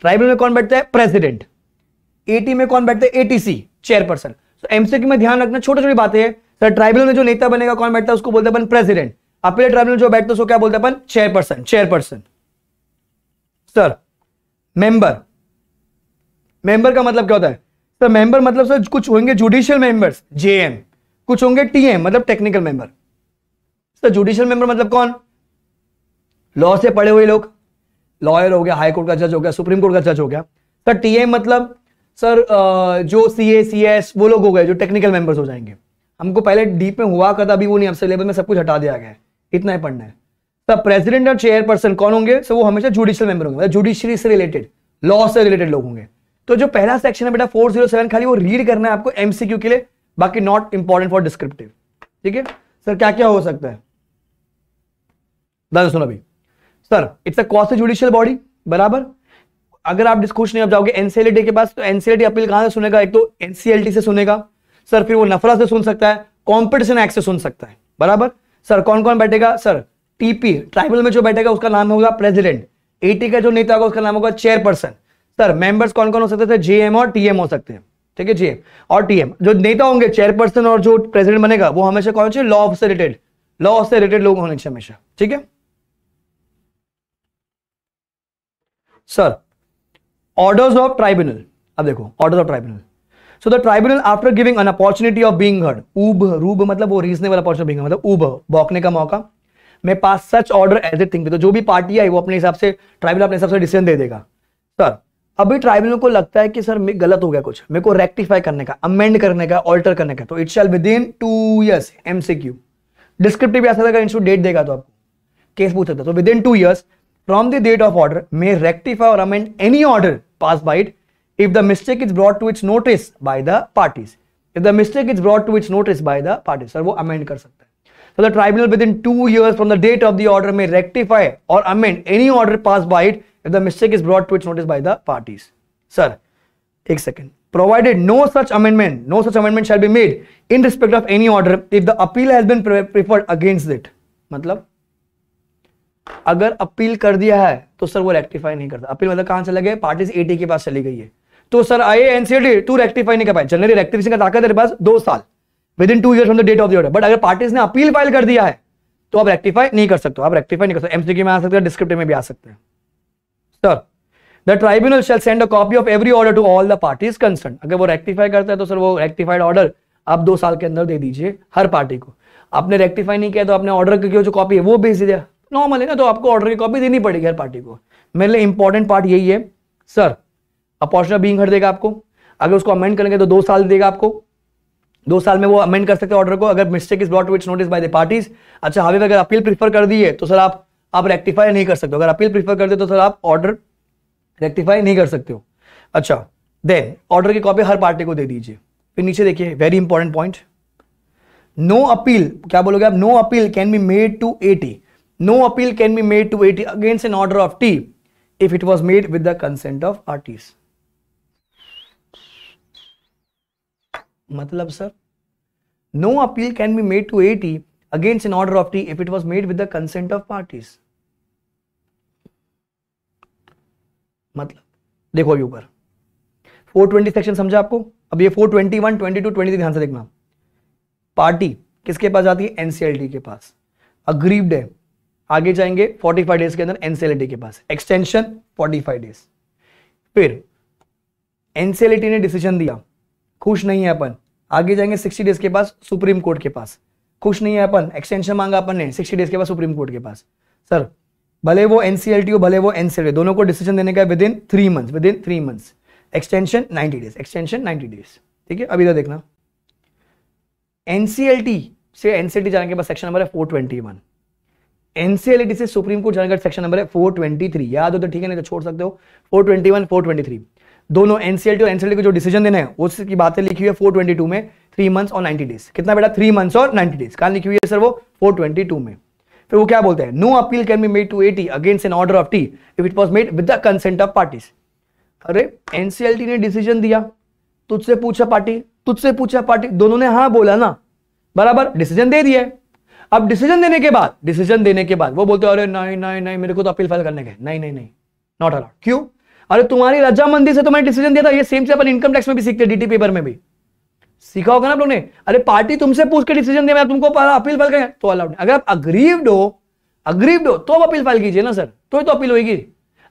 ट्राइबल में कौन बैठता है प्रेसिडेंट एटी में कौन बैठता है एटीसी चेयरपर्सन तो एमसीक्यू में ध्यान रखना छोटी छोटी बातें सर ट्राइबल में जो नेता बनेगा कौन बैठता है उसको बोलते अपन प्रेसिडेंट अपने ट्राइबल में जो बैठते उसको क्या बोलते अपन chairperson chairperson sir member member का मतलब क्या होता है सर मेंबर मतलब सर कुछ होंगे जुडिशियल मेंबर्स जेएम कुछ होंगे टीएम मतलब technical member sir judicial member मतलब कौन लॉ से पढ़े हुए लोग लॉयर हो गया हाई कोर्ट का जज हो गया सुप्रीम कोर्ट का जज हो गया सर तो टीए मतलब सर जो सी ए सी एस वो लोग हो गए जो टेक्निकल मेंबर्स हो जाएंगे हमको पहले डीप में हुआ करता अभी वो नहीं अब सिलेबस में सब कुछ हटा दिया गया है इतना ही पढ़ना है सर तो प्रेसिडेंट और चेयरपर्सन कौन होंगे सर वो हमेशा जुडिशियल मेंबर होंगे जुडिशरी मतलब से रिलेटेड लॉ से रिलेटेड लोग होंगे तो जो पहला सेक्शन है बेटा फोर oh खाली वो रीड करना है आपको एमसीक्यू के लिए बाकी नॉट इंपॉर्टेंट फॉर डिस्क्रिप्टिव ठीक है सर क्या क्या हो सकता है दादा सुनो अभी sir it's a cost judicial body बराबर अगर आप डिस्कोश नहीं अब जाओगे एनसीएलटी के पास तो एनसीएलटी अपील कहां से सुनेगा एक तो एनसीएलटी से सुनेगा सर फिर वो नफरा से सुन सकता है कॉम्पिटिशन एक्ट से सुन सकता है बराबर सर कौन कौन बैठेगा सर टीपी ट्राइबल में जो बैठेगा उसका नाम होगा प्रेसिडेंट एटी का जो नेता होगा उसका नाम होगा चेयरपर्सन सर मेंबर्स कौन कौन हो सकते थे जेएम और टीएम हो सकते हैं ठीक है जीएम और टीएम जो नेता होंगे चेयरपर्सन और जो प्रेसिडेंट बनेगा वो हमेशा कौन चाहिए लॉ से रिलेटेड लॉ से रिलेटेड लोग होने चाहिए हमेशा ठीक है सर ऑर्डर्स ऑफ ट्राइब्यूनल अब देखो orders of tribunal so the tribunal after giving an opportunity of being heard ऊब रूब मतलब वो रीजनेबल अपॉर्चुनिटी मतलब ऊब बौकने का मौका may pass such order as a thing तो जो भी पार्टी आई वो अपने हिसाब से ट्राइब्यूनल अपने हिसाब से डिसीजन दे देगा सर अभी ट्राइब्यूनल को लगता है कि सर मैं गलत हो गया कुछ मेरे को रेक्टिफाई करने का अमेंड करने का ऑल्टर करने का तो it shall within two years MCQ descriptive भी आ सकता है इंस्टीट्यूट डेट देगा तो आपको केस पूछ सकता है तो within two years from the date of order may rectify or amend any order passed by it if the mistake is brought to its notice by the parties. If the mistake is brought to its notice by the parties, sir, वो amend कर सकता So the tribunal within two years from the date of the order may rectify or amend any order passed by it if the mistake is brought to its notice by the parties. Sir, एक second. Provided no such amendment, no such amendment shall be made in respect of any order if the appeal has been preferred against it. मतलब अगर appeal कर दिया है तो sir वो rectify नहीं करता अपील मतलब कहां चले गए पार्टी एटी के पास चली गई है तो sir I NCD e to rectify नहीं कर पाए जनरली रेक्टिफिकेशन का ताकत पास दो साल within two year from the date of दर बट अगर पार्टीज ने अपील फाइल कर दिया है तो आप रेक्टिफाई नहीं कर सकते आप रेक्टिफाई नहीं कर सकते एमसीक्यू e में आ सकते डिस्क्रिप्टिव में भी आ सकते हैं sir the tribunal shall send a copy of every order to all the parties concern अगर वो रेक्टिफाई करता है तो सर वो रेक्टिफाइड ऑर्डर आप दो साल के अंदर दे दीजिए हर पार्टी को आपने रेक्टिफाई नहीं किया तो आपने ऑर्डर की जो कॉपी है वो भेज दिया नॉर्मल है ना तो आपको ऑर्डर की कॉपी देनी पड़ेगी हर पार्टी को मेरे लिए इंपॉर्टेंट पार्ट यही है सर अपॉर्चुनर बींग हट देगा आपको अगर उसको अमेंड करेंगे तो दो साल देगा आपको दो साल में वो अमेंड कर सकते हैं ऑर्डर को अगर mistake is brought which notice by the parties अच्छा हावे अगर अपील प्रीफर कर दिए तो सर आप आप रेक्टिफाई नहीं कर सकते अगर अपील प्रीफर कर दे तो सर आप ऑर्डर रेक्टिफाई नहीं कर सकते हो अच्छा देन ऑर्डर की कॉपी हर पार्टी को दे दीजिए फिर नीचे देखिए very important point no appeal क्या बोलोगे आप no appeal can be made to AT No appeal can be made to AT against an order of T if it was made with the consent of parties. मतलब sir no appeal can be made to AT against an order of T if it was made with the consent of parties मतलब देखो अभी ऊपर 420 section समझा आपको अब ये 421, 22, 23 ध्यान से देखना पार्टी किसके पास जाती है एनसीएलटी के पास अग्रीव्ड है आगे जाएंगे 45 डेज के अंदर एनसीएलटी के पास एक्सटेंशन 45 डेज फिर एनसीएलटी ने डिसीजन दिया खुश नहीं है अपन आगे जाएंगे 60 डेज के पास सुप्रीम कोर्ट के पास खुश नहीं है अपन एक्सटेंशन मांगा अपन ने 60 डेज के पास सुप्रीम कोर्ट के पास सर भले वो एनसीएलटी हो भले वो एनसीएलटी दोनों को डिसीजन देने का within three month within three month extension ninety days extension ninety days ठीक है अभी देखना एनसीएलटी से एनसीएलटी जाने के पास सेक्शन नंबर है फोर एनसीएलटी से सुप्रीम कोर्ट जाने का सेक्शन नंबर है 423 याद हो तो ठीक है नहीं तो छोड़ सकते हो 421 423 दोनों एनसीएलटी और एनसीएलटी को जो डिसीजन देने हैं उसकी बातें लिखी हुई है 422 में थ्री मंथ्स और 90 डेज कितना बेटा थ्री मंथ्स और 90 डेज कहा लिखी हुई है सर वो 422 में फिर वो क्या बोलते हैं no appeal can be made to AT against an order of T if it was made with the consent of parties अरे एनसीएलटी ने डिसीजन दिया तुझसे पूछा पार्टी तुझसे पूछा पार्टी दोनों ने हाँ बोला ना बराबर डिसीजन दे दिया अब डिसीजन देने के बाद डिसीजन देने के बाद वो बोलते अरे नहीं नहीं नहीं मेरे को तो अपील फाइल करने के नहीं नहीं नहीं नॉट अलाउड क्यों अरे तुम्हारी रजामंदी से तुम्हारे तो डिसीजन दिया था ये सेम से अपन इनकम टैक्स में भी सीखते डीटी पेपर में भी सीखा होगा ना आप लोगों ने अरे पार्टी तुमसे पूछ के डिसीजन दे मैं तुमको अपील फाइल करें तो अलाउड अगर आप अग्रीव्ड हो अग्रीव्ड हो तो आप अपील फाइल कीजिए ना सर तो ही तो अपील होगी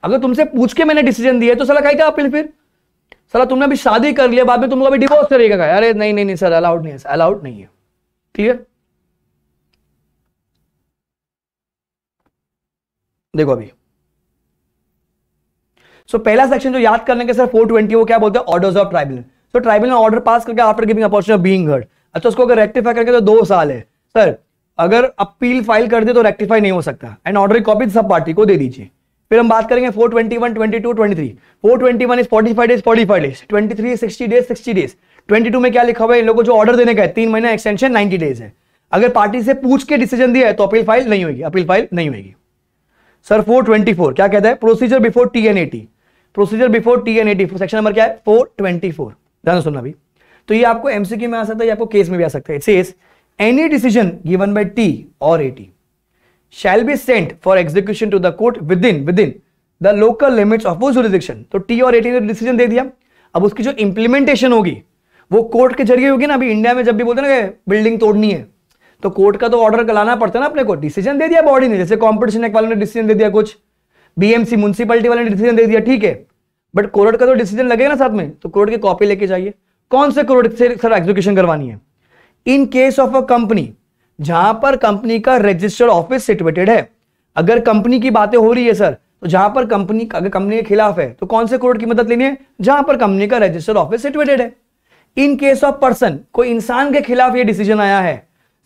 अगर तुमसे पूछ के मैंने डिसीजन दिया तो सला कहीं क्या अपील फिर सला तुमने अभी शादी कर लिया बाद में तुमको अभी डिवोर्स करेगा अरे नहीं नहीं नहीं सर अलाउड नहीं है अलाउड नहीं है क्लियर देखो अभी सो so, पहला सेक्शन जो याद करने के सर 420 वो क्या बोलते हैं orders of tribunal so tribunal ने ऑर्डर पास करके after giving opportunity of being heard अच्छा उसको अगर रेक्टिफाई करके तो दो साल है सर अगर अपील फाइल कर दे तो रेक्टिफाई नहीं हो सकता एंड ऑर्डर कॉपी सब पार्टी को दे दीजिए फिर हम बात करेंगे 421, 22, 23, 421 is 45 days 45 days 23 60 days 60 days 22 में क्या लिखा हुआ है इन लोगों को जो ऑर्डर देने का है तीन महीना एक्सटेंशन 90 डेज है अगर पार्टी से पूछ के डिसीजन दिया है तो अपील फाइल नहीं होगी अपील फाइल नहीं होगी सर 424 क्या कहता है procedure before T and AT procedure before T and AT section number क्या है 424 ध्यान सुनना अभी तो ये आपको एमसीक्यू में आ सकता है आपको केस में भी आ सकता है it says any decision given by T और AT shall be sent for execution to the court within within the local limits of वो जुरिडिक्शन तो टी और एटी ने डिसीजन दे दिया अब उसकी जो इंप्लीमेंटेशन होगी वो कोर्ट के जरिए होगी ना अभी इंडिया में जब भी बोलते ना बिल्डिंग तोड़नी है तो कोर्ट का तो ऑर्डर कराना पड़ता ना अपने को डिसीजन दे दिया बॉडी ने जैसे कॉम्पिटिशन एक्ट वालों ने डिसीजन दे दिया कुछ बीएमसी म्यूनसिपलिटी वाले ने डिसीजन दे दिया ठीक है बट कोर्ट का तो डिसीजन लगेगा ना साथ में तो कोर्ट की कॉपी लेके जाइए कौन से कोर्ट से सर एग्जीक्यूशन करवानी है in case of a company जहां पर कंपनी का रजिस्टर्ड ऑफिस सिचुएटेड है अगर कंपनी की बातें हो रही है सर तो जहां पर कंपनी अगर कंपनी के खिलाफ है तो कौन से कोर्ट की मदद लेनी है जहां पर कंपनी का रजिस्टर्ड ऑफिस सिचुएटेड है इन केस ऑफ पर्सन कोई इंसान के खिलाफ ये डिसीजन आया है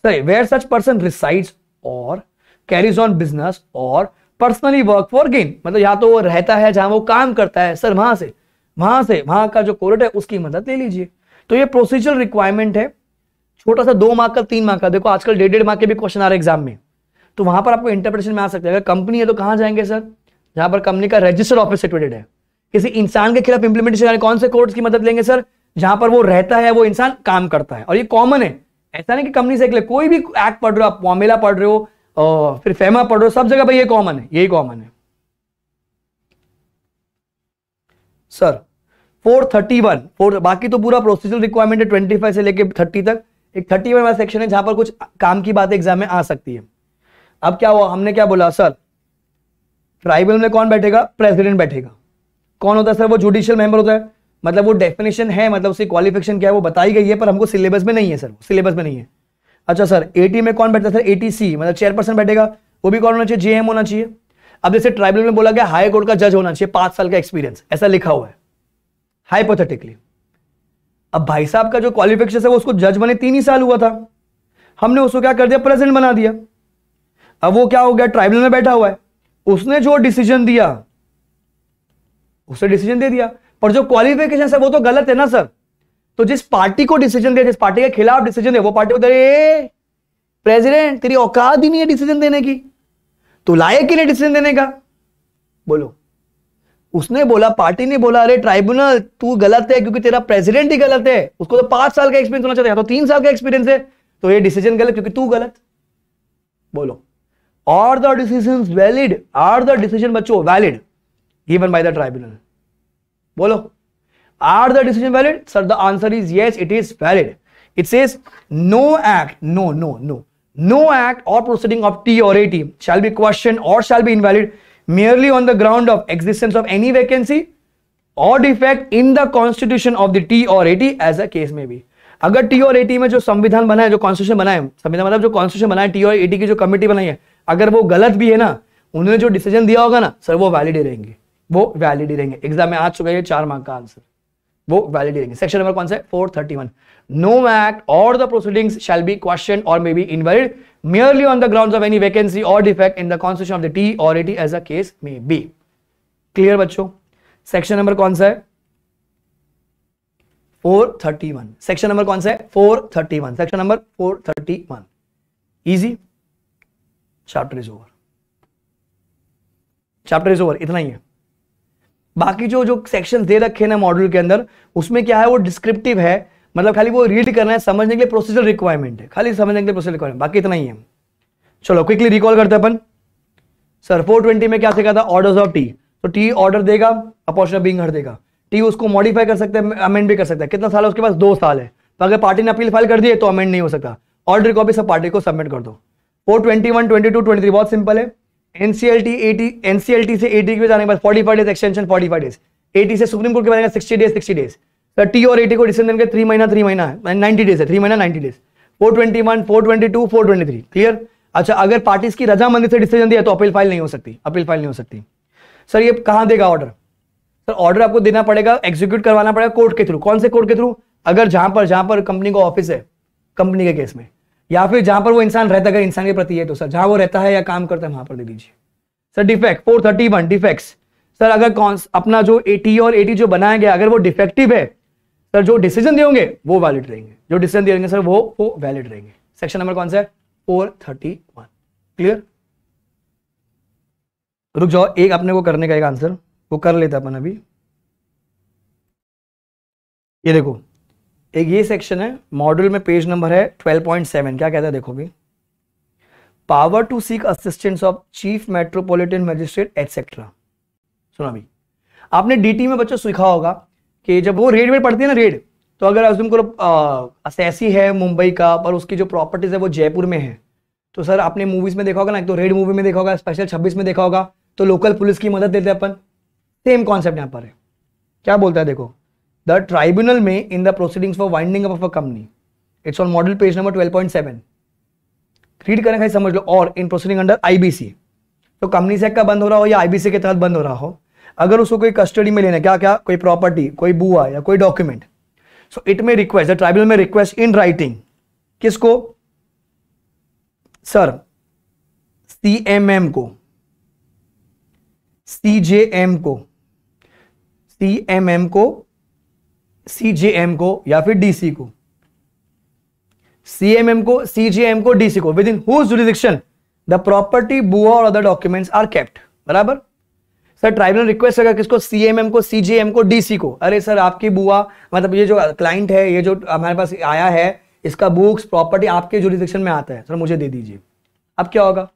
sorry where such person resides or carries on business or personally work for gain मतलब या तो वो रहता है जहां वो काम करता है सर वहां से वहां से वहां का जो कोर्ट है उसकी मदद ले लीजिए तो ये प्रोसीजरल रिक्वायरमेंट है छोटा सा दो मार्क का तीन मार्क का देखो आजकल डेढ़ डेढ़ मार्क के भी क्वेश्चन आ रहे एग्जाम में तो वहां पर आपको इंटरप्रिटेशन में आ सकता है अगर कंपनी है तो कहां जाएंगे सर जहां पर कंपनी का रजिस्टर्ड ऑफिस सिचुएटेड है किसी इंसान के खिलाफ इंप्लीमेंटेशन कौन से कोर्ट की मदद लेंगे सर जहां पर वो रहता है वो इंसान काम करता है और ये कॉमन है ऐसा नहीं कि कंपनी से कोई भी एक्ट पढ़ रहे हो आप फॉर्मेला पढ़ रहे हो फिर फेमा पढ़ रहे हो सब जगह पर ये कॉमन है यही कॉमन है सर 431 फोर बाकी तो पूरा प्रोसीजर रिक्वायरमेंट है 25 से लेके 30 तक एक 31 वाला सेक्शन है जहां पर कुछ काम की बात एग्जाम में आ सकती है अब क्या हुआ हमने क्या बोला सर ट्राइबल में कौन बैठेगा प्रेसिडेंट बैठेगा कौन होता है सर वो जुडिशियल मेंबर होता है मतलब वो डेफिनेशन है मतलब उसकी क्वालिफिकेशन क्या है वो बताई गई है पर हमको सिलेबस में नहीं है सर सिलेबस में नहीं है अच्छा सर एटी में कौन बैठता सर ए मतलब चेयरपर्सन बैठेगा वो भी कौन होना चाहिए जेएम होना चाहिए अब जैसे ट्राइबल में बोला गया हाई कोर्ट का जज होना चाहिए पांच साल का एक्सपीरियंस ऐसा लिखा हुआ है हाइपोथेटिकली अब भाई साहब का जो क्वालिफिकेशन है वो उसको जज बने तीन ही साल हुआ था हमने उसको क्या कर दिया प्रेजेंट बना दिया अब वो क्या हो गया ट्राइबल में बैठा हुआ है उसने जो डिसीजन दिया उसे डिसीजन दे दिया पर जो क्वालिफिकेशन है वो तो गलत है ना सर तो जिस पार्टी को डिसीजन दे जिस पार्टी के खिलाफ डिसीजन दे वो पार्टी को दे प्रेसिडेंट तेरी औकात ही नहीं है डिसीजन देने की तो लायक ही नहीं डिसीजन देने का बोलो उसने बोला पार्टी ने बोला अरे ट्राइब्यूनल तू गलत है क्योंकि तेरा प्रेसिडेंट ही गलत है उसको तो पांच साल का एक्सपीरियंस होना चाहिए तो तीन साल का एक्सपीरियंस है तो ये डिसीजन गलत क्योंकि तू गलत बोलो are the decision valid are the decision बच्चों valid given by the tribunal बोलो are the decision valid sir the answer is yes it is valid it says no act no no no no act or proceeding of T or A shall be question or shall be invalid merely on the ground of existence of any vacancy or defect in the constitution of the T or A as a case में भी अगर T और eighty में जो संविधान बना है जो कॉन्स्टिट्यूशन बनाए संविधान मतलब जो कॉन्स्टिट्यूशन बनाए टी और एटी की जो कमिटी बनाई है अगर वो गलत भी है ना उन्होंने जो डिसीजन दिया होगा ना सर वो वैलिड ही रहेंगे वो वैलिड ही रहेंगे एग्जाम में आ चुका है चार मार्क का आंसर वो वैलिड रहेंगे सेक्शन नंबर कौन सा four thirty one no act or the proceedings shall be question or may be invalid merely on the grounds of any vacancy or defect in the constitution of the T or AT as a case may be clear बच्चों section number कौन सा है 431 section number कौन सा है 431 section number 431 easy chapter is over chapter is over इतना ही है बाकी जो जो सेक्शन दे रखे ना मॉड्यूल के अंदर उसमें क्या है वो डिस्क्रिप्टिव है मतलब खाली वो रीड करना है समझने के लिए प्रोसीजर रिक्वायरमेंट है खाली समझने के लिए प्रोसीजर रिक्वायरमेंट बाकी इतना ही है चलो क्विकली रिकॉल करते हैं अपन सर फोर ट्वेंटी में क्या सीखा था ऑर्डर ऑफ टी तो टी ऑर्डर देगा अपॉर्चुन बींग हर देगा टी उसको मॉडिफाई कर सकते हैं अमेंड भी कर सकता है कितना साल है उसके पास दो साल है तो अगर पार्टी ने अपील फाइल कर दी है तो अमेंड नहीं हो सकता ऑर्डर कॉपी सब पार्टी को सबमिट कर दो four twenty one twenty two twenty three बहुत सिंपल है एनसीएलटी एटी एनसीएलटी से एटी के जाने के बाद forty five days extension forty five days AT से सुप्रीम कोर्ट के बनेगा sixty days sixty days T और एटी को डिसीजन के थ्री महीना थ्री महीना है नाइन्टी डेज है थ्री महीना ninety days four twenty one four twenty two four twenty three clear अच्छा अगर पार्टीज की रजामंदी से डिसीजन दिया तो अपील फाइल नहीं हो सकती अपील फाइल नहीं हो सकती सर ये कहां देगा ऑर्डर सर ऑर्डर आपको देना पड़ेगा एग्जीक्यूट करवाना पड़ेगा कोर्ट के थ्रू कौन से कोर्ट के थ्रू अगर जहां पर जहां पर कंपनी का ऑफिस है कंपनी के केस में या फिर जहां पर वो इंसान रहता अगर इंसान के प्रति है तो सर जहां वो रहता है या काम करता है वहां पर दे दीजिए sir defect four thirty one defect sir अगर कौन अपना जो एटी और एटी जो बनाया गया अगर वो डिफेक्टिव है सर जो डिसीजन देंगे वो वैलिड रहेंगे जो डिसीजन देंगे सर वो वो वैलिड रहेंगे सेक्शन नंबर कौन सा है फोर थर्टी वन क्लियर रुक जाओ एक अपने को करने का एक आंसर वो कर लेता अपन अभी ये देखो एक ये सेक्शन है मॉड्यूल में पेज नंबर है 12.7 क्या कहता है देखो भी power to seek assistance of chief metropolitan magistrate etcetera सुना भी आपने डीटी में बच्चों सीखा होगा कि जब वो रेड वेड पढ़ती है ना रेड तो अगर आज तुमको असैसी है मुंबई का पर उसकी जो प्रॉपर्टीज है वो जयपुर में है तो सर आपने मूवीज में देखा होगा ना एक तो रेड मूवी में देखा होगा स्पेशल छब्बीस में देखा होगा तो लोकल पुलिस की मदद देते हैं अपन सेम कॉन्सेप्ट यहाँ पर है क्या बोलता है देखो the tribunal may in the proceedings for winding up of a company it's on model page number 12.7 read करें खाली समझ लो और इन प्रोसीडिंग अंडर आईबीसी तो कंपनी सेक का बंद हो रहा हो या आईबीसी के तहत बंद हो रहा हो अगर उसको कोई कस्टडी में लेना क्या क्या कोई प्रॉपर्टी कोई बुआ या कोई document so it may request the tribunal may request in writing किसको सर सी एम एम को सी जे एम को सी एम एम को सीजेएम को या फिर डीसी को सीएमएम को सीजेएम को डीसी को within whose the property बुआ or other documents are kept बराबर सर ट्राइबल रिक्वेस्ट करेगा किसको सीएमएम को सीजेएम को डीसी को अरे सर आपकी बुआ मतलब ये जो क्लाइंट है ये जो हमारे पास आया है इसका बुक्स प्रॉपर्टी आपके जुरिडिक्शन में आता है सर मुझे दे दीजिए अब क्या होगा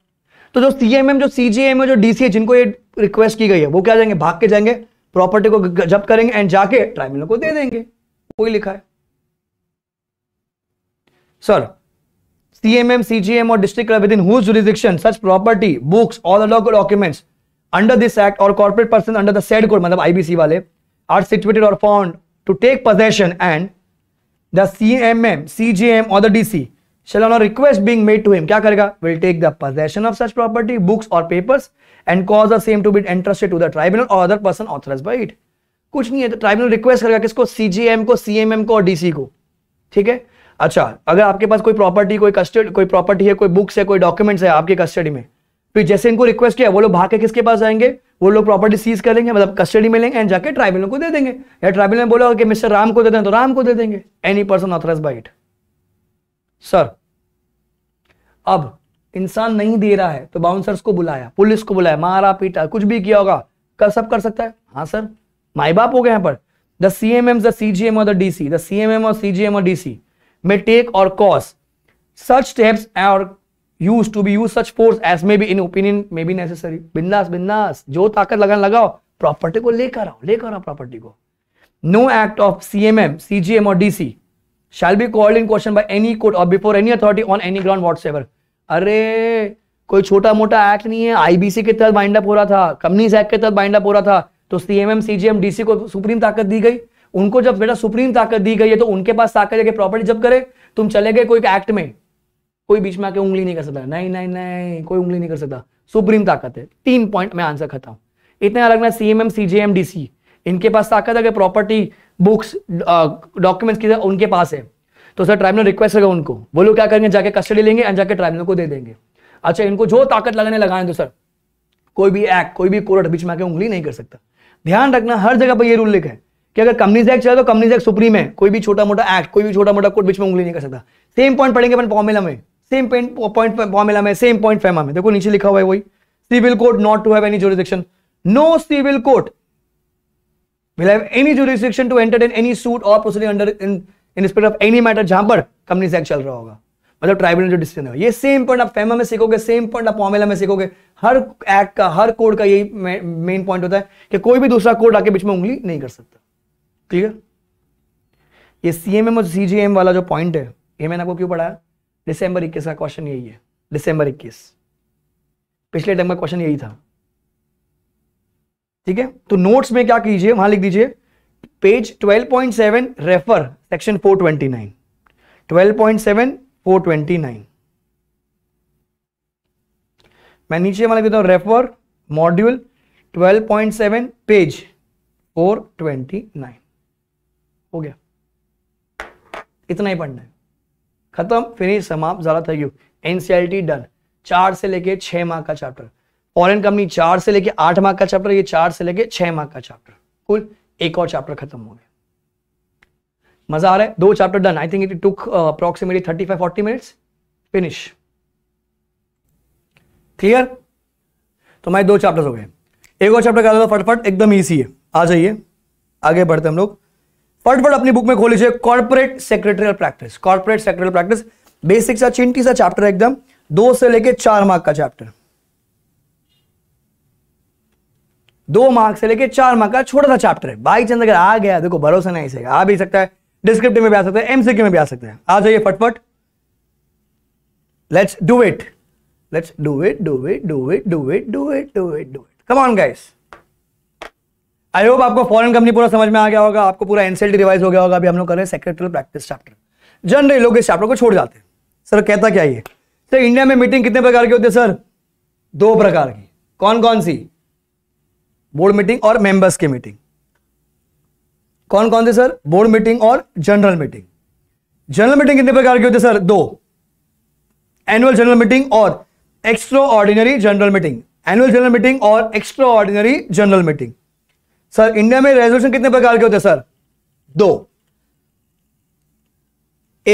तो जो सीएमएम जो सीजेएम जो डीसी है जिनको ये रिक्वेस्ट की गई है वो क्या जाएंगे भाग के जाएंगे प्रॉपर्टी को जब करेंगे एंड जाके ट्राइब्यूनल को दे देंगे कोई लिखा है सर सीएमएम सीजीएम और district within jurisdiction such property books all the documents under this act और corporate person under the said code मतलब आईबीसी वाले आर सिचुएटेड और found to take possession and the M CGM और the DC shall on a request being made to him kya karega will take the possession of such property books or papers and cause the same to be interested to the tribunal or other person authorise by it कुछ नहीं है तो tribunal request करेगा किसको CGM को CMM को और DC को ठीक है अच्छा अगर आपके पास कोई प्रॉपर्टी कोई कस्टडी कोई प्रॉपर्टी है कोई बुक्स है कोई डॉक्यूमेंट्स है आपके कस्टडी में तो जैसे इनको रिक्वेस्ट किया वो लोग भाग के किसके पास आएंगे वो लोग प्रॉपर्टी सीज करेंगे मतलब कस्टडी में लेंगे एंड जाके ट्राइब्यूनल को दे देंगे या ट्राइब्यूनल में बोला कि मिस्टर राम को दे दें तो राम को दे देंगे any person authorise by it sir अब इंसान नहीं दे रहा है तो बाउंसर्स को बुलाया पुलिस को बुलाया मारा पीटा कुछ भी किया होगा कर सब कर सकता है हाँ सर माए बाप हो गए यहाँ पर the C M M the C G M or the D C the C M M or C G M or D C may take or cause such steps or use to be use such force as may be in opinion may be necessary बिंदास बिंदास जो ताकत लगा लगाओ property को लेकर आओ लेकर आओ प्रॉपर्टी को no act of C M M C G M or D C shall be called in question by any court or before any authority on any ground whatsoever अरे कोई छोटा मोटा एक्ट नहीं है आईबीसी के तहत bind up हो रहा था कंपनीज एक्ट के तहत बाइंड अप हो रहा था तो सीएमएम सीजीएम डीसी को सुप्रीम ताकत दी गई उनको जब बेटा सुप्रीम ताकत दी गई है तो उनके पास ताकत है कि प्रॉपर्टी जब करे तुम चले गए कोई एक्ट में कोई बीच में आके उंगली नहीं कर सकता नहीं नहीं नहीं कोई उंगली नहीं कर सकता सुप्रीम ताकत है तीन पॉइंट में आंसर खत्म इतना अलग ना सीएमएम सीजीएम डीसी इनके पास ताकत है कि प्रॉपर्टी बुक्स डॉक्यूमेंट्स की उनके पास है तो सर ट्राइबनल रिक्वेस्ट होगा उनको वो लोग क्या करेंगे जाके कस्टडी लेंगे एंड जाके ट्राइबनल को दे देंगे अच्छा इनको जो ताकत लगाने लगाए तो सर कोई भी एक्ट कोई भी कोर्ट बीच में आके उंगली नहीं कर सकता ध्यान रखना हर जगह पर ये रूल लिखा है कि अगर कंपनीज एक्ट चला तो कंपनीज एक्ट सुप्रीम है कोई भी छोटा मोटा एक्ट कोई भी छोटा मोटा कोर्ट बीच में उंगली नहीं कर सकता सेम पॉइंट पढ़ेंगे अपन फॉर्मूला में सेम पॉइंट पॉइंट फॉर्मूला में सेम पॉइंट फैमा में देखो नीचे लिखा हुआ है वही civil court not to have any jurisdiction no civil court will have any jurisdiction to entertain any suit or proceeding under in in respect of any matter जहां पर कंपनी से चल रहा होगा मतलब ट्राइब्यूनल जो डिसीजन है ये सेम पॉइंट आप फेमा में सीखोगे सेम पॉइंट आप फॉर्मेला में सीखोगे हर एक्ट का हर कोड का यही मेन पॉइंट होता है कि कोई भी दूसरा कोड आके बीच में उंगली नहीं कर सकता क्लियर ये सीएमएम और सीजीएम वाला जो पॉइंट है ये मैंने आपको क्यों पढ़ाया दिसंबर इक्कीस का क्वेश्चन यही है दिसंबर इक्कीस पिछले टाइम का क्वेश्चन यही था ठीक है तो नोट्स में क्या कीजिए वहां लिख दीजिए पेज 12.7 रेफर सेक्शन 429 12.7 429 मैं नीचे वाला कहता हूं रेफर मॉड्यूल 12.7 पेज 429 हो गया इतना ही पढ़ना है खत्म फिनिश समाप्त ज्यादा थैंक यू एनसीआरटी डन चार से लेके छह माह का चैप्टर फॉरेन कंपनी चार से लेके आठ माह का चैप्टर ये चार से लेके छह माह का चैप्टर कुल cool. एक और चैप्टर खत्म हो गया मजा आ रहा है दो chapter done I think it took approximately thirty five forty minutes finish clear तो हमारे दो चैप्टर्स हो गए एक और चैप्टर कर फटफट एकदम ईजी है आ जाइए आगे बढ़ते हम लोग फटफट अपनी बुक में खोल लीजिए corporate secretarial practice corporate secretarial practice basic सा चिंटी सा चैप्टर एकदम दो से लेके चार मार्क का चैप्टर दो मार्क से लेकर चार मार्क का छोटा सा चैप्टर है बाई चांस अगर आ गया देखो भरोसा नहीं सकेगा आ भी सकता है डिस्क्रिप्टिव में भी आ सकता है एमसीक्यू में भी आ सकता है आ जाइए फटफट let's do it let's do it do it do it do it do it do it do it come on guys I hope आपको फॉरेन कंपनी पूरा समझ में आ गया होगा आपको पूरा एनसीएलटी रिवाइज हो गया होगा अभी हम लोग कर रहे हैं सेक्रेटरी प्रैक्टिस चैप्टर जनरली लोग इस चैप्टर को छोड़ जाते हैं सर कहता क्या ये सर इंडिया में मीटिंग कितने प्रकार की होती है सर दो प्रकार की कौन कौन सी बोर्ड मीटिंग और मेंबर्स की मीटिंग कौन कौन थे सर बोर्ड मीटिंग और जनरल मीटिंग जनरल मीटिंग कितने प्रकार की होती है सर दो एनुअल जनरल मीटिंग और extraordinary general meeting annual general meeting और extraordinary general meeting sir India में रेजोल्यूशन कितने प्रकार के होते हैं सर दो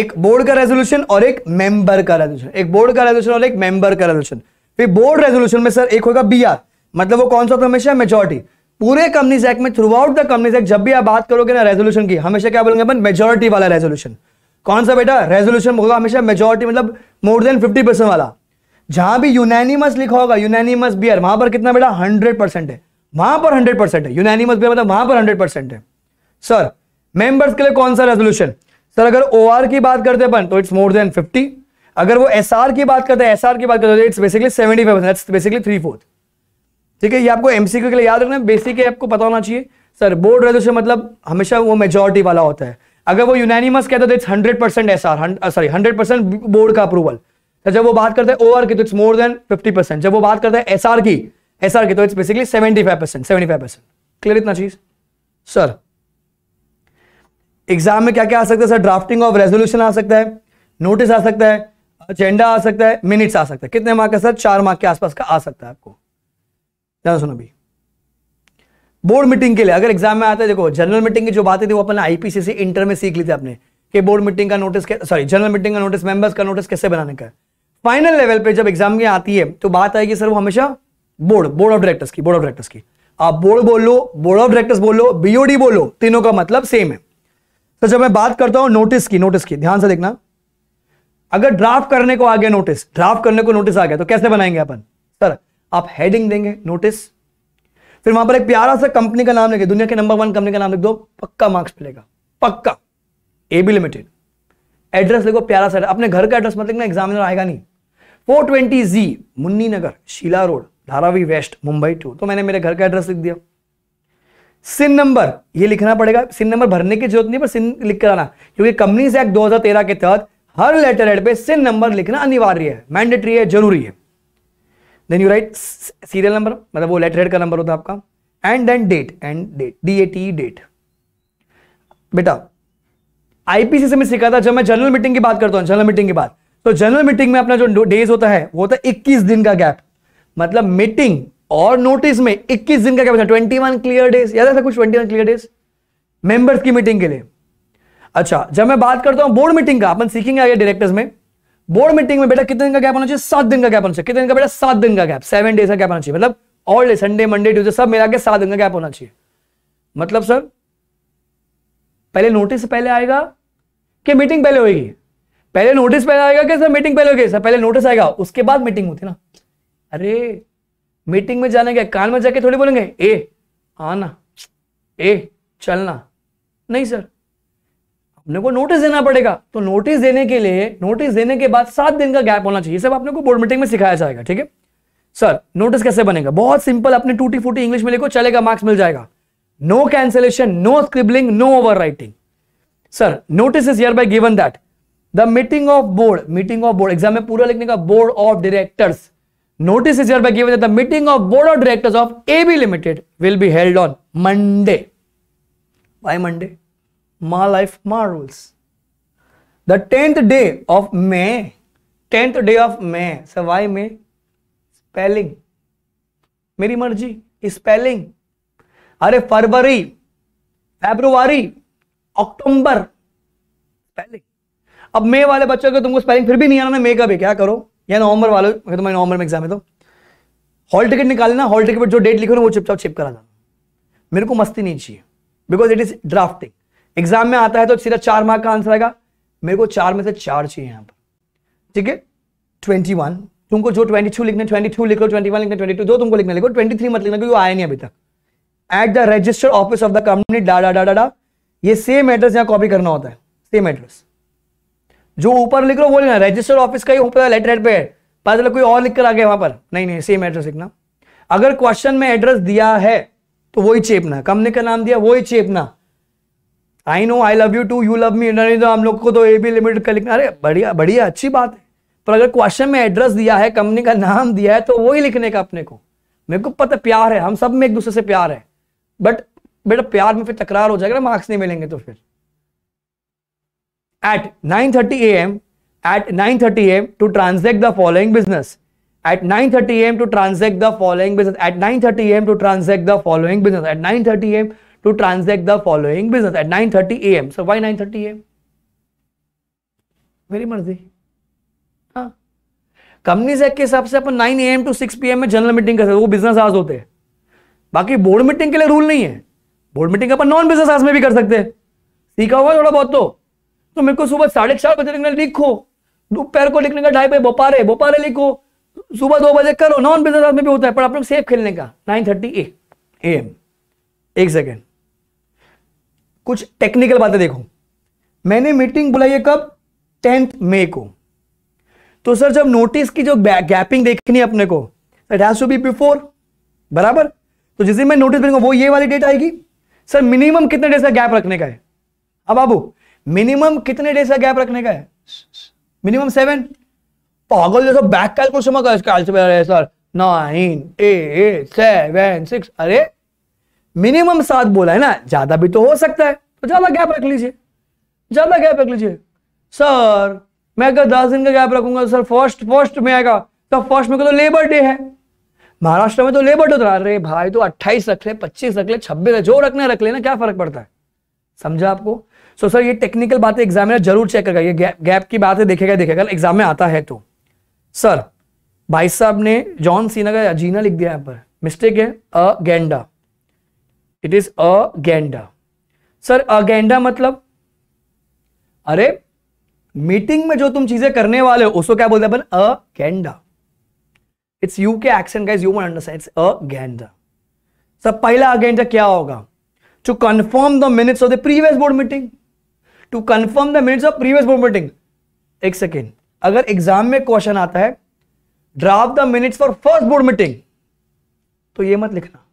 एक बोर्ड का रेजोल्यूशन और एक मेंबर का रेजोल्यूशन एक बोर्ड का रेजोल्यूशन और एक मेंबर का रेजोल्यूशन फिर बोर्ड रेजोल्यूशन में सर एक होगा बीआर मतलब वो कौन सा ऑप्शन हमेशा मेजोरिटी पूरे कंपनीज एक्ट में throughout the companies act जब भी आप बात करोगे ना रेजोल्यूशन की हमेशा क्या बोलेंगे अपन मेजोरिटी वाला रेजोल्यूशन कौन सा बेटा रेजोल्यूशन होगा हमेशा मेजोरिटी मतलब मोर देन फिफ्टी परसेंट वाला जहां भी यूनानिमस लिखा होगा यूनानिमस बियर वहां पर कितना बेटा हंड्रेड परसेंट है वहां पर हंड्रेड परसेंट है यूनानिमस बियर मतलब वहां पर हंड्रेड परसेंट है सर मेंबर्स के लिए कौन सा रेजोल्यूशन सर अगर ओ की बात करते अपन तो इट्स मोर देन फिफ्टी अगर वो एस की बात करते हैं एस तो की बात करते हैं it's basically seventy five basically three fourth ठीक है ये आपको एमसीक्यू के लिए याद रखना बेसिक है आपको पता होना चाहिए सर बोर्ड रेजोल्यूशन मतलब हमेशा वो मेजोरिटी वाला होता है अगर वो यूनानिमस कहते तो it's hundred percent S R sorry hundred percent board का अप्रूवल तो जब वो बात करते हैं ओआर की तो it's more than fifty percent जब वो बात करते हैं एस आर की एस आर की तो it's basically seventy five percent seventy five percent clear इतना चीज सर एग्जाम में क्या क्या आ सकता है सर ड्राफ्टिंग ऑफ रेजोल्यूशन आ सकता है नोटिस आ सकता है एजेंडा आ सकता है मिनिट्स आ सकता है कितने मार्क का सर चार मार्क के आसपास का आ सकता है आपको ज़्यादा सुनो भी बोर्ड मीटिंग के लिए अगर एग्जाम में आता है देखो जनरल मीटिंग की जो बातें थी वो अपने आईपीसीसी इंटर में सीख ली थी आपने कि बोर्ड मीटिंग का नोटिस सॉरी जनरल मीटिंग का नोटिस मेंबर्स का नोटिस कैसे बनाने का फाइनल लेवल पे जब एग्जाम की आती है तो बात आएगी सर वो हमेशा बोर्ड बोर्ड ऑफ डायरेक्टर्स की बोर्ड ऑफ डायरेक्टर्स की आप बोर्ड बोलो बोर्ड ऑफ डायरेक्टर्स बोलो बीओडी बोलो तीनों का मतलब सेम है तो जब मैं बात करता हूं नोटिस की नोटिस की ध्यान से देखना अगर ड्राफ्ट करने को आ गया नोटिस ड्राफ्ट करने को नोटिस आ गया तो कैसे बनाएंगे अपन सर आप हेडिंग देंगे नोटिस फिर वहां पर एक प्यारा सा कंपनी का नाम लिखे दुनिया के नंबर वन कंपनी का नाम लिख दो पक्का मार्क्स मिलेगा पक्का ए बी लिमिटेड एड्रेस लिखो प्यारा सा अपने घर का एड्रेस मत लिखना एग्जामिनर आएगा नहीं four twenty G Munni Nagar Sheela road Dharavi west Mumbai two तो मैंने मेरे घर का एड्रेस लिख दिया सिन नंबर ये लिखना पड़ेगा सिन नंबर भरने की जरूरत नहीं पर सिन लिख कर आना क्योंकि कंपनीज एक्ट 2013 के तहत हर लेटर हेड पे सिन नंबर लिखना अनिवार्य है मैंडेटरी है जरूरी है then you write serial number मतलब वो लेटर हेड का नंबर होता है आपका and then date and date D A T date बेटा आईपीसी से मैं सीखा था जब मैं जनरल मीटिंग की बात करता हूं जनरल मीटिंग की बात तो जनरल मीटिंग में अपना जो डेज होता है वो होता है इक्कीस दिन का गैप मतलब मीटिंग और नोटिस में 21 दिन का क्या ट्वेंटी वन क्लियर डेज याद है कुछ 21 क्लियर डेज मेंबर्स की मीटिंग के लिए अच्छा जब मैं बात करता हूं बोर्ड मीटिंग का अपन सीखेंगे आगे डायरेक्टर्स में बोर्ड मीटिंग में बेटा कितने दिन का गैप होना चाहिए सात दिन का गैप होना चाहिए कितने दिन का बेटा सात दिन का गैप सेवन डेज का गैप होना चाहिए मतलब all day Sunday Monday Tuesday सब मिला के सात दिन का गैप होना चाहिए मतलब सर पहले नोटिस पहले आएगा कि मीटिंग पहले होगी पहले नोटिस पहले आएगा कि सर मीटिंग पहले होगी सर पहले नोटिस आएगा उसके बाद मीटिंग होती ना अरे मीटिंग में जाने के कान में जाके थोड़ी बोलेंगे ए आना ए चलना नहीं सर अपने को नोटिस देना पड़ेगा तो नोटिस देने के लिए नोटिस देने के बाद सात दिन का गैप होना चाहिए सब आपने को बोर्ड मीटिंग में सिखाया जाएगा ठीक है सर नोटिस कैसे बनेगा बहुत सिंपल अपने टूटी फूटी इंग्लिश में लिखो चलेगा मार्क्स मिल जाएगा no cancellation no scribbling no overwriting sir notice is hereby given that the meeting of board meeting of board exam में पूरा लिखने का board of directors notice is hereby given that the meeting of board of directors of A B limited will be held on Monday by Monday my life मा rules the 10th day of may 10th day of may so why may spelling मेरी मर्जी spelling अरे फरवरी February अक्टूबर spelling अब मई वाले बच्चों को तुमको spelling फिर भी नहीं आना मई का भी क्या करो या नवंबर वाले तुम्हारे नवंबर में एग्जाम है तो हॉल टिकट निकालना हॉल टिकट पर जो डेट लिखो ना वो चुपचाप छिप करा जाना मेरे को मस्ती नहीं चाहिए because it is drafting exam में आता है तो सीधा चार मार्क का आंसर आएगा मेरे को चार में से चार चाहिए यहाँ पर ठीक है ट्वेंटी वन तुमको जो ट्वेंटी टू लिखने ट्वेंटी टू लिख लो ट्वेंटी वन लिखने ट्वेंटी टू दो तुमको लिखने लिखो ट्वेंटी थ्री मत लिखना क्योंकि आया नहीं अभी तक at the register office of the company डा डा डा डा ये सेम एड्रेस यहाँ कॉपी करना होता है सेम एड्रेस जो ऊपर लिख लो वो लिखना रजिस्टर ऑफिस का ही ऊपर लेटर हेड पे पता चला कोई और लिख कर आ गया वहां पर नहीं नहीं सेम एड्रेस लिखना अगर क्वेश्चन में एड्रेस दिया है तो वही चेपना कंपनी का नाम दिया वही चेपना I know I love you too you love me नहीं तो हम लोग को तो ए बी लिमिटेड कर लिखना अरे बढ़िया बढ़िया अच्छी बात है पर अगर क्वेश्चन में एड्रेस दिया है कंपनी का नाम दिया है तो वही लिखने का अपने को मेरे को पता प्यार है हम सब में एक दूसरे से प्यार है बट बेटा प्यार में फिर तकरार हो जाएगा ना मार्क्स नहीं मिलेंगे तो फिर at nine thirty A at 9:30 a.m. at 9:30 a.m. to transact the following business at 9:30 a.m. to transact the following business at 9:30 a.m. to transact the following business at 9:30 a.m. to transact the following business at 9:30 a.m. So why 9:30 a.m.? मेरी मर्जी हाँ companies के हिसाब से अपन 9 M to 6 PM में general meeting कर सकते वो बिजनेस आवर्स होते हैं बाकी बोर्ड मीटिंग के लिए रूल नहीं है बोर्ड मीटिंग अपन नॉन बिजनेस आवर्स में भी कर सकते हैं सीखा होगा थोड़ा बहुत तो तो मेरे को सुबह साढ़े चार बजे निकलना लिखो दोपहर को लिखने का ढाई बजे बोपारे बोपारे लिखो सुबह दो बजे करो नॉन बिजनेस आवर्स में भी होता है पर आप लोग सेफ खेलने का नाइन थर्टी ए एम एक सेकेंड कुछ टेक्निकल बातें देखो मैंने मीटिंग बुलाई है कब टेंथ मे को तो सर जब नोटिस की जो गैपिंग देखनी अपने को it has to be before बराबर तो जिस दिन मैं नोटिस वो ये वाली डेट आएगी सर मिनिमम कितने डेज का गैप रखने का है अब बाबू मिनिमम कितने डेज का गैप रखने का है मिनिमम सेवन पागल जैसा बैक कैलकुलेशन में sir nine eight seven six अरे मिनिमम सात बोला है ना ज्यादा भी तो हो सकता है तो ज्यादा गैप रख लीजिए ज्यादा गैप रख लीजिए सर मैं अगर दस दिन का गैप रखूंगा सर फर्स्ट फर्स्ट में आएगा तो फर्स्ट में तो लेबर डे है महाराष्ट्र में तो लेबर डे उतरा रहे भाई तो अट्ठाईस रख ले पच्चीस रख ले छब्बीस जो रखना रख लेना क्या फर्क पड़ता है समझा आपको सो सर ये टेक्निकल बातें एग्जाम में जरूर चेक करेगा ये गैप गैप की है देखेगा देखेगा एग्जाम में आता है तो सर भाई साहब ने जॉन सीना का अजीना लिख दिया यहां पर मिस्टेक है अ गेंडा इट इज अ गेंडा सर अगेंडा मतलब अरे मीटिंग में जो तुम चीजें करने वाले हो उसको क्या बोलते हैं अपन agenda it's you K action guys you understand it's agenda sir पहला अगेंडा क्या होगा to confirm the minutes of the previous board meeting to confirm the minutes of previous board meeting एक सेकेंड अगर एग्जाम में question आता है draft the minutes for first board meeting तो ये मत लिखना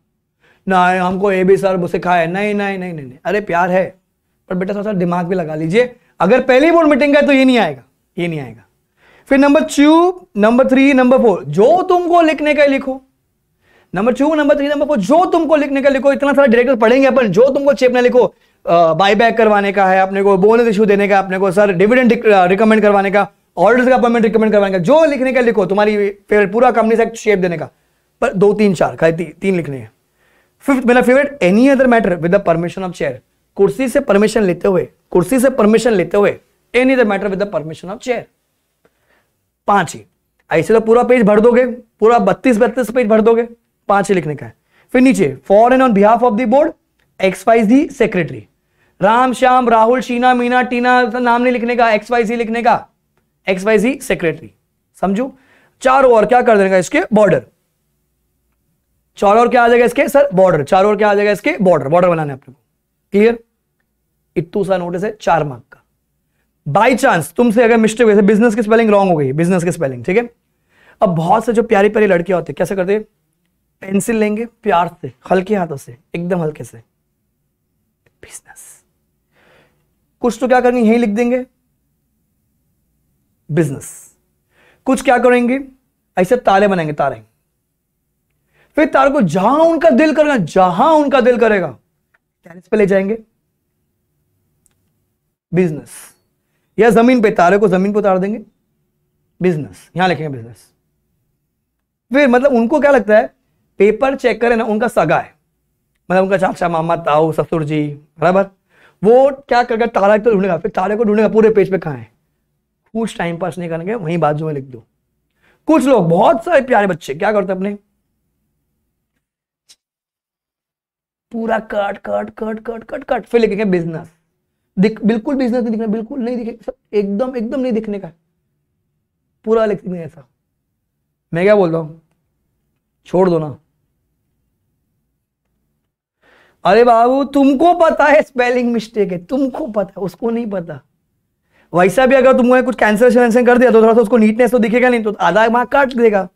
ना हमको ए बी सर है नहीं नहीं नहीं नहीं अरे प्यार है पर बेटा थोड़ा सा दिमाग भी लगा लीजिए अगर पहली बोर्ड मीटिंग है तो ये नहीं आएगा ये नहीं आएगा फिर number two number three number four जो तुमको लिखने का लिखो number two number three number four जो तुमको लिखने का लिखो इतना सारा डायरेक्टर पढ़ेंगे अपन जो तुमको चेपना लिखो बैक करवाने का है अपने को बोनस इशू देने का अपने को सर डिविडेंड रिकमेंड करवाने का ऑर्डर्स का पेमेंट रिकमेंड करवाने का जो लिखने का लिखो तुम्हारी पूरा कंपनी से शेप देने का पर दो तीन चार खाली ती, तीन लिखने हैं फिफ्थ मेरा favourite any other matter with the permission of chair कुर्सी से परमिशन लेते हुए कुर्सी से परमिशन लेते हुए any other matter with the permission of chair पांच ही ऐसे तो पूरा पेज भर दोगे पूरा बत्तीस बत्तीस पेज भर दोगे पांच ही लिखने का है फिर नीचे for and on behalf of the board X Y Z secretary Ram Shyam Rahul Sheena Meena Tina नाम नहीं लिखने का एक्स वाई जी लिखने का एक्स वाई जी सेक्रेटरी समझू चारों ओर क्या कर देगा इसके बॉर्डर चारों ओर क्या आ जाएगा इसके सर बॉर्डर चारों ओर क्या आ जाएगा इसके बॉर्डर बॉर्डर बनाने अपने को क्लियर इतू सा नोटिस है चार मार्क का बाई चांस तुमसे अगर मिस्टेक हुई बिजनेस की स्पेलिंग रॉन्ग हो गई बिजनेस की स्पेलिंग ठीक है अब बहुत से जो प्यारी प्यारी लड़कियां होती है कैसे करते हैं पेंसिल लेंगे प्यार से हल्के हाथों से एकदम हल्के से बिजनेस कुछ तो क्या करेंगे यही लिख देंगे बिजनेस कुछ क्या करेंगे ऐसे ताले बनाएंगे तारे फिर तारों को जहां उनका दिल करेगा जहां उनका दिल करेगा टेरिस पे ले जाएंगे बिजनेस या जमीन पे तारे को जमीन पे उतार देंगे बिजनेस यहां लिखेंगे बिजनेस फिर मतलब उनको क्या लगता है पेपर चेक करें ना उनका सगा है मतलब उनका चाचा मामा ताऊ ससुर जी बराबर वो क्या करेगा तारा तो ढूंढेगा फिर तारे को ढूंढेगा पूरे पेज पे कहा है कुछ टाइम पास नहीं करेंगे वहीं बाजू में लिख दो कुछ लोग बहुत सारे प्यारे बच्चे क्या करते अपने पूरा cut cut cut cut cut cut फिर लिखेंगे बिजनेस दिख बिल्कुल बिजनेस नहीं दिखना बिल्कुल नहीं दिखे एकदम एकदम नहीं दिखने का पूरा लिखेंगे ऐसा मैं क्या बोल रहा हूँ छोड़ दो ना अरे बाबू तुमको पता है स्पेलिंग मिस्टेक है तुमको पता है उसको नहीं पता वैसा भी अगर तुमने कुछ कैंसलेशन वैंसन कर दिया तो थोड़ा सा उसको नीटनेस तो दिखेगा नहीं तो आधा मार्क काट देगा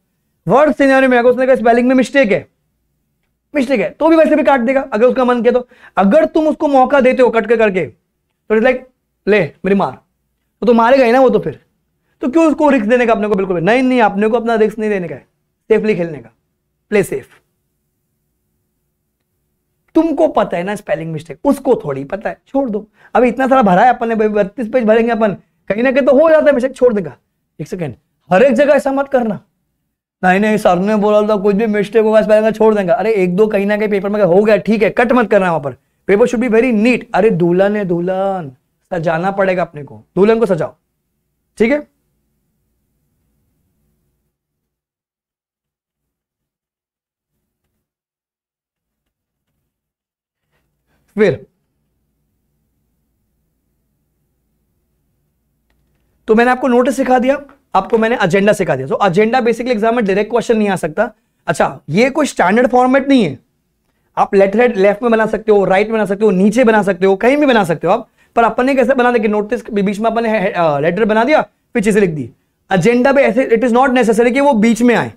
वर्ड सीनियर में उसने कहा स्पेलिंग में मिस्टेक है मिस्टेक है तो भी वैसे भी काट देगा अगर उसका मन किया तो अगर तुम उसको मौका देते हो कट कर करके तो लाइक ले मेरी मार तो, तो मारेगा ही ना वो तो फिर तो क्यों उसको रिक्स देने का अपने को बिल्कुल नहीं नहीं अपने को अपना रिक्स नहीं देने का है सेफली खेलने का प्ले सेफ तुमको पता है ना स्पेलिंग मिस्टेक उसको थोड़ी पता है छोड़ दो अभी इतना सारा भरा है अपन ने बत्तीस पेज भरेंगे अपन कहीं ना कहीं तो हो जाता है मिस्टेक छोड़ देगा एक सेकेंड हर एक जगह ऐसा मत करना नहीं नहीं सर ने बोला था कुछ भी मिस्टेक होगा इस का छोड़ देंगे अरे एक दो कहीं ना कहीं पेपर में हो गया ठीक है कट मत करना वहां पर paper should be very neat अरे दुल्हन है दुल्हन सजाना पड़ेगा अपने को दुल्हन को सजाओ ठीक है फिर तो मैंने आपको नोटिस सिखा दिया आपको मैंने एजेंडा सिखा दिया तो एजेंडा बेसिकली एग्जाम में डायरेक्ट क्वेश्चन नहीं आ सकता अच्छा ये कोई स्टैंडर्ड फॉर्मेट नहीं है आप लेफ्ट हेड लेफ्ट में बना सकते हो राइट में बना सकते हो नीचे बना सकते हो कहीं भी बना सकते हो आप पर अपन ने कैसे बना दिया नोटिस बीच में अपने लेटर बना दिया फिर चीजें लिख दी एजेंडा भी ऐसे इट इज नॉट नेसेसरी कि वो बीच में आए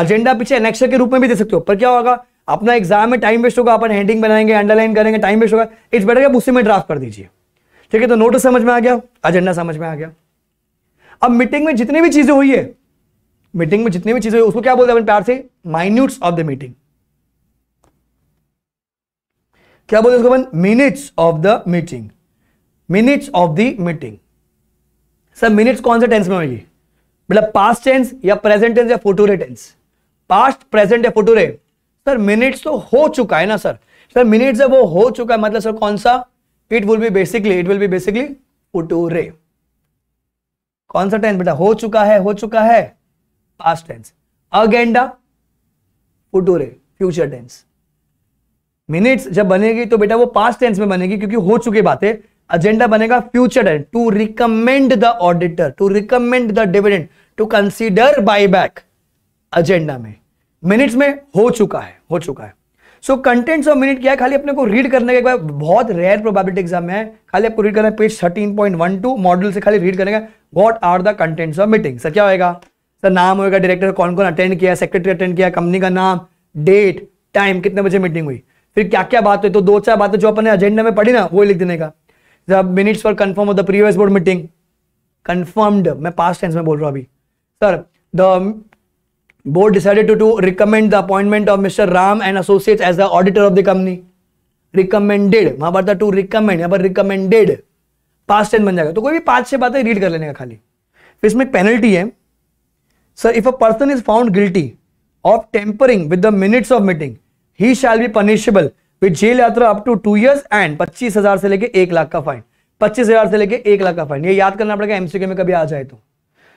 एजेंडा पीछे एनेक्शर के रूप में भी दे सकते हो पर क्या होगा अपना एग्जाम में टाइम वेस्ट होगा अपन हेडिंग बनाएंगे अंडरलाइन करेंगे टाइम वेस्ट होगा इट्स बेटर आप उसी में ड्राफ्ट कर दीजिए ठीक है तो नोटिस समझ में आ गया एजेंडा समझ में आ गया अब मीटिंग में जितनी भी चीजें हुई है मीटिंग में जितनी भी चीजें हुई उसको क्या बोलते हैं प्यार से माइन्यूट्स ऑफ द मीटिंग क्या बोलते उसको अपन of the meeting minutes of the meeting sir minutes कौन से टेंस में होगी मतलब पास्ट टेंस या प्रेजेंट टेंस या फोटोरे टेंस पास्ट प्रेजेंट या फोटोरे सर मिनिट्स तो हो चुका है ना सर सर मिनिट्स है वो हो चुका है मतलब सर कौन सा it will be basically it will be basically future कौन सा टेंस बेटा हो चुका है हो चुका है past tense agenda future future tense minutes जब बनेगी तो बेटा वो पास्ट टेंस में बनेगी क्योंकि हो चुकी बातें एजेंडा बनेगा future tense to recommend the auditor to recommend the dividend to consider back agenda में मिनट्स में हो चुका है हो चुका है सो कंटेंट्स ऑफ मिनट क्या है खाली अपने को रीड करने के बाद बहुत रेयर प्रोबेबिलिटी एग्जाम है खाली आपको रीड करना है page thirteen point one two model से खाली रीड करेंगे what are the contents of meeting sir क्या होएगा सर नाम होएगा डायरेक्टर कौन कौन अटेंड किया सेक्रेटरी अटेंड किया कंपनी का नाम डेट टाइम कितने बजे मीटिंग हुई फिर क्या क्या बात हुई तो दो चार बातें जो अपने एजेंडा में पढ़ी ना वो लिख देने का the minutes for confirm of the previous board meeting confirmed मैं पास टेंस में बोल रहा हूँ अभी sir the board decided to, to recommend the appointment of Mr. Ram and Associates as the auditor of the company. Recommended. वहां पर था to recommend यहाँ पर रिकमेंडेड पास्ट टेन बन जाएगा तो कोई भी पांच छह बातें रीड कर लेने का खाली फिर इसमें पेनल्टी है sir if a person is found guilty of tampering with the minutes of meeting he shall be punishable with jail यात्रा up to two years and पच्चीस हजार से लेके एक लाख का फाइन पच्चीस हजार से लेके एक लाख का फाइन ये याद करना पड़ेगा एमसीक्यू में कभी आ जाए तो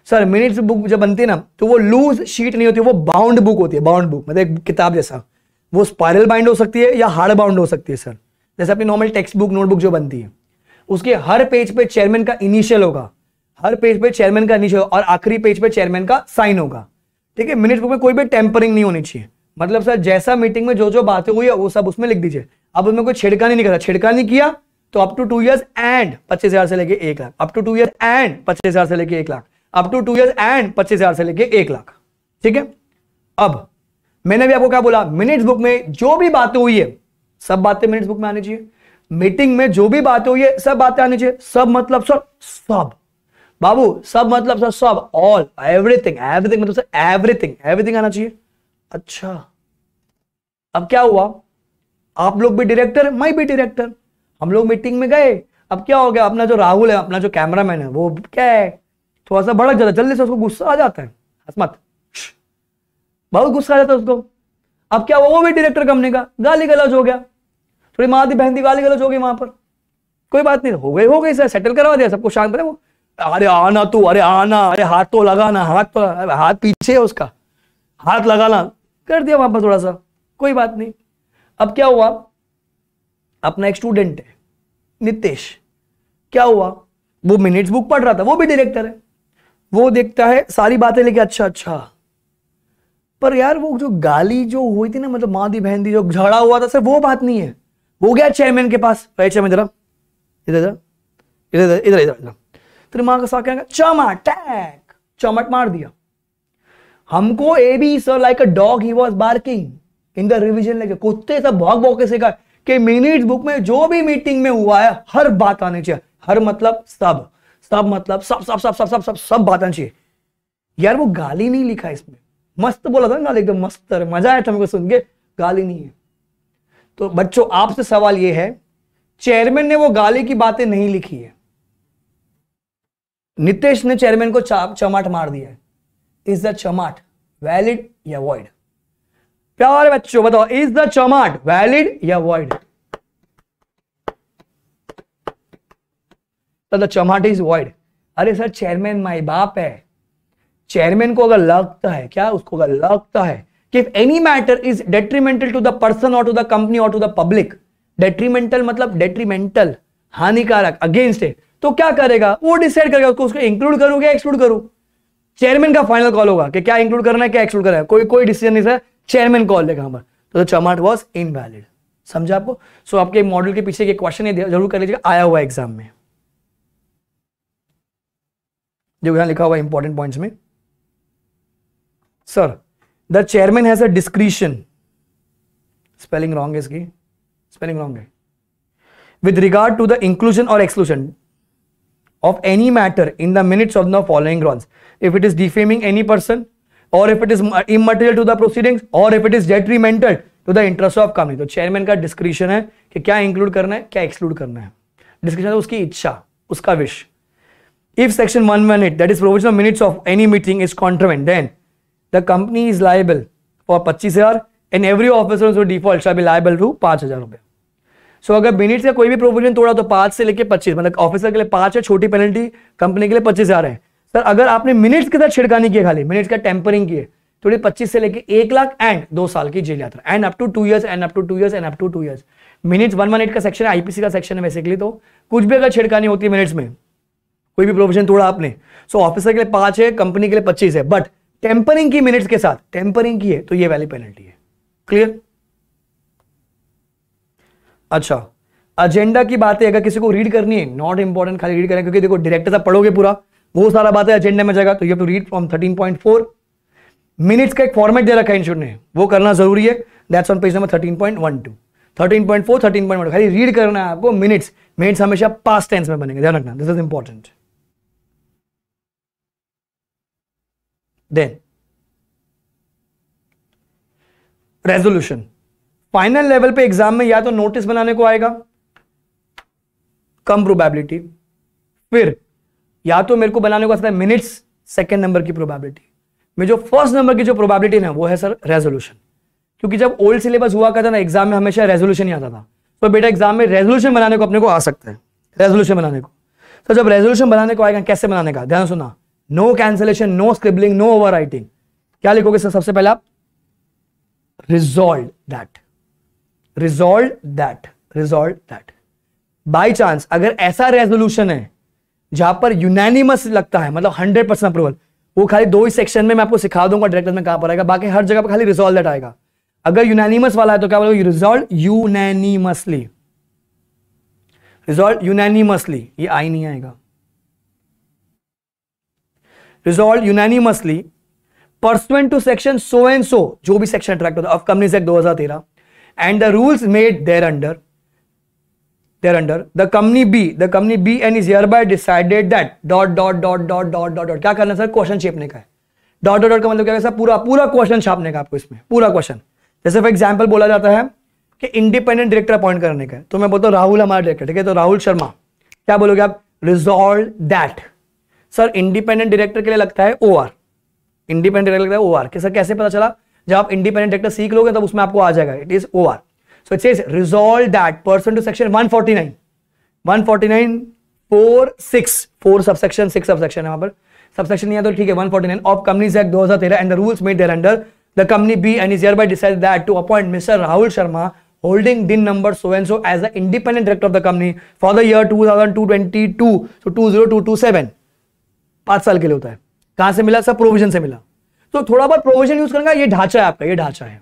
सर मिनट्स बुक जब बनती है ना तो वो लूज शीट नहीं होती वो बाउंड बुक होती है बाउंड बुक मतलब एक किताब जैसा वो स्पायरल बाइंड हो सकती है या हार्ड बाउंड हो सकती है सर जैसे अपनी नॉर्मल टेक्स्ट बुक नोटबुक जो बनती है उसके हर पेज पे चेयरमैन का इनिशियल होगा हर पेज पे चेयरमैन का इनिशियल और आखिरी पेज पे चेयरमैन का साइन होगा ठीक है मिनट बुक में कोई भी टेम्परिंग नहीं होनी चाहिए मतलब सर जैसा मीटिंग में जो जो बातें हुई है वो सब उसमें लिख दीजिए अब उसमें कोई छिड़का नहीं निकला छिड़का नहीं किया तो up to two years and पच्चीस से लेके एक lakh up to two year and पच्चीस से लेके एक lakh up to two years and पच्चीस हजार से लेके एक लाख ठीक है अब मैंने भी आपको क्या बोला मिनिट्स बुक में जो भी बातें हुई है सब बातें मिनिट्स बुक में आनी चाहिए मीटिंग में जो भी बातें हुई है सब बातें आनी चाहिए सब मतलब सर सब बाबू सब मतलब सर सब ऑल एवरीथिंग एवरीथिंग मतलब सर एवरीथिंग एवरीथिंग आना चाहिए अच्छा अब क्या हुआ आप लोग भी डायरेक्टर मैं भी डायरेक्टर हम लोग मीटिंग में गए अब क्या हो गया अपना जो राहुल है अपना जो कैमरामैन है वो क्या है थोड़ा सा भड़क जाता है जल्दी से उसको गुस्सा आ जाता है हसमत बहुत गुस्सा आ जाता है उसको अब क्या वो भी डायरेक्टर कंपनी का गाली गलौज हो गया थोड़ी माँ दी बहन दी गाली गलौज हो गई वहां पर कोई बात नहीं हो गई हो गई सर सेटल करवा दिया सबको शांत रहे वो अरे आना तू अरे आना अरे हाथ तो लगाना हाथ तो हाथ पीछे है उसका हाथ लगाना कर दिया वहां पर थोड़ा सा कोई बात नहीं अब क्या हुआ अपना एक स्टूडेंट है नितेश क्या हुआ वो मिनट्स बुक पढ़ रहा था वो भी डायरेक्टर है वो देखता है सारी बातें लेके अच्छा अच्छा पर यार वो जो गाली जो हुई थी ना मतलब माँ दी बहन दी जो झगड़ा हुआ था सर वो बात नहीं है वो गया चेयरमैन के पास राइट चेयरमैन जरा इधर इधर इधर इधर इधर इधर तेरे माँ का साथ चमा टैक चमट मार दिया हमको A B sir like a dog he was barking in the revision लेके कुत्ते सब भौक भौके से सिखा कि मिनट बुक में जो भी मीटिंग में हुआ है हर बात आनी चाहिए हर मतलब सब सब मतलब सब सब सब सब सब सब सब बातें चाहिए यार वो गाली नहीं लिखा इसमें मस्त बोला था ना एकदम मस्त मजा आया था मेरे को सुन के गाली नहीं है तो बच्चों आपसे सवाल ये है चेयरमैन ने वो गाली की बातें नहीं लिखी है नितेश ने चेयरमैन को चमाट मार दिया इज द चमाट वैलिड या वॉइड प्यारे बच्चों बताओ इज द चमाट वैलिड या वॉइड तो द चौमाट इज वॉइड अरे सर चेयरमैन माई बाप है चेयरमैन को अगर लगता है क्या उसको अगर लगता है कि any matter is detrimental to the person or to the company or to the public detrimental मतलब डेट्रीमेंटल हानिकारक अगेंस्ट इट तो क्या करेगा वो डिसाइड करेगा उसको उसको इंक्लूड करूं क्या एक्सक्लूड करूं चेयरमैन का फाइनल कॉल होगा कि क्या इंक्लूड करना है क्या एक्सक्लूड करना है कोई कोई डिसीजन नहीं सर चेयरमैन कॉल लेगा हमारे तो चमाट वॉज इनवैलिड समझा आपको सो so, आपके मॉडल के पीछे के क्वेश्चन जरूर कर लीजिएगा आया हुआ एग्जाम में जो यहां लिखा हुआ है इंपॉर्टेंट पॉइंट में sir the chairman has a discretion spelling wrong है इसकी स्पेलिंग रॉन्ग है with regard to the inclusion or exclusion of any matter in the minutes of the following grounds if it is defaming any person or if it is immaterial to the proceedings or if it is detrimental to the interest of company तो chairman का discretion है कि क्या include करना है क्या exclude करना है डिस्क्रिशन उसकी इच्छा उसका wish If section 118, that is provision of minutes of any meeting is contravened, then the company is liable for 25,000 and every officer who default shall be liable to 5,000 रुपए. सो so, अगर minute का कोई भी provision तोड़ा तो पाँच से लेके पच्चीस मतलब ऑफिसर के लिए पाँच है छोटी पेनल्टी कंपनी के लिए पच्चीस हजार है सर अगर आपने मिनट्स के साथ छिड़कानी की खाली मिनट्स का टेम्परिंग की है थोड़ी तो पच्चीस से लेके एक लाख एंड दो साल की जेल यात्रा end up to two years end up to two years end up to two years minutes one one eight का सेक्शन है आईपीसी का सेक्शन है बेसिकली तो कुछ भी अगर छिड़कानी होती है मिनट्स में कोई भी प्रोविजन तोड़ा आपने सो so, ऑफिसर के लिए पांच है कंपनी के लिए पच्चीस है बट टेम्परिंग की मिनट्स के साथ टेम्परिंग की है तो ये वाली पेनल्टी है क्लियर अच्छा एजेंडा की बातें अगर किसी को रीड करनी है नॉट इंपॉर्टेंट खाली रीड करें क्योंकि देखो डायरेक्टर साहब पढ़ोगे पूरा वो सारा बातें एजेंडा में जाएगा तो you to read from thirteen point four minutes का एक फॉर्मेट दे रखा है इंश्योर ने वो करना जरूरी है that's on page number thirteen thirteen point point one two four thirteen point one खाली रीड करना है आपको मिनट्स मिनट्स हमेशा पास टेंस में बनेंगे ध्यान रखना this is important then resolution final level पे एग्जाम में या तो नोटिस बनाने को आएगा कम प्रोबेबिलिटी फिर या तो मेरे को बनाने को आता है मिनट्स सेकेंड नंबर की प्रोबेबिलिटी में जो फर्स्ट नंबर की जो प्रोबेबिलिटी है वो है सर रेजोल्यूशन क्योंकि जब ओल्ड सिलेबस हुआ करता ना एग्जाम में हमेशा रेजोल्यूशन ही आता था तो बेटा एग्जाम में रेजोल्यूशन बनाने को अपने को आ सकता है रेजोल्यूशन बनाने को तो जब रेजोल्यूशन बनाने को आएगा कैसे बनाने का ध्यान सुना no cancellation no scribbling no over क्या लिखोगे सर सबसे पहले आप resolve that resolve that resolve that by chance अगर ऐसा रेजोल्यूशन है जहां पर यूनैनिमस लगता है मतलब हंड्रेड परसेंट अप्रूवल वो खाली दो ही सेक्शन में मैं आपको सिखा दूंगा डायरेक्टर में कहां पर आएगा बाकी हर जगह पर खाली रिजोल्व दैट आएगा अगर यूनैनिमस वाला है तो क्या बोलोगे रिजोल्व यूनैनिमसली रिजोल्व यूनैनिमसली ये आई नहीं आएगा resolve unanimously person to section so and so जो भी सेक्शन अट्रैक्ट होता है ऑफ दो हजार तेरह and the rules made there under there under the company B the company B and is hereby decided that dot dot dot dot dot dot dot क्या करना sir question छेपने का है dot dot dot का मतलब क्या है sir पूरा पूरा क्वेश्चन छापने का आपको इसमें पूरा क्वेश्चन जैसे फॉर एग्जाम्पल बोला जाता है कि इंडिपेंडेंट डायरेक्टर अपॉइंट करने का तो मैं बोलता हूँ राहुल हमारा डायरेक्टर ठीक है तो राहुल शर्मा क्या बोलोगे आप resolve that sir independent director के लिए लगता है ओ आर इंडिपेंडेंट डायरेक्टर लगता है ओ आर कि सर कैसे पता चला जब आप इंडिपेंडेंट डायरेक्टर सीख लोगे तब उसमें आपको आ जाएगा it is O R so it is resolve that person to section one one forty nine forty nine four six four subsection six subsection है वहां पर सबसेक्शन नहीं है तो ठीक है one forty nine of companies act दो हजार तेरह and the rules made there under the company B and is hereby decide that to appoint mister Rahul Sharma holding DIN number so so and as holding din number so and so as the independent director of the company for two zero two two seven पांच साल के लिए होता है कहां से मिला सब प्रोविजन से मिला तो थोड़ा बहुत प्रोविजन यूज करेंगे ये ढांचा है आपका ये ढांचा है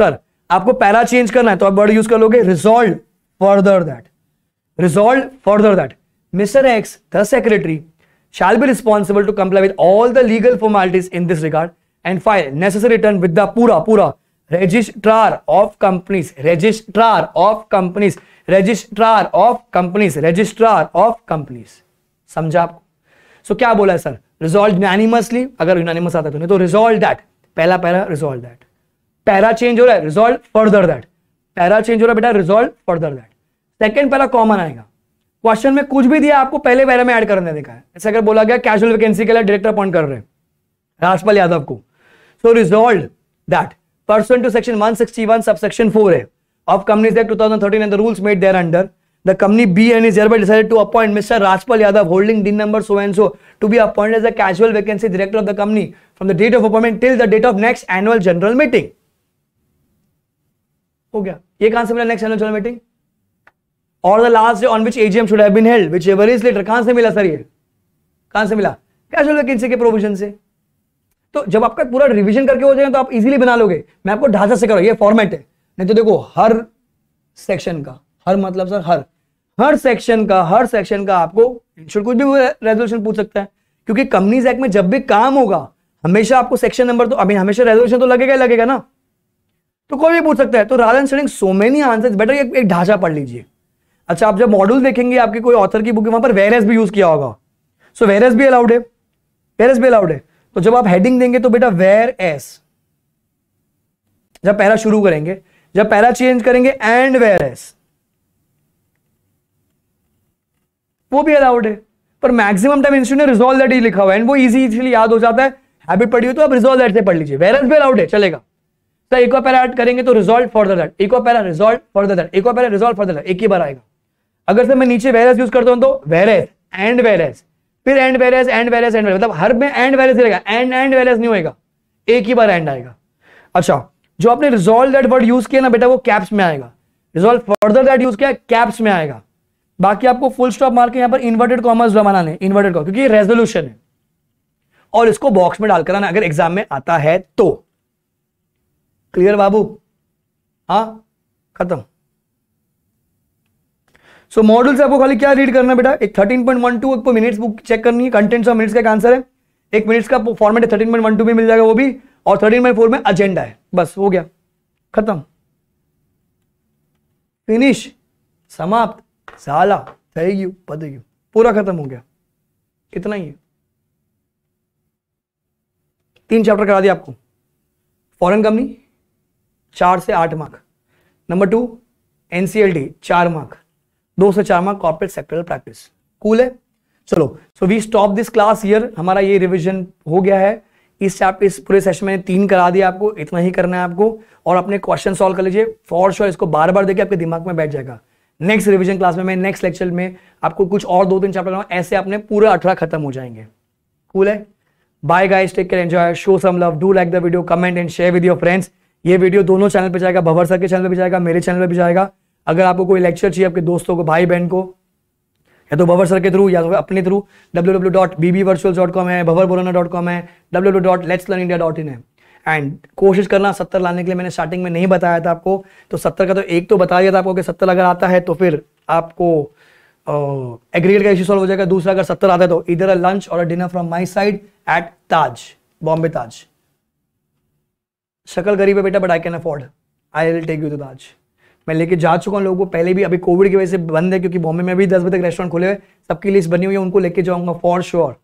सर आपको पैरा चेंज करना है तो आप वर्ड यूज कर लोगे resolve further that resolve further that mister X the secretary shall be responsible to comply with all the legal formalities in this regard and file necessary return with the पूरा पूरा registrar of companies registrar of companies registrar of companies registrar of companies समझा आपको so so, क्या बोला है sir resolve unanimously अगर unanimous आता है तो रिजोल्व तो दैट पहला para resolve that para change हो रहा है resolve further that para change हो रहा है बेटा resolve further that second para common आएगा क्वेश्चन में कुछ भी दिया आपको पहले पैरा में एड करने देखा है ऐसे अगर बोला गया कैजुअल वैकेंसी के लिए डायरेक्टर अपॉइंट कर रहे हैं राजपाल यादव को so resolve that person to section one sixty 161 subsection four है of companies act two thousand thirteen and rules made there under The company B and is hereby decided to appoint Mr. Rajpal Yadav, holding DIN number so and so, to be appointed as a casual vacancy director of the company from the date of appointment till the date of next annual general meeting. हो गया ये कहां से मिला next annual general meeting और the last day on which AGM should have been held which is later later कहां से मिला सर ये कहां से मिला कैजुअल वैकेंसी के प्रोविजन से तो जब आपका पूरा रिवीजन करके हो जाएगा तो आप इजीली बना लोगे मैं आपको ढांचा से करो ये फॉर्मेट है नहीं तो देखो हर सेक्शन का हर मतलब सर हर हर सेक्शन का हर सेक्शन का आपको इंश्योर कुछ भी रेजोल्यूशन पूछ सकता है क्योंकि कंपनीज एक्ट में जब भी काम होगा हमेशा आपको सेक्शन नंबर तो अभी हमेशा रेजोल्यूशन तो लगेगा ही लगेगा ना तो कोई भी पूछ सकता है तो Rajan studying so many answer better एक, ढांचा पढ़ लीजिए अच्छा आप जब मॉड्यूल देखेंगे आपके कोई ऑथर की बुक वहां पर वेरेस भी यूज किया होगा सो वेरेस भी अलाउड है वेरेस भी अलाउड है तो जब आप हेडिंग देंगे तो बेटा वेर एस जब पहला शुरू करेंगे जब पहला चेंज करेंगे एंड वेर एस वो भी अलाउड है पर मैक्सिमम टाइम इंस्टीट्यूट ने रिजोल्व दैट ही लिखा हुआ है वो इजी इजीली याद हो जाता है हैबिट पढ़ी हो तो आप रिजोल्व दैट से पढ़ लीजिए वेरस भी अलाउड है चलेगा तो इक्वा पैरा ऐड करेंगे तो रिजोल्व फॉर दैट इक्वा पैरा रिजोल्व फॉर दैट इक्वा पैरा रिजोल्व फॉर दैट एक ही बार आएगा अगर से मैं नीचे वेरस यूज करता हूं तो वेरस एंड वेरस फिर and whereas and whereas and मतलब हर में एंड वेरस रहेगा एंड एंड वेरस नहीं होगा एक ही बार एंड आएगा अच्छा जो आपने रिजोल्व दैट वर्ड यूज किया ना बेटा वो कैप्स में आएगा रिजॉल्व फर्दर दैट यूज किया कैप्स में आएगा बाकी आपको फुल स्टॉप मार के यहां पर इन्वर्टेड कॉमर्स बनाना है इन्वर्टेड कॉमर्स क्योंकि रेजोल्यूशन है और इसको बॉक्स में डालकर आना अगर एग्जाम में आता है तो क्लियर बाबू हाँ खत्म सो मॉडल से आपको खाली क्या रीड करना बेटा एक thirteen point one two minutes book check करनी है कंटेंट्स और मिनट्स का आंसर है एक मिनट्स का format thirteen point one two में मिल जाएगा वो भी और थर्टीन पॉइंट फोर में एजेंडा है बस हो गया खत्म फिनिश समाप्त साला सही गयू पद गयू पूरा खत्म हो गया इतना ही है तीन चैप्टर करा दिया आपको फॉरेन कंपनी चार से आठ मार्क नंबर टू एनसीएलटी चार मार्क दो से चार mark corporate sectoral practice cool है चलो so we stop this class year हमारा ये रिविजन हो गया है इस चैप्टर इस पूरे सेशन में तीन करा दिया आपको इतना ही करना है आपको और अपने क्वेश्चन सॉल्व कर लीजिए फॉर श्योर इसको बार बार देखिए आपके दिमाग में बैठ जाएगा नेक्स्ट रिविजन क्लास में मैं नेक्स्ट लेक्चर में आपको कुछ और दो तीन चैप्टर ऐसे अपने पूरे अठारह खत्म हो जाएंगे कूल है bye guys take care enjoy show some love do like the video comment and share with your friends ये वीडियो दोनों चैनल पे जाएगा भवर सर के चैनल पे भी जाएगा मेरे चैनल पे भी जाएगा अगर आपको कोई लेक्चर चाहिए आपके दोस्तों को भाई बहन को या तो भवर सर के थ्रू या तो अपने through W W dot B B virtual dot com है भवर बोराना डॉट कॉम है W W dot let's learn India dot in है एंड कोशिश करना सत्तर लाने के लिए मैंने स्टार्टिंग में नहीं बताया था आपको तो सत्तर का तो एक तो बता दिया था आपको कि सत्तर अगर आता है तो फिर आपको एग्रीगेट का इश्यू सॉल्व हो जाएगा दूसरा अगर सत्तर आता है तो इधर अ लंच और a dinner from my side at Taj Bombay Taj शक्ल गरीब है बेटा but I can afford I will take you to Taj मैं लेके जा चुका हूँ लोगों को पहले भी अभी कोविड की वजह से बंद है क्योंकि बॉम्बे में भी दस बजे तक रेस्टोरेंट खुले हुए सबकी लिस्ट बनी हुई है उनको लेके जाऊंगा फॉर श्योर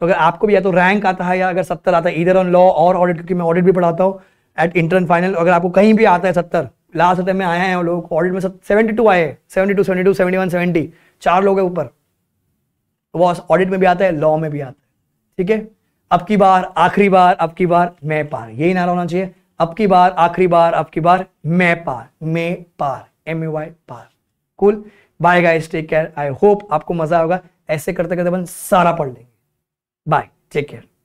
तो अगर आपको भी या तो रैंक आता है या अगर सत्तर आता है इधर ऑन लॉ और ऑडिट क्योंकि मैं ऑडिट भी पढ़ाता हूँ एट इंटर फाइनल अगर आपको कहीं भी आता है सत्तर लास्ट अटैम्प में आए हैं लोग ऑडिट में सेवेंटी टू आए seventy two seventy two seventy one seventy चार लोग है ऊपर तो वो ऑडिट में भी आता है लॉ में भी आता है ठीक है अब की बार आखिरी बार अब की बार मैं पार यही नारा होना चाहिए अब की बार आखिरी बार अब की बार मैं पार मैं पार एम यू वाई पार cool bye guys take care I hope आपको मजा होगा ऐसे करते करते अपन सारा पढ़ लेंगे Bye. Take care.